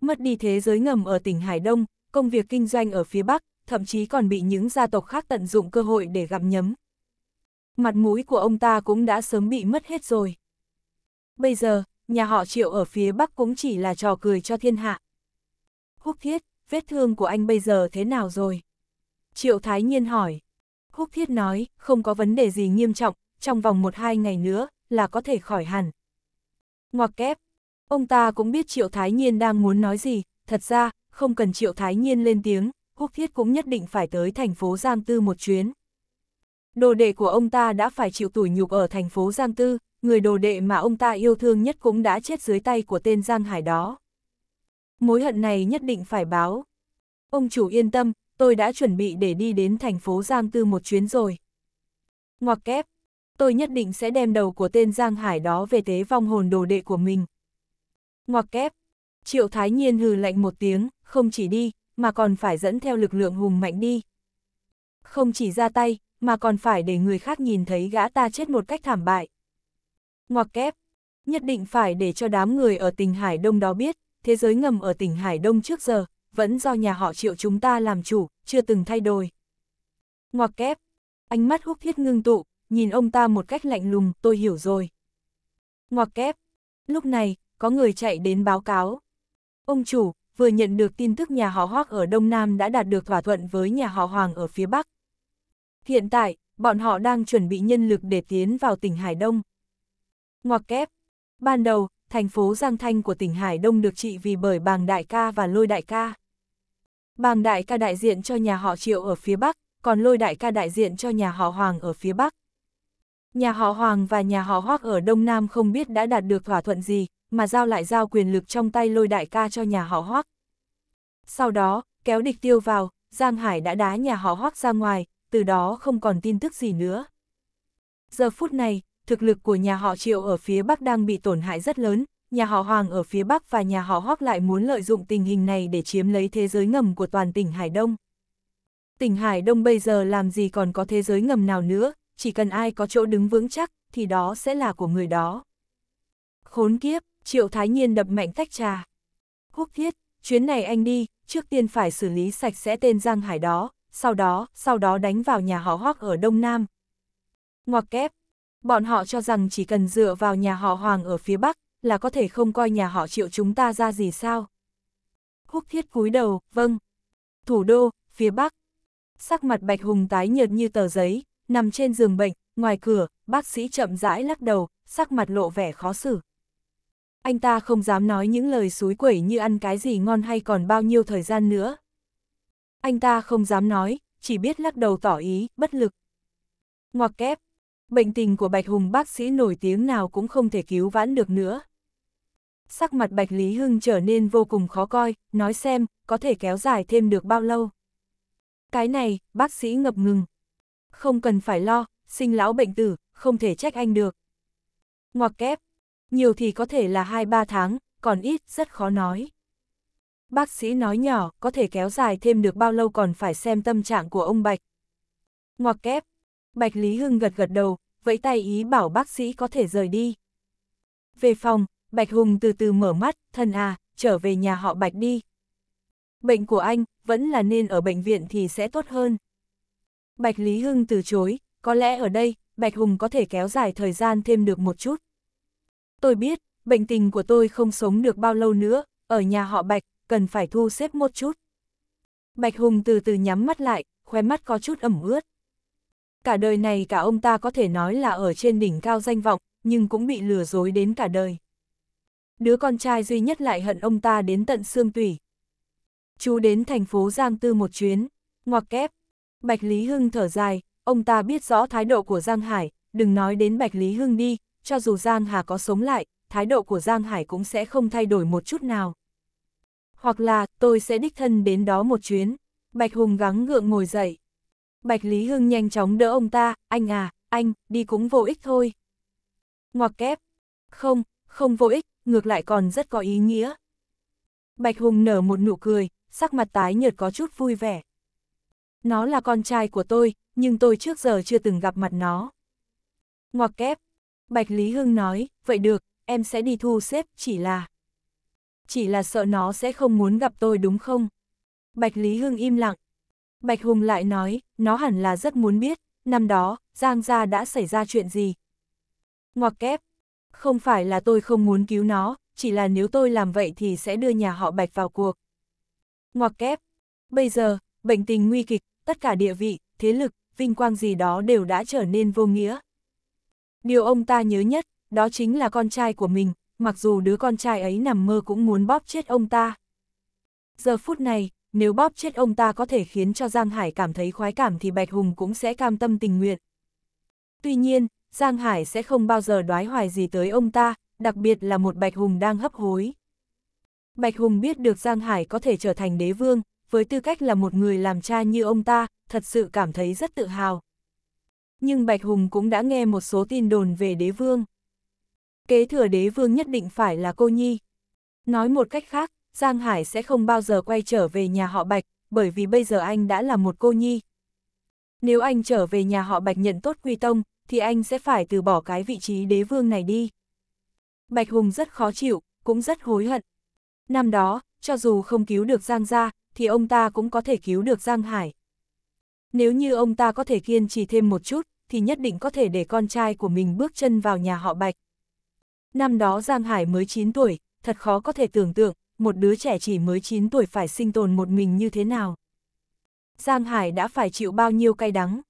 Mất đi thế giới ngầm ở tỉnh Hải Đông, công việc kinh doanh ở phía Bắc, thậm chí còn bị những gia tộc khác tận dụng cơ hội để gặm nhấm. Mặt mũi của ông ta cũng đã sớm bị mất hết rồi. Bây giờ, nhà họ triệu ở phía Bắc cũng chỉ là trò cười cho thiên hạ. Húc thiết, vết thương của anh bây giờ thế nào rồi? Triệu Thái Nhiên hỏi. Húc thiết nói, không có vấn đề gì nghiêm trọng, trong vòng một hai ngày nữa, là có thể khỏi hẳn. Ngoặc kép, ông ta cũng biết Triệu Thái Nhiên đang muốn nói gì, thật ra, không cần Triệu Thái Nhiên lên tiếng, Húc Thiết cũng nhất định phải tới thành phố Giang Tư một chuyến. Đồ đệ của ông ta đã phải chịu tủi nhục ở thành phố Giang Tư, người đồ đệ mà ông ta yêu thương nhất cũng đã chết dưới tay của tên Giang Hải đó. Mối hận này nhất định phải báo. Ông chủ yên tâm, tôi đã chuẩn bị để đi đến thành phố Giang Tư một chuyến rồi. Ngoặc kép, tôi nhất định sẽ đem đầu của tên Giang Hải đó về tế vong hồn đồ đệ của mình. Ngoặc kép, Triệu Thái Nhiên hừ lạnh một tiếng, không chỉ đi, mà còn phải dẫn theo lực lượng hùng mạnh đi. Không chỉ ra tay, mà còn phải để người khác nhìn thấy gã ta chết một cách thảm bại. Ngoặc kép, nhất định phải để cho đám người ở tỉnh Hải Đông đó biết, thế giới ngầm ở tỉnh Hải Đông trước giờ, vẫn do nhà họ triệu chúng ta làm chủ, chưa từng thay đổi. Ngoặc kép, ánh mắt húc thiết ngưng tụ, nhìn ông ta một cách lạnh lùng, tôi hiểu rồi. Ngoặc kép, lúc này, có người chạy đến báo cáo. Ông chủ, vừa nhận được tin tức nhà họ Hoác ở Đông Nam đã đạt được thỏa thuận với nhà họ Hoàng ở phía Bắc. Hiện tại, bọn họ đang chuẩn bị nhân lực để tiến vào tỉnh Hải Đông. Ngoặc kép. Ban đầu, thành phố Giang Thanh của tỉnh Hải Đông được trị vì bởi bàng đại ca và lôi đại ca. Bàng đại ca đại diện cho nhà họ Triệu ở phía Bắc, còn lôi đại ca đại diện cho nhà họ Hoàng ở phía Bắc. Nhà họ Hoàng và nhà họ Hoác ở Đông Nam không biết đã đạt được thỏa thuận gì, mà giao lại giao quyền lực trong tay lôi đại ca cho nhà họ Hoác. Sau đó, kéo địch tiêu vào, Giang Hải đã đá nhà họ Hoác ra ngoài, từ đó không còn tin tức gì nữa. Giờ phút này, thực lực của nhà họ Triệu ở phía Bắc đang bị tổn hại rất lớn, nhà họ Hoàng ở phía Bắc và nhà họ Hoác lại muốn lợi dụng tình hình này để chiếm lấy thế giới ngầm của toàn tỉnh Hải Đông. Tỉnh Hải Đông bây giờ làm gì còn có thế giới ngầm nào nữa, chỉ cần ai có chỗ đứng vững chắc, thì đó sẽ là của người đó. Khốn kiếp, Triệu Thái Nhiên đập mạnh tách trà. Húc thiết, chuyến này anh đi, trước tiên phải xử lý sạch sẽ tên Giang Hải đó, sau đó, sau đó đánh vào nhà họ Hoác ở Đông Nam. Ngoặc kép, bọn họ cho rằng chỉ cần dựa vào nhà họ Hoàng ở phía Bắc, là có thể không coi nhà họ triệu chúng ta ra gì sao. Húc thiết cúi đầu, vâng. Thủ đô, phía Bắc. Sắc mặt Bạch Hùng tái nhợt như tờ giấy, nằm trên giường bệnh, ngoài cửa, bác sĩ chậm rãi lắc đầu, sắc mặt lộ vẻ khó xử. Anh ta không dám nói những lời suối quẩy như ăn cái gì ngon hay còn bao nhiêu thời gian nữa. Anh ta không dám nói, chỉ biết lắc đầu tỏ ý, bất lực. Ngoặc kép, Bệnh tình của Bạch Hùng bác sĩ nổi tiếng nào cũng không thể cứu vãn được nữa. Sắc mặt Bạch Lý Hưng trở nên vô cùng khó coi, nói xem, có thể kéo dài thêm được bao lâu. Cái này, bác sĩ ngập ngừng. Không cần phải lo, sinh lão bệnh tử, không thể trách anh được. Ngoặc kép, nhiều thì có thể là 2-3 tháng, còn ít, rất khó nói. Bác sĩ nói nhỏ, có thể kéo dài thêm được bao lâu còn phải xem tâm trạng của ông Bạch. Ngoặc kép, Bạch Lý Hưng gật gật đầu, vẫy tay ý bảo bác sĩ có thể rời đi. Về phòng, Bạch Hùng từ từ mở mắt, thân à, trở về nhà họ Bạch đi. Bệnh của anh, vẫn là nên ở bệnh viện thì sẽ tốt hơn. Bạch Lý Hưng từ chối, có lẽ ở đây, Bạch Hùng có thể kéo dài thời gian thêm được một chút. Tôi biết, bệnh tình của tôi không sống được bao lâu nữa, ở nhà họ Bạch, cần phải thu xếp một chút. Bạch Hùng từ từ nhắm mắt lại, khóe mắt có chút ẩm ướt cả đời này cả ông ta có thể nói là ở trên đỉnh cao danh vọng, nhưng cũng bị lừa dối đến cả đời. Đứa con trai duy nhất lại hận ông ta đến tận xương tủy. Chú đến thành phố Giang Tư một chuyến, ngoặc kép. Bạch Lý Hưng thở dài, ông ta biết rõ thái độ của Giang Hải, đừng nói đến Bạch Lý Hưng đi, cho dù Giang Hà có sống lại, thái độ của Giang Hải cũng sẽ không thay đổi một chút nào. Hoặc là, tôi sẽ đích thân đến đó một chuyến. Bạch Hùng gắng gượng ngồi dậy. Bạch Lý Hưng nhanh chóng đỡ ông ta, anh à, anh, đi cũng vô ích thôi. Ngoặc kép, không, không vô ích, ngược lại còn rất có ý nghĩa. Bạch Hùng nở một nụ cười, sắc mặt tái nhợt có chút vui vẻ. Nó là con trai của tôi, nhưng tôi trước giờ chưa từng gặp mặt nó. Ngoặc kép, Bạch Lý Hưng nói, vậy được, em sẽ đi thu xếp, chỉ là... Chỉ là sợ nó sẽ không muốn gặp tôi đúng không? Bạch Lý Hưng im lặng, Bạch Hùng lại nói, nó hẳn là rất muốn biết, năm đó, Giang Gia đã xảy ra chuyện gì. Ngoặc kép, không phải là tôi không muốn cứu nó, chỉ là nếu tôi làm vậy thì sẽ đưa nhà họ Bạch vào cuộc. Ngoặc kép, bây giờ, bệnh tình nguy kịch, tất cả địa vị, thế lực, vinh quang gì đó đều đã trở nên vô nghĩa. Điều ông ta nhớ nhất, đó chính là con trai của mình, mặc dù đứa con trai ấy nằm mơ cũng muốn bóp chết ông ta. Giờ phút này, nếu bóp chết ông ta có thể khiến cho Giang Hải cảm thấy khoái cảm thì Bạch Hùng cũng sẽ cam tâm tình nguyện. Tuy nhiên, Giang Hải sẽ không bao giờ đoái hoài gì tới ông ta, đặc biệt là một Bạch Hùng đang hấp hối. Bạch Hùng biết được Giang Hải có thể trở thành đế vương, với tư cách là một người làm cha như ông ta, thật sự cảm thấy rất tự hào. Nhưng Bạch Hùng cũng đã nghe một số tin đồn về đế vương. Kế thừa đế vương nhất định phải là cô nhi. Nói một cách khác, Giang Hải sẽ không bao giờ quay trở về nhà họ Bạch, bởi vì bây giờ anh đã là một cô nhi. Nếu anh trở về nhà họ Bạch nhận tốt quy tông, thì anh sẽ phải từ bỏ cái vị trí đế vương này đi. Bạch Hùng rất khó chịu, cũng rất hối hận. Năm đó, cho dù không cứu được Giang gia, thì ông ta cũng có thể cứu được Giang Hải. Nếu như ông ta có thể kiên trì thêm một chút, thì nhất định có thể để con trai của mình bước chân vào nhà họ Bạch. Năm đó Giang Hải mới 9 tuổi, thật khó có thể tưởng tượng, một đứa trẻ chỉ mới 9 tuổi phải sinh tồn một mình như thế nào. Giang Hải đã phải chịu bao nhiêu cay đắng.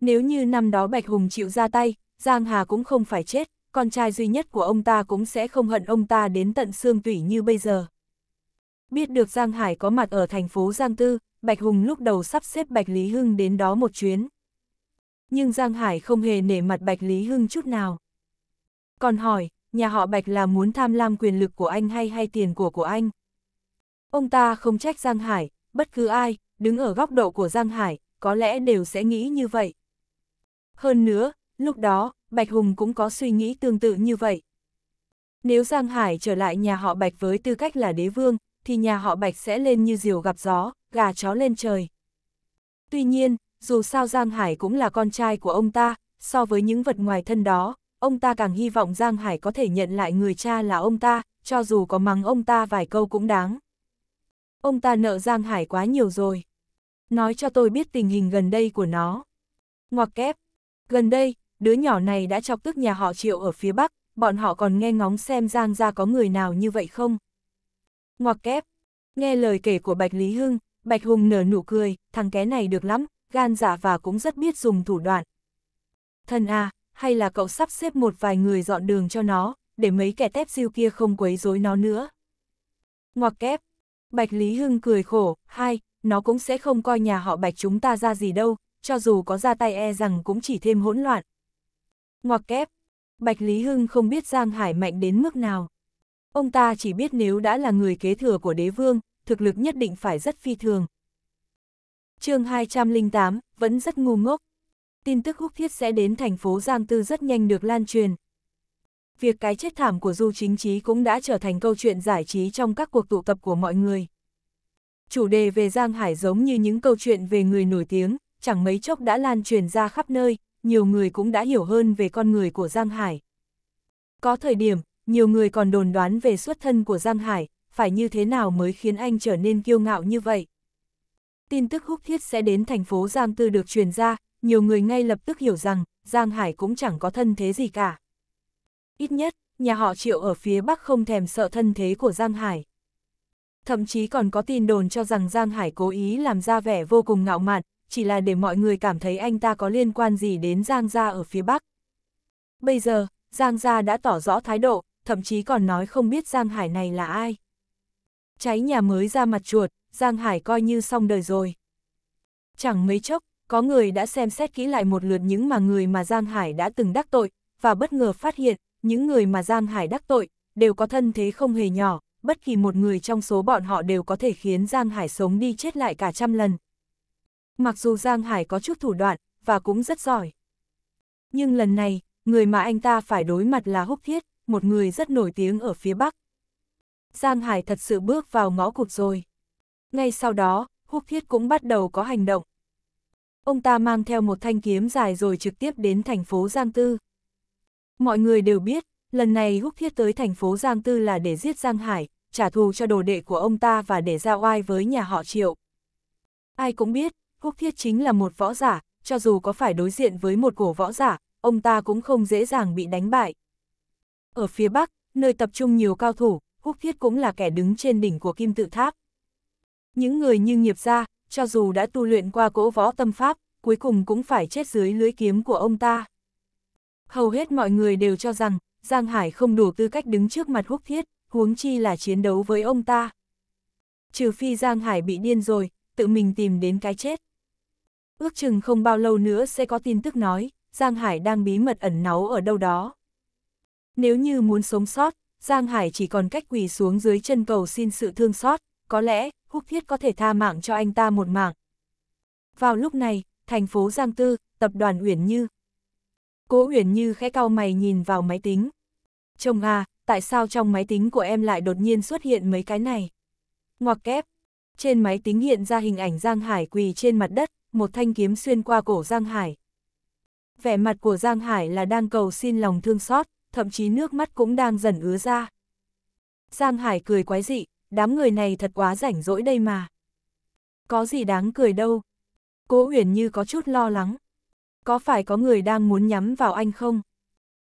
Nếu như năm đó Bạch Hùng chịu ra tay, Giang Hà cũng không phải chết, con trai duy nhất của ông ta cũng sẽ không hận ông ta đến tận xương tủy như bây giờ. Biết được Giang Hải có mặt ở thành phố Giang Tư, Bạch Hùng lúc đầu sắp xếp Bạch Lý Hưng đến đó một chuyến. Nhưng Giang Hải không hề nể mặt Bạch Lý Hưng chút nào. Còn hỏi, nhà họ Bạch là muốn tham lam quyền lực của anh hay hay tiền của của anh. Ông ta không trách Giang Hải, bất cứ ai, đứng ở góc độ của Giang Hải, có lẽ đều sẽ nghĩ như vậy. Hơn nữa, lúc đó, Bạch Hùng cũng có suy nghĩ tương tự như vậy. Nếu Giang Hải trở lại nhà họ Bạch với tư cách là đế vương, thì nhà họ Bạch sẽ lên như diều gặp gió, gà chó lên trời. Tuy nhiên, dù sao Giang Hải cũng là con trai của ông ta, so với những vật ngoài thân đó, ông ta càng hy vọng Giang Hải có thể nhận lại người cha là ông ta, cho dù có mắng ông ta vài câu cũng đáng. Ông ta nợ Giang Hải quá nhiều rồi. Nói cho tôi biết tình hình gần đây của nó. Ngoặc kép, gần đây, đứa nhỏ này đã chọc tức nhà họ Triệu ở phía Bắc, bọn họ còn nghe ngóng xem Giang ra có người nào như vậy không. Ngoặc kép, nghe lời kể của Bạch Lý Hưng, Bạch Hùng nở nụ cười, thằng ké này được lắm, gan dạ và cũng rất biết dùng thủ đoạn. Thân à, hay là cậu sắp xếp một vài người dọn đường cho nó, để mấy kẻ tép siêu kia không quấy rối nó nữa. Ngoặc kép, Bạch Lý Hưng cười khổ, hai, nó cũng sẽ không coi nhà họ Bạch chúng ta ra gì đâu, cho dù có ra tay e rằng cũng chỉ thêm hỗn loạn. Ngoặc kép, Bạch Lý Hưng không biết Giang Hải mạnh đến mức nào. Ông ta chỉ biết nếu đã là người kế thừa của đế vương, thực lực nhất định phải rất phi thường. chương 208, vẫn rất ngu ngốc tin tức húc thiết sẽ đến thành phố Giang Tư rất nhanh được lan truyền. Việc cái chết thảm của Du Chính Trí cũng đã trở thành câu chuyện giải trí trong các cuộc tụ tập của mọi người. Chủ đề về Giang Hải giống như những câu chuyện về người nổi tiếng, chẳng mấy chốc đã lan truyền ra khắp nơi, nhiều người cũng đã hiểu hơn về con người của Giang Hải. Có thời điểm, nhiều người còn đồn đoán về xuất thân của Giang Hải, phải như thế nào mới khiến anh trở nên kiêu ngạo như vậy. Tin tức húc thiết sẽ đến thành phố Giang Tư được truyền ra, nhiều người ngay lập tức hiểu rằng Giang Hải cũng chẳng có thân thế gì cả. Ít nhất, nhà họ Triệu ở phía Bắc không thèm sợ thân thế của Giang Hải. Thậm chí còn có tin đồn cho rằng Giang Hải cố ý làm ra vẻ vô cùng ngạo mạn, chỉ là để mọi người cảm thấy anh ta có liên quan gì đến Giang Gia ở phía Bắc. Bây giờ, Giang Gia đã tỏ rõ thái độ, thậm chí còn nói không biết Giang Hải này là ai. Cháy nhà mới ra mặt chuột, Giang Hải coi như xong đời rồi. Chẳng mấy chốc, có người đã xem xét kỹ lại một lượt những mà người mà Giang Hải đã từng đắc tội, và bất ngờ phát hiện, những người mà Giang Hải đắc tội, đều có thân thế không hề nhỏ, bất kỳ một người trong số bọn họ đều có thể khiến Giang Hải sống đi chết lại cả trăm lần. Mặc dù Giang Hải có chút thủ đoạn, và cũng rất giỏi. Nhưng lần này, người mà anh ta phải đối mặt là Húc Thiết, một người rất nổi tiếng ở phía Bắc. Giang Hải thật sự bước vào ngõ cụt rồi. Ngay sau đó, Húc Thiết cũng bắt đầu có hành động ông ta mang theo một thanh kiếm dài rồi trực tiếp đến thành phố Giang Tư. Mọi người đều biết, lần này húc thiết tới thành phố Giang Tư là để giết Giang Hải, trả thù cho đồ đệ của ông ta và để ra oai với nhà họ Triệu. Ai cũng biết, húc thiết chính là một võ giả, cho dù có phải đối diện với một cổ võ giả, ông ta cũng không dễ dàng bị đánh bại. Ở phía Bắc, nơi tập trung nhiều cao thủ, húc thiết cũng là kẻ đứng trên đỉnh của kim tự tháp. Những người như nghiệp gia, cho dù đã tu luyện qua cỗ võ tâm pháp, cuối cùng cũng phải chết dưới lưới kiếm của ông ta. Hầu hết mọi người đều cho rằng, Giang Hải không đủ tư cách đứng trước mặt húc thiết, huống chi là chiến đấu với ông ta. Trừ phi Giang Hải bị điên rồi, tự mình tìm đến cái chết. Ước chừng không bao lâu nữa sẽ có tin tức nói, Giang Hải đang bí mật ẩn náu ở đâu đó. Nếu như muốn sống sót, Giang Hải chỉ còn cách quỳ xuống dưới chân cầu xin sự thương xót, có lẽ Húc Thiết có thể tha mạng cho anh ta một mạng. Vào lúc này, thành phố Giang Tư, tập đoàn Uyển Như. Cố Uyển Như khẽ cau mày nhìn vào máy tính. Chồng à, tại sao trong máy tính của em lại đột nhiên xuất hiện mấy cái này? Ngoặc kép. Trên máy tính hiện ra hình ảnh Giang Hải quỳ trên mặt đất, một thanh kiếm xuyên qua cổ Giang Hải. Vẻ mặt của Giang Hải là đang cầu xin lòng thương xót, thậm chí nước mắt cũng đang dần ứa ra. Giang Hải cười quái dị, đám người này thật quá rảnh rỗi đây mà. Có gì đáng cười đâu. Cố Huyền như có chút lo lắng. Có phải có người đang muốn nhắm vào anh không?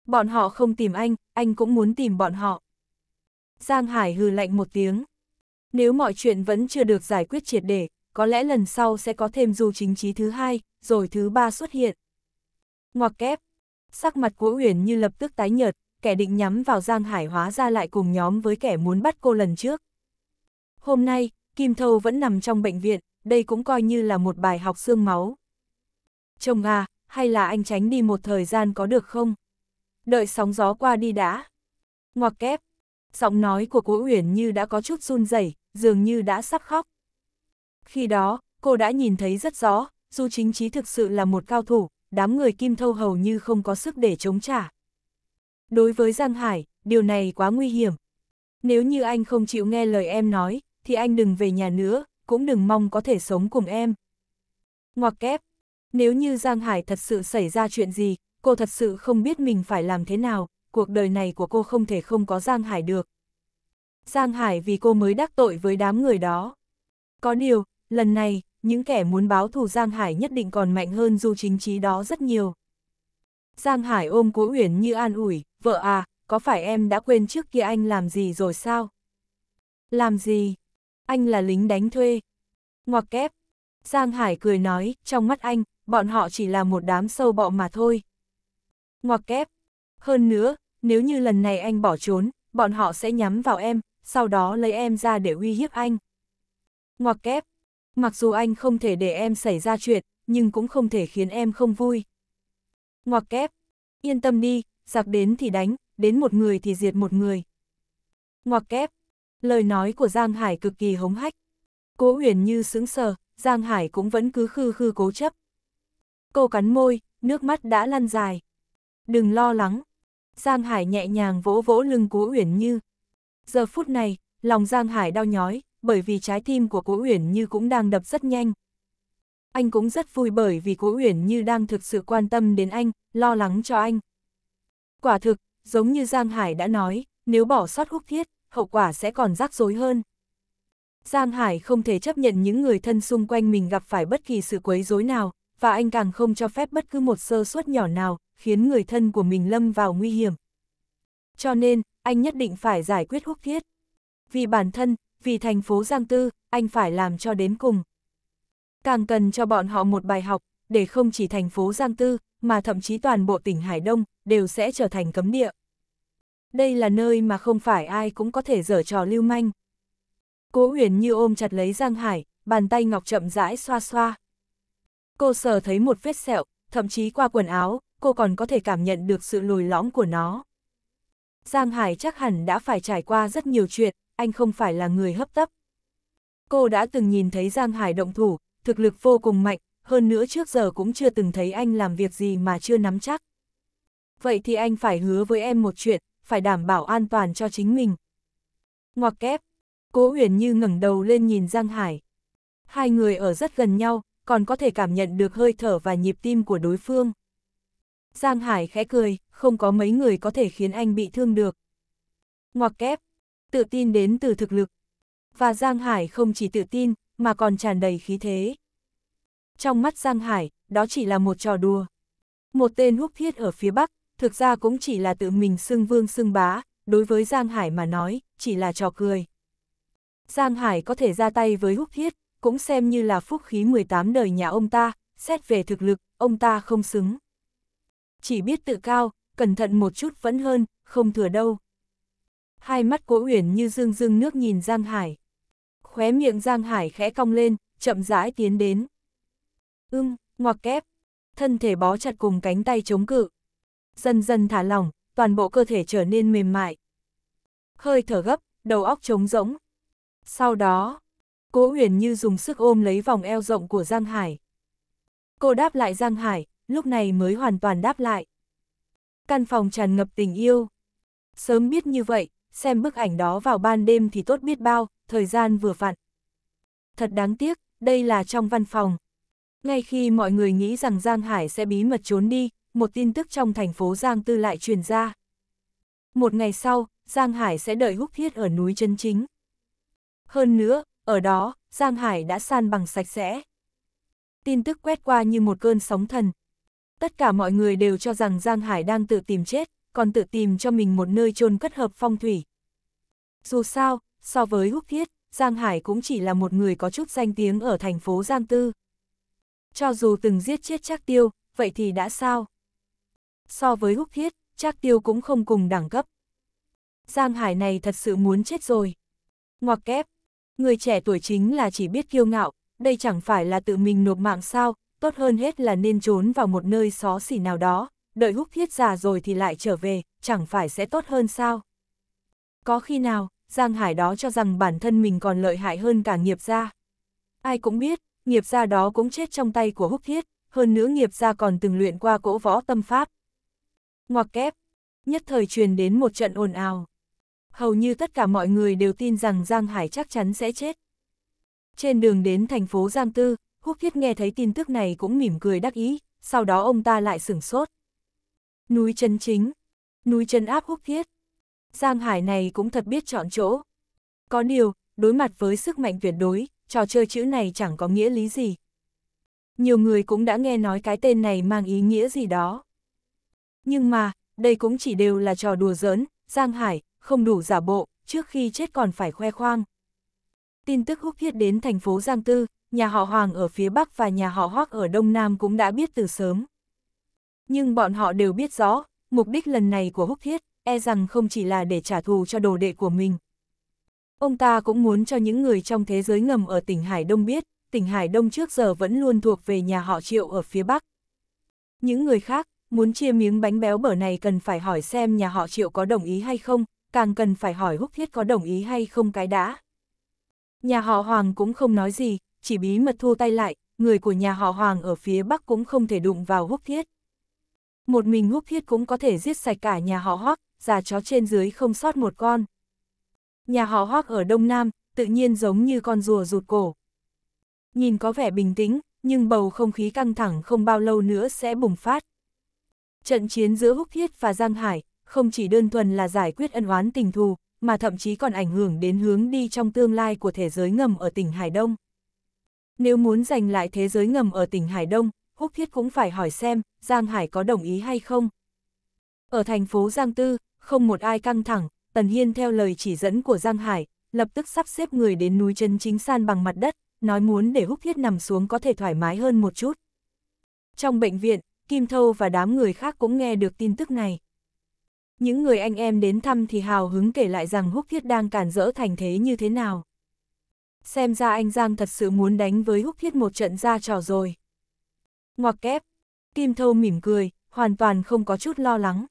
Bọn họ không tìm anh, anh cũng muốn tìm bọn họ. Giang Hải hừ lạnh một tiếng. Nếu mọi chuyện vẫn chưa được giải quyết triệt để, có lẽ lần sau sẽ có thêm du chính trí thứ hai, rồi thứ ba xuất hiện. Ngoặc kép, sắc mặt của Uyển như lập tức tái nhợt, kẻ định nhắm vào Giang Hải hóa ra lại cùng nhóm với kẻ muốn bắt cô lần trước, Hôm nay, Kim Thâu vẫn nằm trong bệnh viện, đây cũng coi như là một bài học xương máu. Chồng à, hay là anh tránh đi một thời gian có được không? Đợi sóng gió qua đi đã. Ngoặc kép, giọng nói của Cố Uyển như đã có chút run rẩy, dường như đã sắp khóc. Khi đó, cô đã nhìn thấy rất rõ, dù Chính Chí thực sự là một cao thủ, đám người Kim Thâu hầu như không có sức để chống trả. Đối với Giang Hải, điều này quá nguy hiểm. Nếu như anh không chịu nghe lời em nói, thì anh đừng về nhà nữa, cũng đừng mong có thể sống cùng em. Ngoặc kép, nếu như Giang Hải thật sự xảy ra chuyện gì, cô thật sự không biết mình phải làm thế nào, cuộc đời này của cô không thể không có Giang Hải được. Giang Hải vì cô mới đắc tội với đám người đó. Có điều, lần này, những kẻ muốn báo thù Giang Hải nhất định còn mạnh hơn Du Chính Trí đó rất nhiều. Giang Hải ôm Cố Uyển như an ủi, vợ à, có phải em đã quên trước kia anh làm gì rồi sao? Làm gì? anh là lính đánh thuê. Ngoặc kép. Giang Hải cười nói, trong mắt anh, bọn họ chỉ là một đám sâu bọ mà thôi. Ngoặc kép. Hơn nữa, nếu như lần này anh bỏ trốn, bọn họ sẽ nhắm vào em, sau đó lấy em ra để uy hiếp anh. Ngoặc kép. Mặc dù anh không thể để em xảy ra chuyện, nhưng cũng không thể khiến em không vui. Ngoặc kép. Yên tâm đi, giặc đến thì đánh, đến một người thì diệt một người. Ngoặc kép. Lời nói của Giang Hải cực kỳ hống hách. Cố huyền như sững sờ, Giang Hải cũng vẫn cứ khư khư cố chấp. Cô cắn môi, nước mắt đã lăn dài. Đừng lo lắng. Giang Hải nhẹ nhàng vỗ vỗ lưng Cố Uyển Như. Giờ phút này, lòng Giang Hải đau nhói, bởi vì trái tim của Cố Uyển Như cũng đang đập rất nhanh. Anh cũng rất vui bởi vì Cố Uyển Như đang thực sự quan tâm đến anh, lo lắng cho anh. Quả thực, giống như Giang Hải đã nói, nếu bỏ sót húc thiết, hậu quả sẽ còn rắc rối hơn. Giang Hải không thể chấp nhận những người thân xung quanh mình gặp phải bất kỳ sự quấy rối nào, và anh càng không cho phép bất cứ một sơ suất nhỏ nào, khiến người thân của mình lâm vào nguy hiểm. Cho nên, anh nhất định phải giải quyết húc thiết. Vì bản thân, vì thành phố Giang Tư, anh phải làm cho đến cùng. Càng cần cho bọn họ một bài học, để không chỉ thành phố Giang Tư, mà thậm chí toàn bộ tỉnh Hải Đông, đều sẽ trở thành cấm địa đây là nơi mà không phải ai cũng có thể dở trò lưu manh. Cố huyền như ôm chặt lấy Giang Hải, bàn tay ngọc chậm rãi xoa xoa. Cô sờ thấy một vết sẹo, thậm chí qua quần áo, cô còn có thể cảm nhận được sự lùi lõm của nó. Giang Hải chắc hẳn đã phải trải qua rất nhiều chuyện, anh không phải là người hấp tấp. Cô đã từng nhìn thấy Giang Hải động thủ, thực lực vô cùng mạnh, hơn nữa trước giờ cũng chưa từng thấy anh làm việc gì mà chưa nắm chắc. Vậy thì anh phải hứa với em một chuyện, phải đảm bảo an toàn cho chính mình. Ngoặc kép, Cố Huyền Như ngẩng đầu lên nhìn Giang Hải. Hai người ở rất gần nhau, còn có thể cảm nhận được hơi thở và nhịp tim của đối phương. Giang Hải khẽ cười, không có mấy người có thể khiến anh bị thương được. Ngoặc kép, tự tin đến từ thực lực. Và Giang Hải không chỉ tự tin, mà còn tràn đầy khí thế. Trong mắt Giang Hải, đó chỉ là một trò đùa. Một tên húc thiết ở phía Bắc, thực ra cũng chỉ là tự mình xưng vương xưng bá, đối với Giang Hải mà nói, chỉ là trò cười. Giang Hải có thể ra tay với húc thiết, cũng xem như là phúc khí 18 đời nhà ông ta, xét về thực lực, ông ta không xứng. Chỉ biết tự cao, cẩn thận một chút vẫn hơn, không thừa đâu. Hai mắt cố uyển như dương dương nước nhìn Giang Hải. Khóe miệng Giang Hải khẽ cong lên, chậm rãi tiến đến. Ưm, ngoặc kép. Thân thể bó chặt cùng cánh tay chống cự, dần dần thả lỏng, toàn bộ cơ thể trở nên mềm mại. Hơi thở gấp, đầu óc trống rỗng. Sau đó, Cố Huyền Như dùng sức ôm lấy vòng eo rộng của Giang Hải. Cô đáp lại Giang Hải, lúc này mới hoàn toàn đáp lại. Căn phòng tràn ngập tình yêu. Sớm biết như vậy, xem bức ảnh đó vào ban đêm thì tốt biết bao, thời gian vừa vặn. Thật đáng tiếc, đây là trong văn phòng. Ngay khi mọi người nghĩ rằng Giang Hải sẽ bí mật trốn đi, một tin tức trong thành phố Giang Tư lại truyền ra. Một ngày sau, Giang Hải sẽ đợi húc thiết ở núi chân chính. Hơn nữa, ở đó, Giang Hải đã san bằng sạch sẽ. Tin tức quét qua như một cơn sóng thần. Tất cả mọi người đều cho rằng Giang Hải đang tự tìm chết, còn tự tìm cho mình một nơi chôn cất hợp phong thủy. Dù sao, so với húc thiết, Giang Hải cũng chỉ là một người có chút danh tiếng ở thành phố Giang Tư. Cho dù từng giết chết Trác Tiêu, vậy thì đã sao? So với húc thiết, Trác tiêu cũng không cùng đẳng cấp. Giang Hải này thật sự muốn chết rồi. Ngoặc kép, người trẻ tuổi chính là chỉ biết kiêu ngạo, đây chẳng phải là tự mình nộp mạng sao, tốt hơn hết là nên trốn vào một nơi xó xỉ nào đó, đợi húc thiết già rồi thì lại trở về, chẳng phải sẽ tốt hơn sao. Có khi nào, Giang Hải đó cho rằng bản thân mình còn lợi hại hơn cả nghiệp gia. Ai cũng biết, nghiệp gia đó cũng chết trong tay của húc thiết, hơn nữa nghiệp gia còn từng luyện qua cỗ võ tâm pháp, ngoặc kép, nhất thời truyền đến một trận ồn ào. Hầu như tất cả mọi người đều tin rằng Giang Hải chắc chắn sẽ chết. Trên đường đến thành phố Giang Tư, Húc Thiết nghe thấy tin tức này cũng mỉm cười đắc ý, sau đó ông ta lại sửng sốt. Núi chân chính, núi chân áp Húc Thiết. Giang Hải này cũng thật biết chọn chỗ. Có điều, đối mặt với sức mạnh tuyệt đối, trò chơi chữ này chẳng có nghĩa lý gì. Nhiều người cũng đã nghe nói cái tên này mang ý nghĩa gì đó. Nhưng mà, đây cũng chỉ đều là trò đùa giỡn, Giang Hải, không đủ giả bộ, trước khi chết còn phải khoe khoang. Tin tức húc thiết đến thành phố Giang Tư, nhà họ Hoàng ở phía Bắc và nhà họ Hoác ở Đông Nam cũng đã biết từ sớm. Nhưng bọn họ đều biết rõ, mục đích lần này của húc thiết, e rằng không chỉ là để trả thù cho đồ đệ của mình. Ông ta cũng muốn cho những người trong thế giới ngầm ở tỉnh Hải Đông biết, tỉnh Hải Đông trước giờ vẫn luôn thuộc về nhà họ Triệu ở phía Bắc. Những người khác, muốn chia miếng bánh béo bở này cần phải hỏi xem nhà họ Triệu có đồng ý hay không, càng cần phải hỏi Húc Thiết có đồng ý hay không cái đã. Nhà họ Hoàng cũng không nói gì, chỉ bí mật thu tay lại, người của nhà họ Hoàng ở phía Bắc cũng không thể đụng vào Húc Thiết. Một mình Húc Thiết cũng có thể giết sạch cả nhà họ Hoắc, già chó trên dưới không sót một con. Nhà họ Hoắc ở Đông Nam, tự nhiên giống như con rùa rụt cổ. Nhìn có vẻ bình tĩnh, nhưng bầu không khí căng thẳng không bao lâu nữa sẽ bùng phát. Trận chiến giữa Húc Thiết và Giang Hải không chỉ đơn thuần là giải quyết ân oán tình thù, mà thậm chí còn ảnh hưởng đến hướng đi trong tương lai của thế giới ngầm ở tỉnh Hải Đông. Nếu muốn giành lại thế giới ngầm ở tỉnh Hải Đông, Húc Thiết cũng phải hỏi xem Giang Hải có đồng ý hay không. Ở thành phố Giang Tư, không một ai căng thẳng, Tần Hiên theo lời chỉ dẫn của Giang Hải, lập tức sắp xếp người đến núi chân chính san bằng mặt đất, nói muốn để Húc Thiết nằm xuống có thể thoải mái hơn một chút. Trong bệnh viện, Kim Thâu và đám người khác cũng nghe được tin tức này. Những người anh em đến thăm thì hào hứng kể lại rằng Húc Thiết đang cản rỡ thành thế như thế nào. Xem ra anh Giang thật sự muốn đánh với Húc Thiết một trận ra trò rồi. Ngoặc kép, Kim Thâu mỉm cười, hoàn toàn không có chút lo lắng.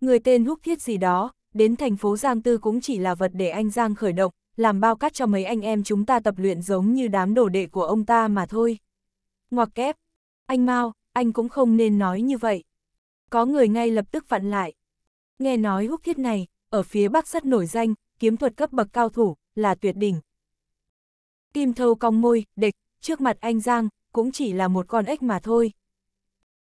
Người tên Húc Thiết gì đó, đến thành phố Giang Tư cũng chỉ là vật để anh Giang khởi động, làm bao cát cho mấy anh em chúng ta tập luyện giống như đám đổ đệ của ông ta mà thôi. Ngoặc kép, anh Mao, anh cũng không nên nói như vậy. Có người ngay lập tức vặn lại. Nghe nói húc thiết này, ở phía bắc rất nổi danh, kiếm thuật cấp bậc cao thủ, là tuyệt đỉnh. Kim thâu cong môi, địch, trước mặt anh Giang, cũng chỉ là một con ếch mà thôi.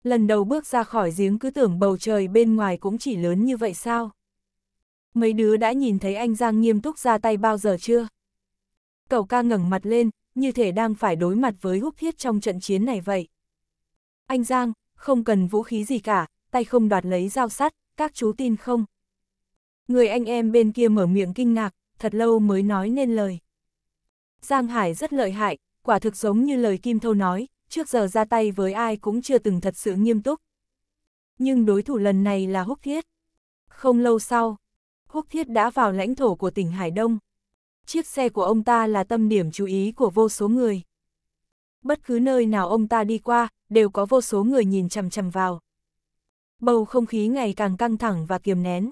Lần đầu bước ra khỏi giếng cứ tưởng bầu trời bên ngoài cũng chỉ lớn như vậy sao? Mấy đứa đã nhìn thấy anh Giang nghiêm túc ra tay bao giờ chưa? Cậu ca ngẩng mặt lên, như thể đang phải đối mặt với húc thiết trong trận chiến này vậy. Anh Giang, không cần vũ khí gì cả, tay không đoạt lấy dao sắt, các chú tin không? Người anh em bên kia mở miệng kinh ngạc, thật lâu mới nói nên lời. Giang Hải rất lợi hại, quả thực giống như lời Kim Thâu nói, trước giờ ra tay với ai cũng chưa từng thật sự nghiêm túc. Nhưng đối thủ lần này là Húc Thiết. Không lâu sau, Húc Thiết đã vào lãnh thổ của tỉnh Hải Đông. Chiếc xe của ông ta là tâm điểm chú ý của vô số người. Bất cứ nơi nào ông ta đi qua, đều có vô số người nhìn chằm chằm vào. Bầu không khí ngày càng căng thẳng và kiềm nén.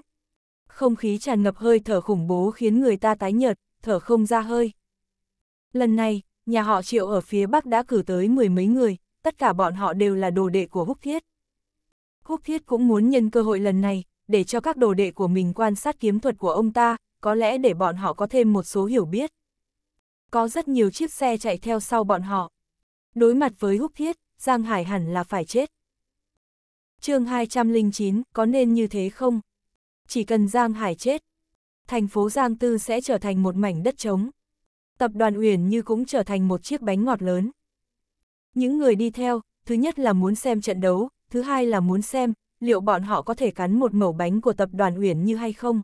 Không khí tràn ngập hơi thở khủng bố khiến người ta tái nhợt, thở không ra hơi. Lần này, nhà họ Triệu ở phía Bắc đã cử tới mười mấy người, tất cả bọn họ đều là đồ đệ của Húc Thiết. Húc Thiết cũng muốn nhân cơ hội lần này, để cho các đồ đệ của mình quan sát kiếm thuật của ông ta, có lẽ để bọn họ có thêm một số hiểu biết. Có rất nhiều chiếc xe chạy theo sau bọn họ. Đối mặt với Húc Thiết, Giang Hải hẳn là phải chết. chương 209, có nên như thế không? Chỉ cần Giang Hải chết, thành phố Giang Tư sẽ trở thành một mảnh đất trống. Tập đoàn Uyển như cũng trở thành một chiếc bánh ngọt lớn. Những người đi theo, thứ nhất là muốn xem trận đấu, thứ hai là muốn xem liệu bọn họ có thể cắn một mẩu bánh của tập đoàn Uyển như hay không.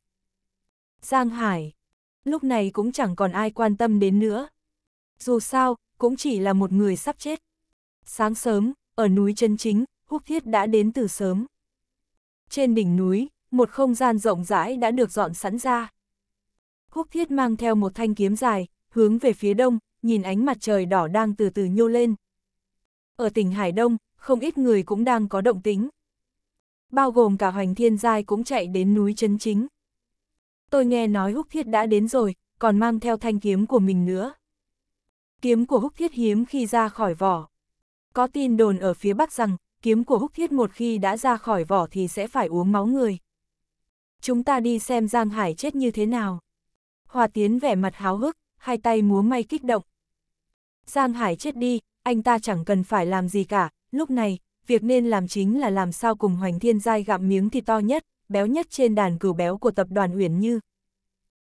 Giang Hải, lúc này cũng chẳng còn ai quan tâm đến nữa. Dù sao, cũng chỉ là một người sắp chết sáng sớm, ở núi chân chính, húc thiết đã đến từ sớm. Trên đỉnh núi, một không gian rộng rãi đã được dọn sẵn ra. Húc thiết mang theo một thanh kiếm dài, hướng về phía đông, nhìn ánh mặt trời đỏ đang từ từ nhô lên. Ở tỉnh Hải Đông, không ít người cũng đang có động tính. Bao gồm cả Hoành Thiên Giai cũng chạy đến núi chân chính. Tôi nghe nói Húc Thiết đã đến rồi, còn mang theo thanh kiếm của mình nữa. Kiếm của Húc Thiết hiếm khi ra khỏi vỏ. Có tin đồn ở phía Bắc rằng, kiếm của húc thiết một khi đã ra khỏi vỏ thì sẽ phải uống máu người. Chúng ta đi xem Giang Hải chết như thế nào. Hòa Tiến vẻ mặt háo hức, hai tay múa may kích động. Giang Hải chết đi, anh ta chẳng cần phải làm gì cả, lúc này, việc nên làm chính là làm sao cùng Hoành Thiên Giai gặm miếng thì to nhất, béo nhất trên đàn cừu béo của tập đoàn Uyển Như.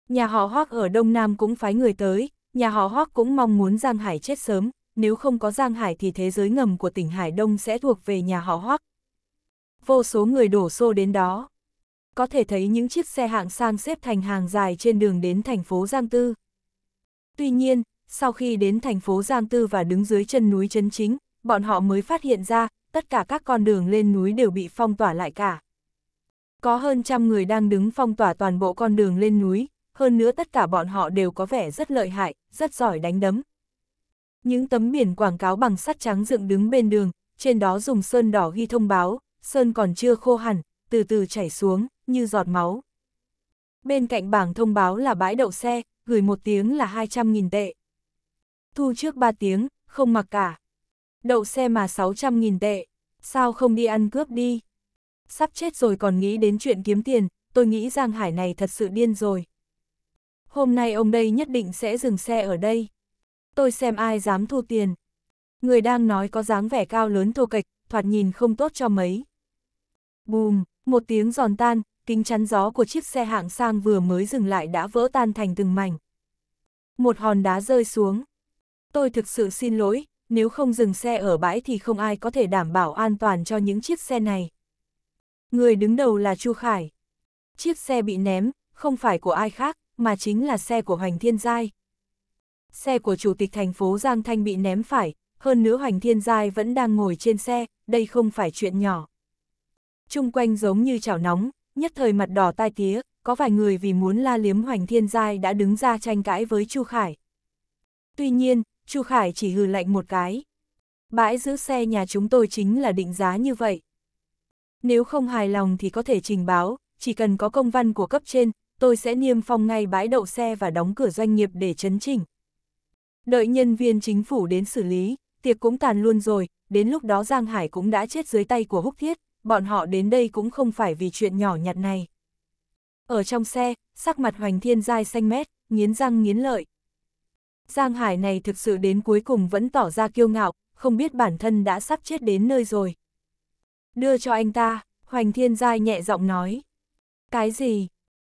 Nhà họ Hoác ở Đông Nam cũng phái người tới, nhà họ Hoác cũng mong muốn Giang Hải chết sớm, nếu không có Giang Hải thì thế giới ngầm của tỉnh Hải Đông sẽ thuộc về nhà họ Hoắc. Vô số người đổ xô đến đó. Có thể thấy những chiếc xe hạng sang xếp thành hàng dài trên đường đến thành phố Giang Tư. Tuy nhiên, sau khi đến thành phố Giang Tư và đứng dưới chân núi chân chính, bọn họ mới phát hiện ra, tất cả các con đường lên núi đều bị phong tỏa lại cả. Có hơn trăm người đang đứng phong tỏa toàn bộ con đường lên núi, hơn nữa tất cả bọn họ đều có vẻ rất lợi hại, rất giỏi đánh đấm, những tấm biển quảng cáo bằng sắt trắng dựng đứng bên đường, trên đó dùng sơn đỏ ghi thông báo, sơn còn chưa khô hẳn, từ từ chảy xuống, như giọt máu. Bên cạnh bảng thông báo là bãi đậu xe, gửi một tiếng là 200.000 tệ. Thu trước 3 tiếng, không mặc cả. Đậu xe mà 600.000 tệ, sao không đi ăn cướp đi? Sắp chết rồi còn nghĩ đến chuyện kiếm tiền, tôi nghĩ Giang Hải này thật sự điên rồi. Hôm nay ông đây nhất định sẽ dừng xe ở đây tôi xem ai dám thu tiền. Người đang nói có dáng vẻ cao lớn thô kệch, thoạt nhìn không tốt cho mấy. Bùm, một tiếng giòn tan, kính chắn gió của chiếc xe hạng sang vừa mới dừng lại đã vỡ tan thành từng mảnh. Một hòn đá rơi xuống. Tôi thực sự xin lỗi, nếu không dừng xe ở bãi thì không ai có thể đảm bảo an toàn cho những chiếc xe này. Người đứng đầu là Chu Khải. Chiếc xe bị ném, không phải của ai khác, mà chính là xe của Hoành Thiên Giai, xe của Chủ tịch thành phố Giang Thanh bị ném phải, hơn nữa Hoành Thiên Giai vẫn đang ngồi trên xe, đây không phải chuyện nhỏ. Trung quanh giống như chảo nóng, nhất thời mặt đỏ tai tía, có vài người vì muốn la liếm Hoành Thiên Giai đã đứng ra tranh cãi với Chu Khải. Tuy nhiên, Chu Khải chỉ hừ lạnh một cái. Bãi giữ xe nhà chúng tôi chính là định giá như vậy. Nếu không hài lòng thì có thể trình báo, chỉ cần có công văn của cấp trên, tôi sẽ niêm phong ngay bãi đậu xe và đóng cửa doanh nghiệp để chấn chỉnh. Đợi nhân viên chính phủ đến xử lý, tiệc cũng tàn luôn rồi, đến lúc đó Giang Hải cũng đã chết dưới tay của Húc Thiết, bọn họ đến đây cũng không phải vì chuyện nhỏ nhặt này. Ở trong xe, sắc mặt Hoành Thiên Giai xanh mét, nghiến răng nghiến lợi. Giang Hải này thực sự đến cuối cùng vẫn tỏ ra kiêu ngạo, không biết bản thân đã sắp chết đến nơi rồi. Đưa cho anh ta, Hoành Thiên Giai nhẹ giọng nói. Cái gì?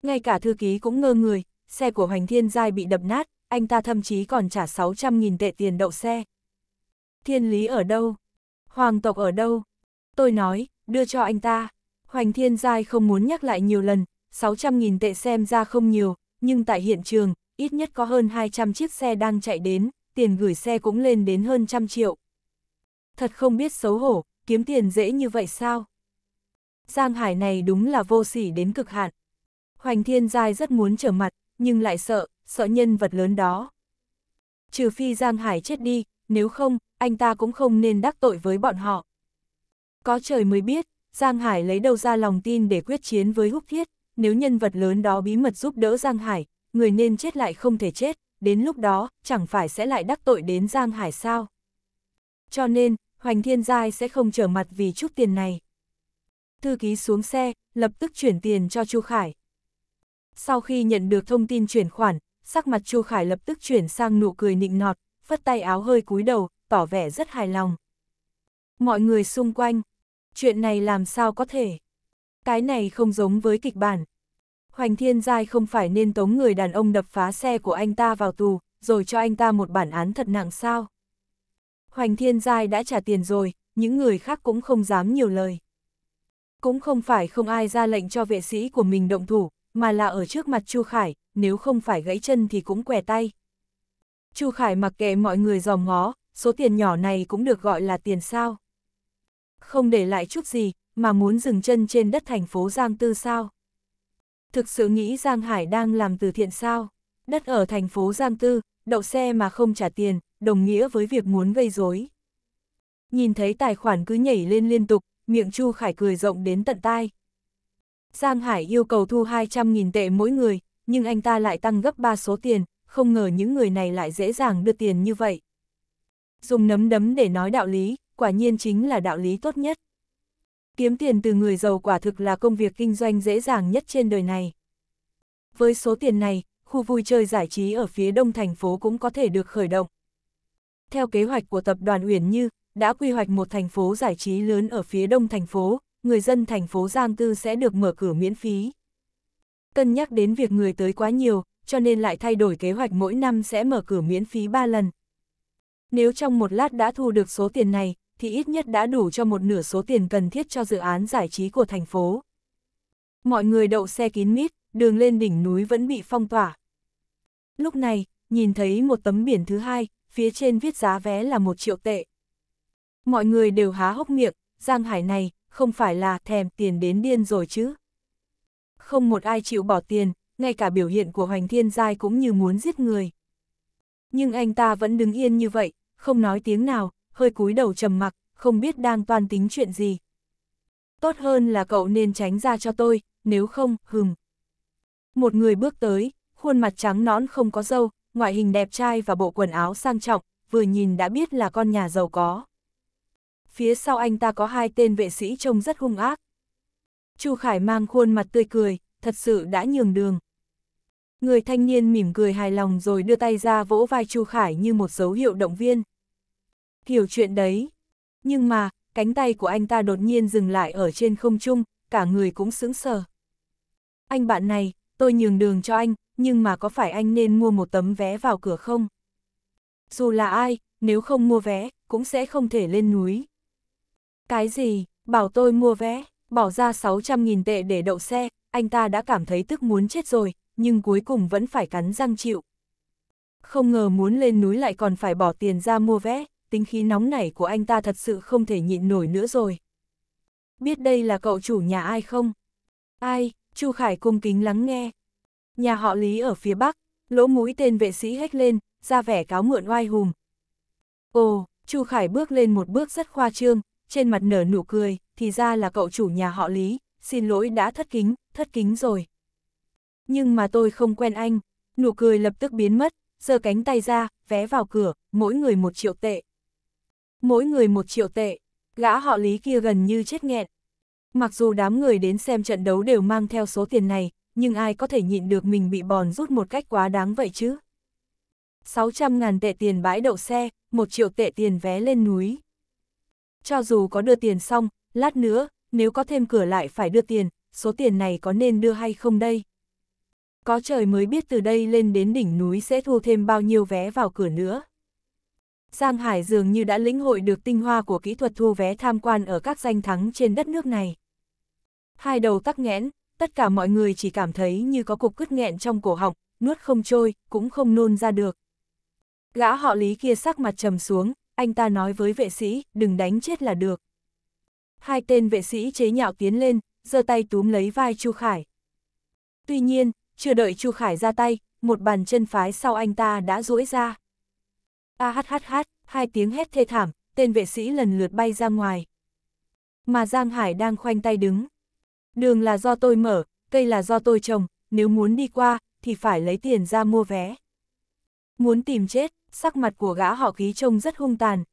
Ngay cả thư ký cũng ngơ người, xe của Hoành Thiên Giai bị đập nát, anh ta thậm chí còn trả 600.000 tệ tiền đậu xe. Thiên lý ở đâu? Hoàng tộc ở đâu? Tôi nói, đưa cho anh ta. Hoành thiên giai không muốn nhắc lại nhiều lần, 600.000 tệ xem ra không nhiều, nhưng tại hiện trường, ít nhất có hơn 200 chiếc xe đang chạy đến, tiền gửi xe cũng lên đến hơn trăm triệu. Thật không biết xấu hổ, kiếm tiền dễ như vậy sao? Giang Hải này đúng là vô sỉ đến cực hạn. Hoành Thiên Giai rất muốn trở mặt, nhưng lại sợ, sợ nhân vật lớn đó. Trừ phi Giang Hải chết đi, nếu không, anh ta cũng không nên đắc tội với bọn họ. Có trời mới biết, Giang Hải lấy đâu ra lòng tin để quyết chiến với húc thiết, nếu nhân vật lớn đó bí mật giúp đỡ Giang Hải, người nên chết lại không thể chết, đến lúc đó, chẳng phải sẽ lại đắc tội đến Giang Hải sao. Cho nên, Hoành Thiên Giai sẽ không trở mặt vì chút tiền này. Thư ký xuống xe, lập tức chuyển tiền cho Chu Khải. Sau khi nhận được thông tin chuyển khoản, sắc mặt Chu Khải lập tức chuyển sang nụ cười nịnh nọt, phất tay áo hơi cúi đầu, tỏ vẻ rất hài lòng. Mọi người xung quanh, chuyện này làm sao có thể? Cái này không giống với kịch bản. Hoành Thiên Giai không phải nên tống người đàn ông đập phá xe của anh ta vào tù, rồi cho anh ta một bản án thật nặng sao? Hoành Thiên Giai đã trả tiền rồi, những người khác cũng không dám nhiều lời. Cũng không phải không ai ra lệnh cho vệ sĩ của mình động thủ, mà là ở trước mặt Chu Khải, nếu không phải gãy chân thì cũng què tay. Chu Khải mặc kệ mọi người dòm ngó, số tiền nhỏ này cũng được gọi là tiền sao. Không để lại chút gì, mà muốn dừng chân trên đất thành phố Giang Tư sao. Thực sự nghĩ Giang Hải đang làm từ thiện sao. Đất ở thành phố Giang Tư, đậu xe mà không trả tiền, đồng nghĩa với việc muốn gây rối. Nhìn thấy tài khoản cứ nhảy lên liên tục, miệng Chu Khải cười rộng đến tận tai. Giang Hải yêu cầu thu 200.000 tệ mỗi người, nhưng anh ta lại tăng gấp 3 số tiền, không ngờ những người này lại dễ dàng đưa tiền như vậy. Dùng nấm đấm để nói đạo lý, quả nhiên chính là đạo lý tốt nhất. Kiếm tiền từ người giàu quả thực là công việc kinh doanh dễ dàng nhất trên đời này. Với số tiền này, khu vui chơi giải trí ở phía đông thành phố cũng có thể được khởi động. Theo kế hoạch của tập đoàn Uyển Như, đã quy hoạch một thành phố giải trí lớn ở phía đông thành phố, người dân thành phố Giang Tư sẽ được mở cửa miễn phí. Cân nhắc đến việc người tới quá nhiều, cho nên lại thay đổi kế hoạch mỗi năm sẽ mở cửa miễn phí 3 lần. Nếu trong một lát đã thu được số tiền này, thì ít nhất đã đủ cho một nửa số tiền cần thiết cho dự án giải trí của thành phố. Mọi người đậu xe kín mít, đường lên đỉnh núi vẫn bị phong tỏa. Lúc này, nhìn thấy một tấm biển thứ hai, phía trên viết giá vé là một triệu tệ. Mọi người đều há hốc miệng, Giang Hải này, không phải là thèm tiền đến điên rồi chứ. Không một ai chịu bỏ tiền, ngay cả biểu hiện của Hoành Thiên Giai cũng như muốn giết người. Nhưng anh ta vẫn đứng yên như vậy, không nói tiếng nào, hơi cúi đầu trầm mặc, không biết đang toan tính chuyện gì. Tốt hơn là cậu nên tránh ra cho tôi, nếu không, hừm. Một người bước tới, khuôn mặt trắng nõn không có dâu, ngoại hình đẹp trai và bộ quần áo sang trọng, vừa nhìn đã biết là con nhà giàu có phía sau anh ta có hai tên vệ sĩ trông rất hung ác. Chu Khải mang khuôn mặt tươi cười, thật sự đã nhường đường. Người thanh niên mỉm cười hài lòng rồi đưa tay ra vỗ vai Chu Khải như một dấu hiệu động viên. Hiểu chuyện đấy. Nhưng mà, cánh tay của anh ta đột nhiên dừng lại ở trên không trung, cả người cũng sững sờ. Anh bạn này, tôi nhường đường cho anh, nhưng mà có phải anh nên mua một tấm vé vào cửa không? Dù là ai, nếu không mua vé, cũng sẽ không thể lên núi. Cái gì, bảo tôi mua vé, bỏ ra 600.000 tệ để đậu xe, anh ta đã cảm thấy tức muốn chết rồi, nhưng cuối cùng vẫn phải cắn răng chịu. Không ngờ muốn lên núi lại còn phải bỏ tiền ra mua vé, tính khí nóng nảy của anh ta thật sự không thể nhịn nổi nữa rồi. Biết đây là cậu chủ nhà ai không? Ai, Chu Khải cung kính lắng nghe. Nhà họ Lý ở phía Bắc, lỗ mũi tên vệ sĩ hét lên, ra vẻ cáo mượn oai hùm Ồ, Chu Khải bước lên một bước rất khoa trương, trên mặt nở nụ cười, thì ra là cậu chủ nhà họ Lý, xin lỗi đã thất kính, thất kính rồi. Nhưng mà tôi không quen anh, nụ cười lập tức biến mất, giơ cánh tay ra, vé vào cửa, mỗi người một triệu tệ. Mỗi người một triệu tệ, gã họ Lý kia gần như chết nghẹn. Mặc dù đám người đến xem trận đấu đều mang theo số tiền này, nhưng ai có thể nhịn được mình bị bòn rút một cách quá đáng vậy chứ? 600 ngàn tệ tiền bãi đậu xe, một triệu tệ tiền vé lên núi cho dù có đưa tiền xong, lát nữa, nếu có thêm cửa lại phải đưa tiền, số tiền này có nên đưa hay không đây? Có trời mới biết từ đây lên đến đỉnh núi sẽ thu thêm bao nhiêu vé vào cửa nữa. Giang Hải dường như đã lĩnh hội được tinh hoa của kỹ thuật thu vé tham quan ở các danh thắng trên đất nước này. Hai đầu tắc nghẽn, tất cả mọi người chỉ cảm thấy như có cục cứt nghẹn trong cổ họng, nuốt không trôi, cũng không nôn ra được. Gã họ lý kia sắc mặt trầm xuống, anh ta nói với vệ sĩ, đừng đánh chết là được. Hai tên vệ sĩ chế nhạo tiến lên, giơ tay túm lấy vai Chu Khải. Tuy nhiên, chưa đợi Chu Khải ra tay, một bàn chân phái sau anh ta đã duỗi ra. A hát hát hát, hai tiếng hét thê thảm, tên vệ sĩ lần lượt bay ra ngoài. Mà Giang Hải đang khoanh tay đứng. Đường là do tôi mở, cây là do tôi trồng, nếu muốn đi qua, thì phải lấy tiền ra mua vé. Muốn tìm chết, sắc mặt của gã họ ký trông rất hung tàn.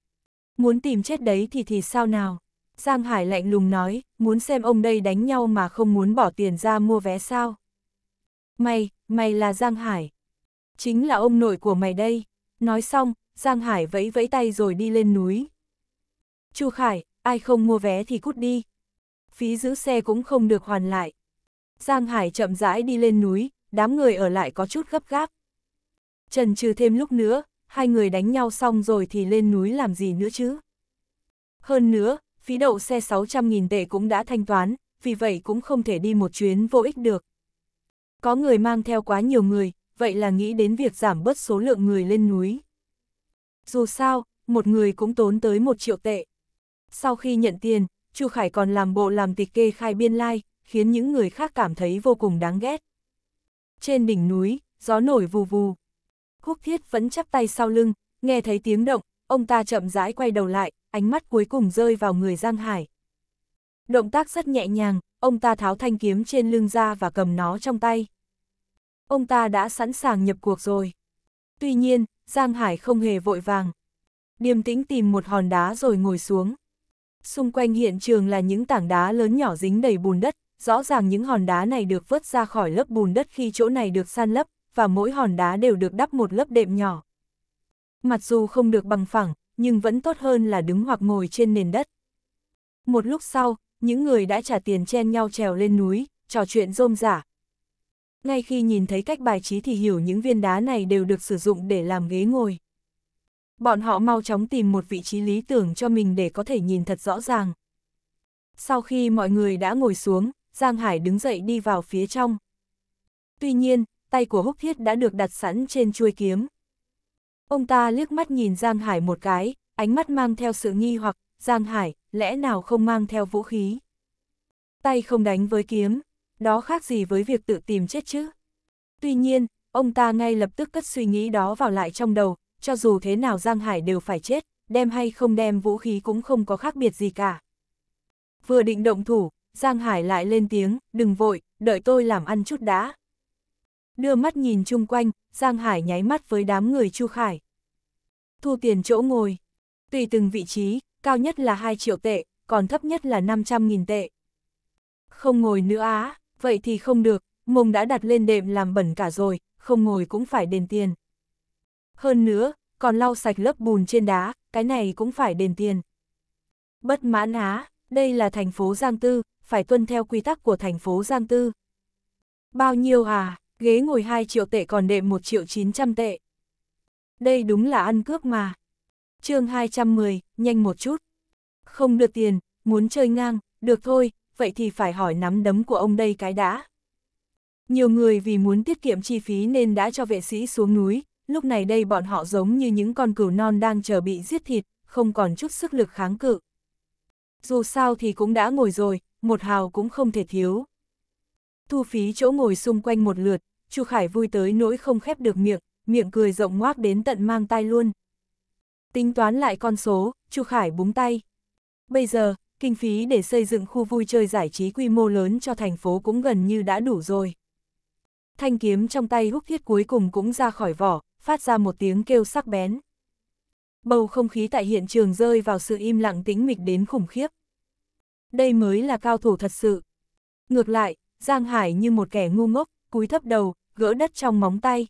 Muốn tìm chết đấy thì thì sao nào? Giang Hải lạnh lùng nói, muốn xem ông đây đánh nhau mà không muốn bỏ tiền ra mua vé sao? Mày, mày là Giang Hải. Chính là ông nội của mày đây. Nói xong, Giang Hải vẫy vẫy tay rồi đi lên núi. Chu Khải, ai không mua vé thì cút đi. Phí giữ xe cũng không được hoàn lại. Giang Hải chậm rãi đi lên núi, đám người ở lại có chút gấp gáp. Trần trừ thêm lúc nữa, hai người đánh nhau xong rồi thì lên núi làm gì nữa chứ. Hơn nữa, phí đậu xe 600.000 tệ cũng đã thanh toán, vì vậy cũng không thể đi một chuyến vô ích được. Có người mang theo quá nhiều người, vậy là nghĩ đến việc giảm bớt số lượng người lên núi. Dù sao, một người cũng tốn tới một triệu tệ. Sau khi nhận tiền, Chu Khải còn làm bộ làm tịch kê khai biên lai, khiến những người khác cảm thấy vô cùng đáng ghét. Trên đỉnh núi, gió nổi vù vù, Khúc thiết vẫn chắp tay sau lưng, nghe thấy tiếng động, ông ta chậm rãi quay đầu lại, ánh mắt cuối cùng rơi vào người Giang Hải. Động tác rất nhẹ nhàng, ông ta tháo thanh kiếm trên lưng ra và cầm nó trong tay. Ông ta đã sẵn sàng nhập cuộc rồi. Tuy nhiên, Giang Hải không hề vội vàng. Điềm tĩnh tìm một hòn đá rồi ngồi xuống. Xung quanh hiện trường là những tảng đá lớn nhỏ dính đầy bùn đất, rõ ràng những hòn đá này được vớt ra khỏi lớp bùn đất khi chỗ này được san lấp, và mỗi hòn đá đều được đắp một lớp đệm nhỏ. Mặc dù không được bằng phẳng, nhưng vẫn tốt hơn là đứng hoặc ngồi trên nền đất. Một lúc sau, những người đã trả tiền chen nhau trèo lên núi, trò chuyện rôm rả. Ngay khi nhìn thấy cách bài trí thì hiểu những viên đá này đều được sử dụng để làm ghế ngồi. Bọn họ mau chóng tìm một vị trí lý tưởng cho mình để có thể nhìn thật rõ ràng. Sau khi mọi người đã ngồi xuống, Giang Hải đứng dậy đi vào phía trong. Tuy nhiên, tay của húc thiết đã được đặt sẵn trên chuôi kiếm. Ông ta liếc mắt nhìn Giang Hải một cái, ánh mắt mang theo sự nghi hoặc, Giang Hải, lẽ nào không mang theo vũ khí? Tay không đánh với kiếm, đó khác gì với việc tự tìm chết chứ? Tuy nhiên, ông ta ngay lập tức cất suy nghĩ đó vào lại trong đầu, cho dù thế nào Giang Hải đều phải chết, đem hay không đem vũ khí cũng không có khác biệt gì cả. Vừa định động thủ, Giang Hải lại lên tiếng, đừng vội, đợi tôi làm ăn chút đã đưa mắt nhìn chung quanh, Giang Hải nháy mắt với đám người Chu Khải. Thu tiền chỗ ngồi. Tùy từng vị trí, cao nhất là 2 triệu tệ, còn thấp nhất là 500.000 tệ. Không ngồi nữa á, vậy thì không được, mông đã đặt lên đệm làm bẩn cả rồi, không ngồi cũng phải đền tiền. Hơn nữa, còn lau sạch lớp bùn trên đá, cái này cũng phải đền tiền. Bất mãn á, đây là thành phố Giang Tư, phải tuân theo quy tắc của thành phố Giang Tư. Bao nhiêu à? ghế ngồi 2 triệu tệ còn đệm 1 triệu 900 tệ. Đây đúng là ăn cướp mà. chương 210, nhanh một chút. Không được tiền, muốn chơi ngang, được thôi, vậy thì phải hỏi nắm đấm của ông đây cái đã. Nhiều người vì muốn tiết kiệm chi phí nên đã cho vệ sĩ xuống núi, lúc này đây bọn họ giống như những con cừu non đang chờ bị giết thịt, không còn chút sức lực kháng cự. Dù sao thì cũng đã ngồi rồi, một hào cũng không thể thiếu thu phí chỗ ngồi xung quanh một lượt, Chu Khải vui tới nỗi không khép được miệng, miệng cười rộng ngoác đến tận mang tai luôn. Tính toán lại con số, Chu Khải búng tay. Bây giờ, kinh phí để xây dựng khu vui chơi giải trí quy mô lớn cho thành phố cũng gần như đã đủ rồi. Thanh kiếm trong tay húc thiết cuối cùng cũng ra khỏi vỏ, phát ra một tiếng kêu sắc bén. Bầu không khí tại hiện trường rơi vào sự im lặng tĩnh mịch đến khủng khiếp. Đây mới là cao thủ thật sự. Ngược lại, Giang Hải như một kẻ ngu ngốc, cúi thấp đầu, gỡ đất trong móng tay.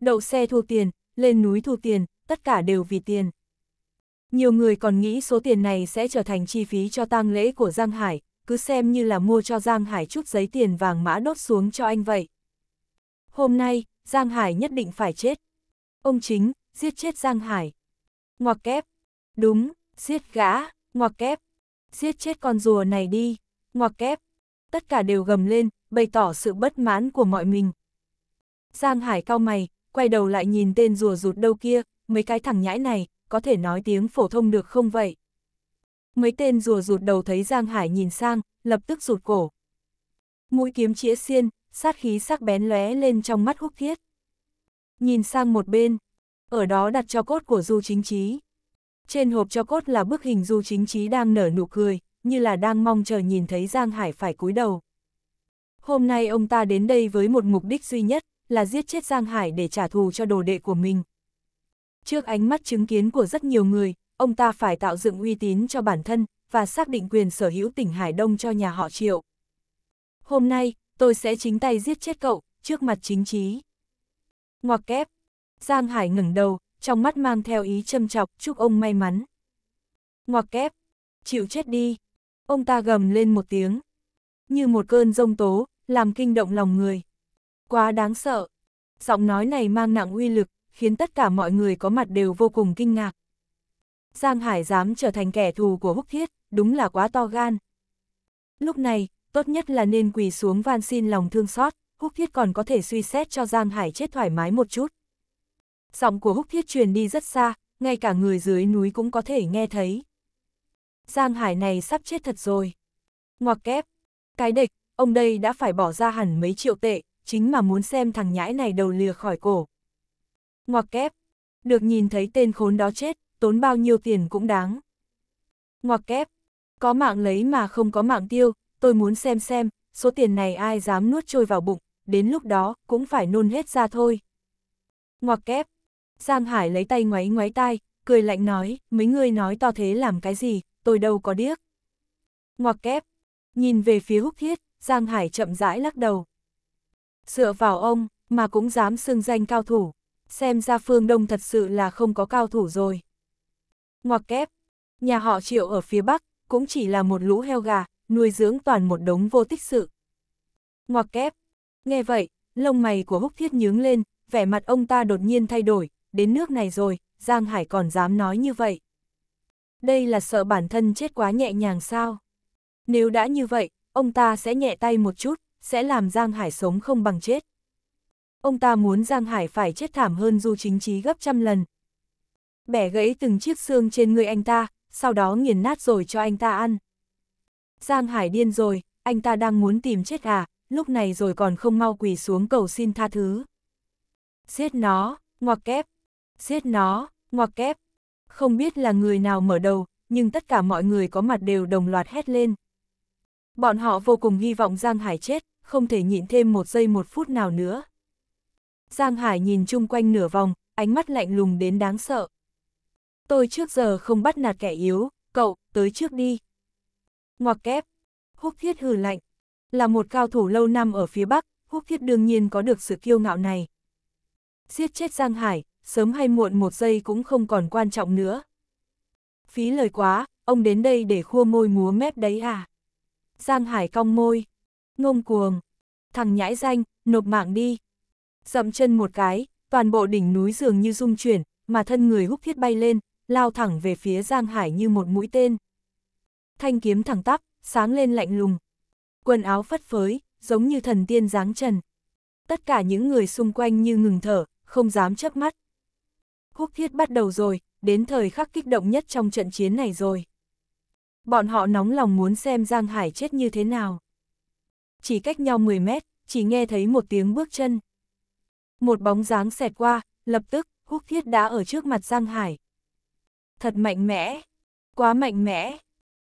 Đậu xe thu tiền, lên núi thu tiền, tất cả đều vì tiền. Nhiều người còn nghĩ số tiền này sẽ trở thành chi phí cho tang lễ của Giang Hải, cứ xem như là mua cho Giang Hải chút giấy tiền vàng mã đốt xuống cho anh vậy. Hôm nay, Giang Hải nhất định phải chết. Ông chính, giết chết Giang Hải. Ngoặc kép. Đúng, giết gã, ngoặc kép. Giết chết con rùa này đi, ngoặc kép tất cả đều gầm lên, bày tỏ sự bất mãn của mọi mình. Giang Hải cao mày, quay đầu lại nhìn tên rùa rụt đâu kia, mấy cái thằng nhãi này, có thể nói tiếng phổ thông được không vậy? Mấy tên rùa rụt đầu thấy Giang Hải nhìn sang, lập tức rụt cổ. Mũi kiếm chĩa xiên, sát khí sắc bén lóe lên trong mắt húc thiết. Nhìn sang một bên, ở đó đặt cho cốt của Du Chính Chí. Trên hộp cho cốt là bức hình Du Chính Chí đang nở nụ cười, như là đang mong chờ nhìn thấy Giang Hải phải cúi đầu. Hôm nay ông ta đến đây với một mục đích duy nhất, là giết chết Giang Hải để trả thù cho đồ đệ của mình. Trước ánh mắt chứng kiến của rất nhiều người, ông ta phải tạo dựng uy tín cho bản thân, và xác định quyền sở hữu tỉnh Hải Đông cho nhà họ Triệu. Hôm nay, tôi sẽ chính tay giết chết cậu, trước mặt chính trí. Ngoặc kép, Giang Hải ngẩng đầu, trong mắt mang theo ý châm chọc chúc ông may mắn. Ngoặc kép, chịu chết đi. Ông ta gầm lên một tiếng. Như một cơn rông tố, làm kinh động lòng người. Quá đáng sợ. Giọng nói này mang nặng uy lực, khiến tất cả mọi người có mặt đều vô cùng kinh ngạc. Giang Hải dám trở thành kẻ thù của Húc Thiết, đúng là quá to gan. Lúc này, tốt nhất là nên quỳ xuống van xin lòng thương xót, Húc Thiết còn có thể suy xét cho Giang Hải chết thoải mái một chút. Giọng của Húc Thiết truyền đi rất xa, ngay cả người dưới núi cũng có thể nghe thấy. Giang Hải này sắp chết thật rồi. Ngoặc kép, cái địch, ông đây đã phải bỏ ra hẳn mấy triệu tệ, chính mà muốn xem thằng nhãi này đầu lìa khỏi cổ. Ngoặc kép, được nhìn thấy tên khốn đó chết, tốn bao nhiêu tiền cũng đáng. Ngoặc kép, có mạng lấy mà không có mạng tiêu, tôi muốn xem xem, số tiền này ai dám nuốt trôi vào bụng, đến lúc đó cũng phải nôn hết ra thôi. Ngoặc kép, Giang Hải lấy tay ngoáy ngoáy tai, cười lạnh nói, mấy người nói to thế làm cái gì, tôi đâu có điếc. Ngoặc kép, nhìn về phía húc thiết, Giang Hải chậm rãi lắc đầu. Dựa vào ông, mà cũng dám xưng danh cao thủ, xem ra phương Đông thật sự là không có cao thủ rồi. Ngoặc kép, nhà họ triệu ở phía Bắc, cũng chỉ là một lũ heo gà, nuôi dưỡng toàn một đống vô tích sự. Ngoặc kép, nghe vậy, lông mày của húc thiết nhướng lên, vẻ mặt ông ta đột nhiên thay đổi, đến nước này rồi, Giang Hải còn dám nói như vậy. Đây là sợ bản thân chết quá nhẹ nhàng sao? Nếu đã như vậy, ông ta sẽ nhẹ tay một chút, sẽ làm Giang Hải sống không bằng chết. Ông ta muốn Giang Hải phải chết thảm hơn Du Chính Trí gấp trăm lần. Bẻ gãy từng chiếc xương trên người anh ta, sau đó nghiền nát rồi cho anh ta ăn. Giang Hải điên rồi, anh ta đang muốn tìm chết à, lúc này rồi còn không mau quỳ xuống cầu xin tha thứ. Giết nó, ngoặc kép. Giết nó, ngoặc kép. Không biết là người nào mở đầu, nhưng tất cả mọi người có mặt đều đồng loạt hét lên. Bọn họ vô cùng hy vọng Giang Hải chết, không thể nhịn thêm một giây một phút nào nữa. Giang Hải nhìn chung quanh nửa vòng, ánh mắt lạnh lùng đến đáng sợ. Tôi trước giờ không bắt nạt kẻ yếu, cậu, tới trước đi. Ngoặc kép, húc thiết hừ lạnh. Là một cao thủ lâu năm ở phía Bắc, húc thiết đương nhiên có được sự kiêu ngạo này. Giết chết Giang Hải, sớm hay muộn một giây cũng không còn quan trọng nữa. Phí lời quá, ông đến đây để khua môi múa mép đấy à? Giang Hải cong môi, ngông cuồng, thằng nhãi danh, nộp mạng đi. Dậm chân một cái, toàn bộ đỉnh núi dường như rung chuyển, mà thân người húc thiết bay lên, lao thẳng về phía Giang Hải như một mũi tên. Thanh kiếm thẳng tắp, sáng lên lạnh lùng. Quần áo phất phới, giống như thần tiên giáng trần. Tất cả những người xung quanh như ngừng thở, không dám chớp mắt, húc thiết bắt đầu rồi, đến thời khắc kích động nhất trong trận chiến này rồi. Bọn họ nóng lòng muốn xem Giang Hải chết như thế nào. Chỉ cách nhau 10 mét, chỉ nghe thấy một tiếng bước chân. Một bóng dáng xẹt qua, lập tức, húc thiết đã ở trước mặt Giang Hải. Thật mạnh mẽ, quá mạnh mẽ.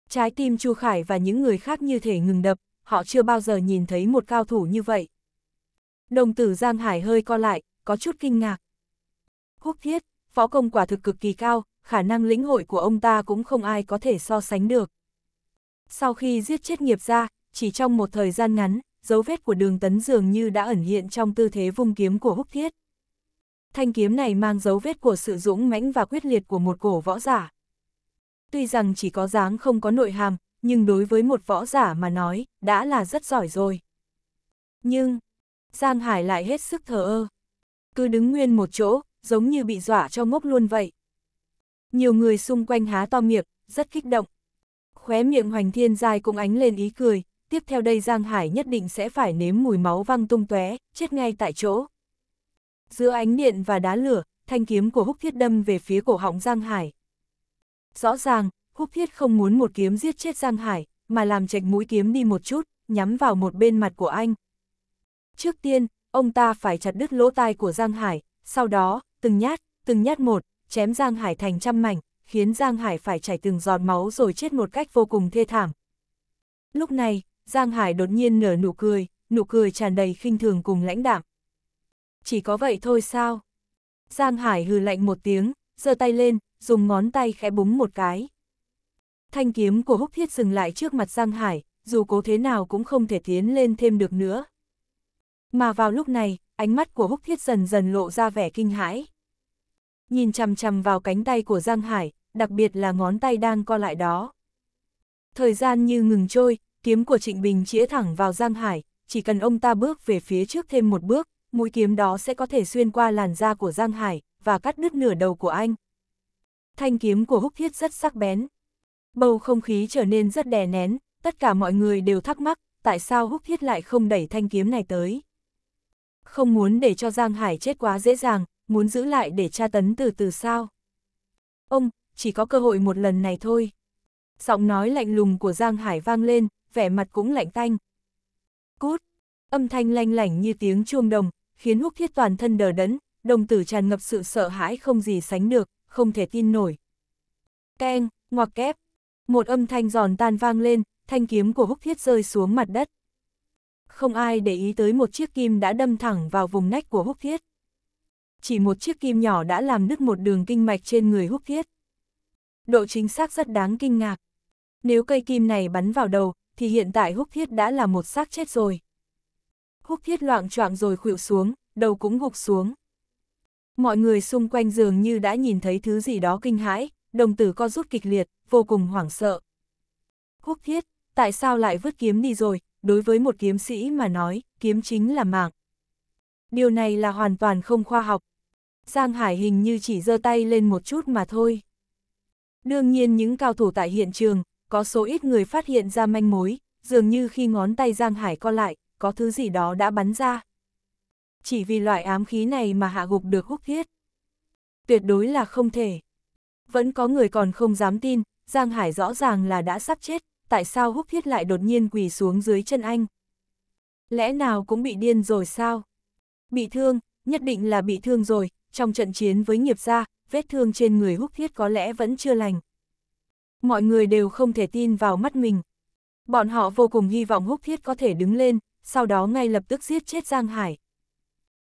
Trái tim Chu Khải và những người khác như thể ngừng đập, họ chưa bao giờ nhìn thấy một cao thủ như vậy. Đồng tử Giang Hải hơi co lại, có chút kinh ngạc. Húc thiết, võ công quả thực cực kỳ cao, khả năng lĩnh hội của ông ta cũng không ai có thể so sánh được. Sau khi giết chết nghiệp ra, chỉ trong một thời gian ngắn, dấu vết của đường tấn dường như đã ẩn hiện trong tư thế vung kiếm của húc thiết. Thanh kiếm này mang dấu vết của sự dũng mãnh và quyết liệt của một cổ võ giả. Tuy rằng chỉ có dáng không có nội hàm, nhưng đối với một võ giả mà nói, đã là rất giỏi rồi. Nhưng, Giang Hải lại hết sức thờ ơ. Cứ đứng nguyên một chỗ, giống như bị dọa cho ngốc luôn vậy. Nhiều người xung quanh há to miệng, rất kích động. Khóe miệng Hoành Thiên Giai cũng ánh lên ý cười, tiếp theo đây Giang Hải nhất định sẽ phải nếm mùi máu văng tung tóe, chết ngay tại chỗ. Giữa ánh điện và đá lửa, thanh kiếm của Húc Thiết đâm về phía cổ họng Giang Hải. Rõ ràng, Húc Thiết không muốn một kiếm giết chết Giang Hải, mà làm chệch mũi kiếm đi một chút, nhắm vào một bên mặt của anh. Trước tiên, ông ta phải chặt đứt lỗ tai của Giang Hải, sau đó, từng nhát, từng nhát một, chém Giang Hải thành trăm mảnh, khiến Giang Hải phải chảy từng giọt máu rồi chết một cách vô cùng thê thảm. Lúc này, Giang Hải đột nhiên nở nụ cười, nụ cười tràn đầy khinh thường cùng lãnh đạm. Chỉ có vậy thôi sao? Giang Hải hừ lạnh một tiếng, giơ tay lên, dùng ngón tay khẽ búng một cái. Thanh kiếm của húc thiết dừng lại trước mặt Giang Hải, dù cố thế nào cũng không thể tiến lên thêm được nữa. Mà vào lúc này, ánh mắt của húc thiết dần dần lộ ra vẻ kinh hãi nhìn chằm chằm vào cánh tay của Giang Hải, đặc biệt là ngón tay đang co lại đó. Thời gian như ngừng trôi, kiếm của Trịnh Bình chĩa thẳng vào Giang Hải, chỉ cần ông ta bước về phía trước thêm một bước, mũi kiếm đó sẽ có thể xuyên qua làn da của Giang Hải và cắt đứt nửa đầu của anh. Thanh kiếm của Húc Thiết rất sắc bén. Bầu không khí trở nên rất đè nén, tất cả mọi người đều thắc mắc tại sao Húc Thiết lại không đẩy thanh kiếm này tới. Không muốn để cho Giang Hải chết quá dễ dàng, muốn giữ lại để tra tấn từ từ sao? Ông, chỉ có cơ hội một lần này thôi. Giọng nói lạnh lùng của Giang Hải vang lên, vẻ mặt cũng lạnh tanh. Cút, âm thanh lanh lảnh như tiếng chuông đồng, khiến húc thiết toàn thân đờ đẫn, đồng tử tràn ngập sự sợ hãi không gì sánh được, không thể tin nổi. Keng, ngoặc kép, một âm thanh giòn tan vang lên, thanh kiếm của húc thiết rơi xuống mặt đất. Không ai để ý tới một chiếc kim đã đâm thẳng vào vùng nách của húc thiết chỉ một chiếc kim nhỏ đã làm nứt một đường kinh mạch trên người húc thiết. Độ chính xác rất đáng kinh ngạc. Nếu cây kim này bắn vào đầu, thì hiện tại húc thiết đã là một xác chết rồi. Húc thiết loạn choạng rồi khuỵu xuống, đầu cũng gục xuống. Mọi người xung quanh dường như đã nhìn thấy thứ gì đó kinh hãi, đồng tử co rút kịch liệt, vô cùng hoảng sợ. Húc thiết, tại sao lại vứt kiếm đi rồi, đối với một kiếm sĩ mà nói, kiếm chính là mạng. Điều này là hoàn toàn không khoa học, Giang Hải hình như chỉ giơ tay lên một chút mà thôi. Đương nhiên những cao thủ tại hiện trường, có số ít người phát hiện ra manh mối, dường như khi ngón tay Giang Hải co lại, có thứ gì đó đã bắn ra. Chỉ vì loại ám khí này mà hạ gục được húc thiết. Tuyệt đối là không thể. Vẫn có người còn không dám tin, Giang Hải rõ ràng là đã sắp chết, tại sao húc thiết lại đột nhiên quỳ xuống dưới chân anh? Lẽ nào cũng bị điên rồi sao? Bị thương, nhất định là bị thương rồi, trong trận chiến với nghiệp gia, vết thương trên người húc thiết có lẽ vẫn chưa lành. Mọi người đều không thể tin vào mắt mình. Bọn họ vô cùng hy vọng húc thiết có thể đứng lên, sau đó ngay lập tức giết chết Giang Hải.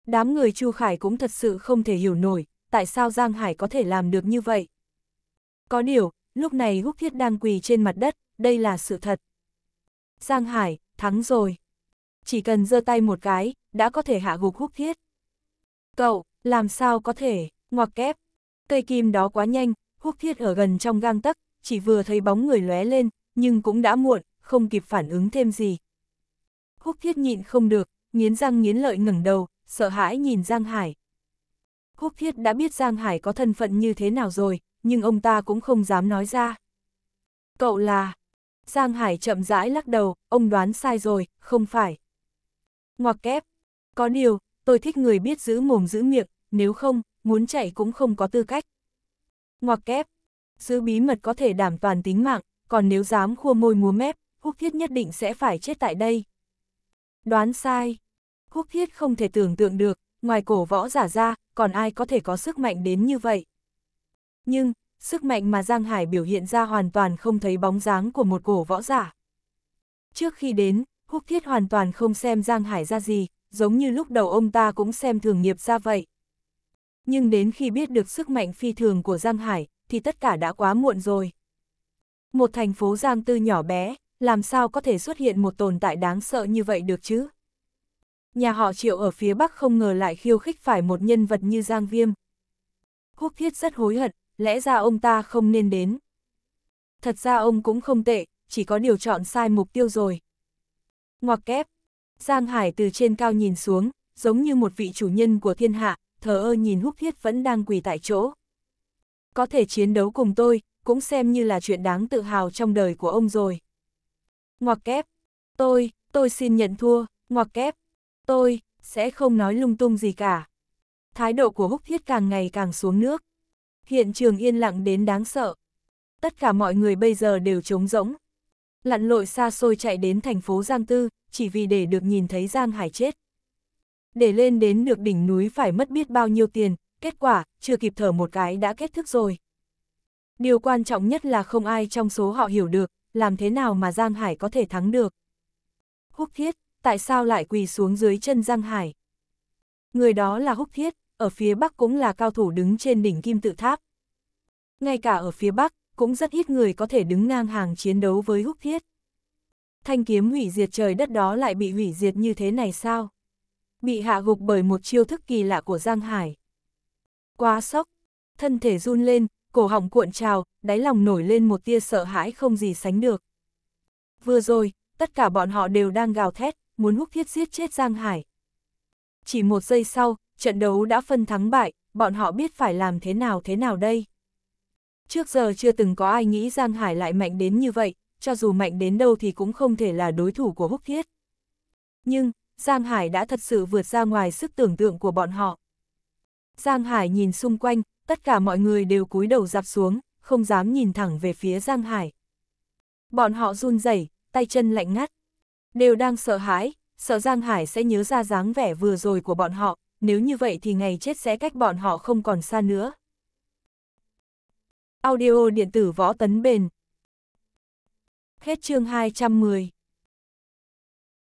Đám người Chu Khải cũng thật sự không thể hiểu nổi, tại sao Giang Hải có thể làm được như vậy. Có điều, lúc này húc thiết đang quỳ trên mặt đất, đây là sự thật. Giang Hải, thắng rồi. Chỉ cần giơ tay một cái, đã có thể hạ gục húc thiết. Cậu, làm sao có thể, ngoặc kép. Cây kim đó quá nhanh, húc thiết ở gần trong gang tấc, chỉ vừa thấy bóng người lóe lên, nhưng cũng đã muộn, không kịp phản ứng thêm gì. Húc thiết nhịn không được, nghiến răng nghiến lợi ngẩng đầu, sợ hãi nhìn Giang Hải. Húc thiết đã biết Giang Hải có thân phận như thế nào rồi, nhưng ông ta cũng không dám nói ra. Cậu là... Giang Hải chậm rãi lắc đầu, ông đoán sai rồi, không phải. Ngoặc kép. Có điều, tôi thích người biết giữ mồm giữ miệng, nếu không, muốn chạy cũng không có tư cách. Ngoặc kép, giữ bí mật có thể đảm toàn tính mạng, còn nếu dám khua môi múa mép, húc thiết nhất định sẽ phải chết tại đây. Đoán sai, húc thiết không thể tưởng tượng được, ngoài cổ võ giả ra, còn ai có thể có sức mạnh đến như vậy. Nhưng, sức mạnh mà Giang Hải biểu hiện ra hoàn toàn không thấy bóng dáng của một cổ võ giả. Trước khi đến, Húc Thiết hoàn toàn không xem Giang Hải ra gì, giống như lúc đầu ông ta cũng xem thường nghiệp ra vậy. Nhưng đến khi biết được sức mạnh phi thường của Giang Hải, thì tất cả đã quá muộn rồi. Một thành phố Giang Tư nhỏ bé, làm sao có thể xuất hiện một tồn tại đáng sợ như vậy được chứ? Nhà họ Triệu ở phía Bắc không ngờ lại khiêu khích phải một nhân vật như Giang Viêm. Quốc Thiết rất hối hận, lẽ ra ông ta không nên đến. Thật ra ông cũng không tệ, chỉ có điều chọn sai mục tiêu rồi. Ngoặc kép, Giang Hải từ trên cao nhìn xuống, giống như một vị chủ nhân của thiên hạ, thờ ơ nhìn húc thiết vẫn đang quỳ tại chỗ. Có thể chiến đấu cùng tôi, cũng xem như là chuyện đáng tự hào trong đời của ông rồi. Ngoặc kép, tôi, tôi xin nhận thua, ngoặc kép, tôi, sẽ không nói lung tung gì cả. Thái độ của húc thiết càng ngày càng xuống nước. Hiện trường yên lặng đến đáng sợ. Tất cả mọi người bây giờ đều trống rỗng, lặn lội xa xôi chạy đến thành phố Giang Tư, chỉ vì để được nhìn thấy Giang Hải chết. Để lên đến được đỉnh núi phải mất biết bao nhiêu tiền, kết quả, chưa kịp thở một cái đã kết thúc rồi. Điều quan trọng nhất là không ai trong số họ hiểu được, làm thế nào mà Giang Hải có thể thắng được. Húc Thiết, tại sao lại quỳ xuống dưới chân Giang Hải? Người đó là Húc Thiết, ở phía Bắc cũng là cao thủ đứng trên đỉnh Kim Tự Tháp. Ngay cả ở phía Bắc, cũng rất ít người có thể đứng ngang hàng chiến đấu với húc thiết. Thanh kiếm hủy diệt trời đất đó lại bị hủy diệt như thế này sao? Bị hạ gục bởi một chiêu thức kỳ lạ của Giang Hải. Quá sốc, thân thể run lên, cổ họng cuộn trào, đáy lòng nổi lên một tia sợ hãi không gì sánh được. Vừa rồi, tất cả bọn họ đều đang gào thét, muốn húc thiết giết chết Giang Hải. Chỉ một giây sau, trận đấu đã phân thắng bại, bọn họ biết phải làm thế nào thế nào đây. Trước giờ chưa từng có ai nghĩ Giang Hải lại mạnh đến như vậy, cho dù mạnh đến đâu thì cũng không thể là đối thủ của Húc Thiết. Nhưng, Giang Hải đã thật sự vượt ra ngoài sức tưởng tượng của bọn họ. Giang Hải nhìn xung quanh, tất cả mọi người đều cúi đầu dạp xuống, không dám nhìn thẳng về phía Giang Hải. Bọn họ run rẩy, tay chân lạnh ngắt. Đều đang sợ hãi, sợ Giang Hải sẽ nhớ ra dáng vẻ vừa rồi của bọn họ, nếu như vậy thì ngày chết sẽ cách bọn họ không còn xa nữa. Audio điện tử võ tấn bền. Hết chương 210.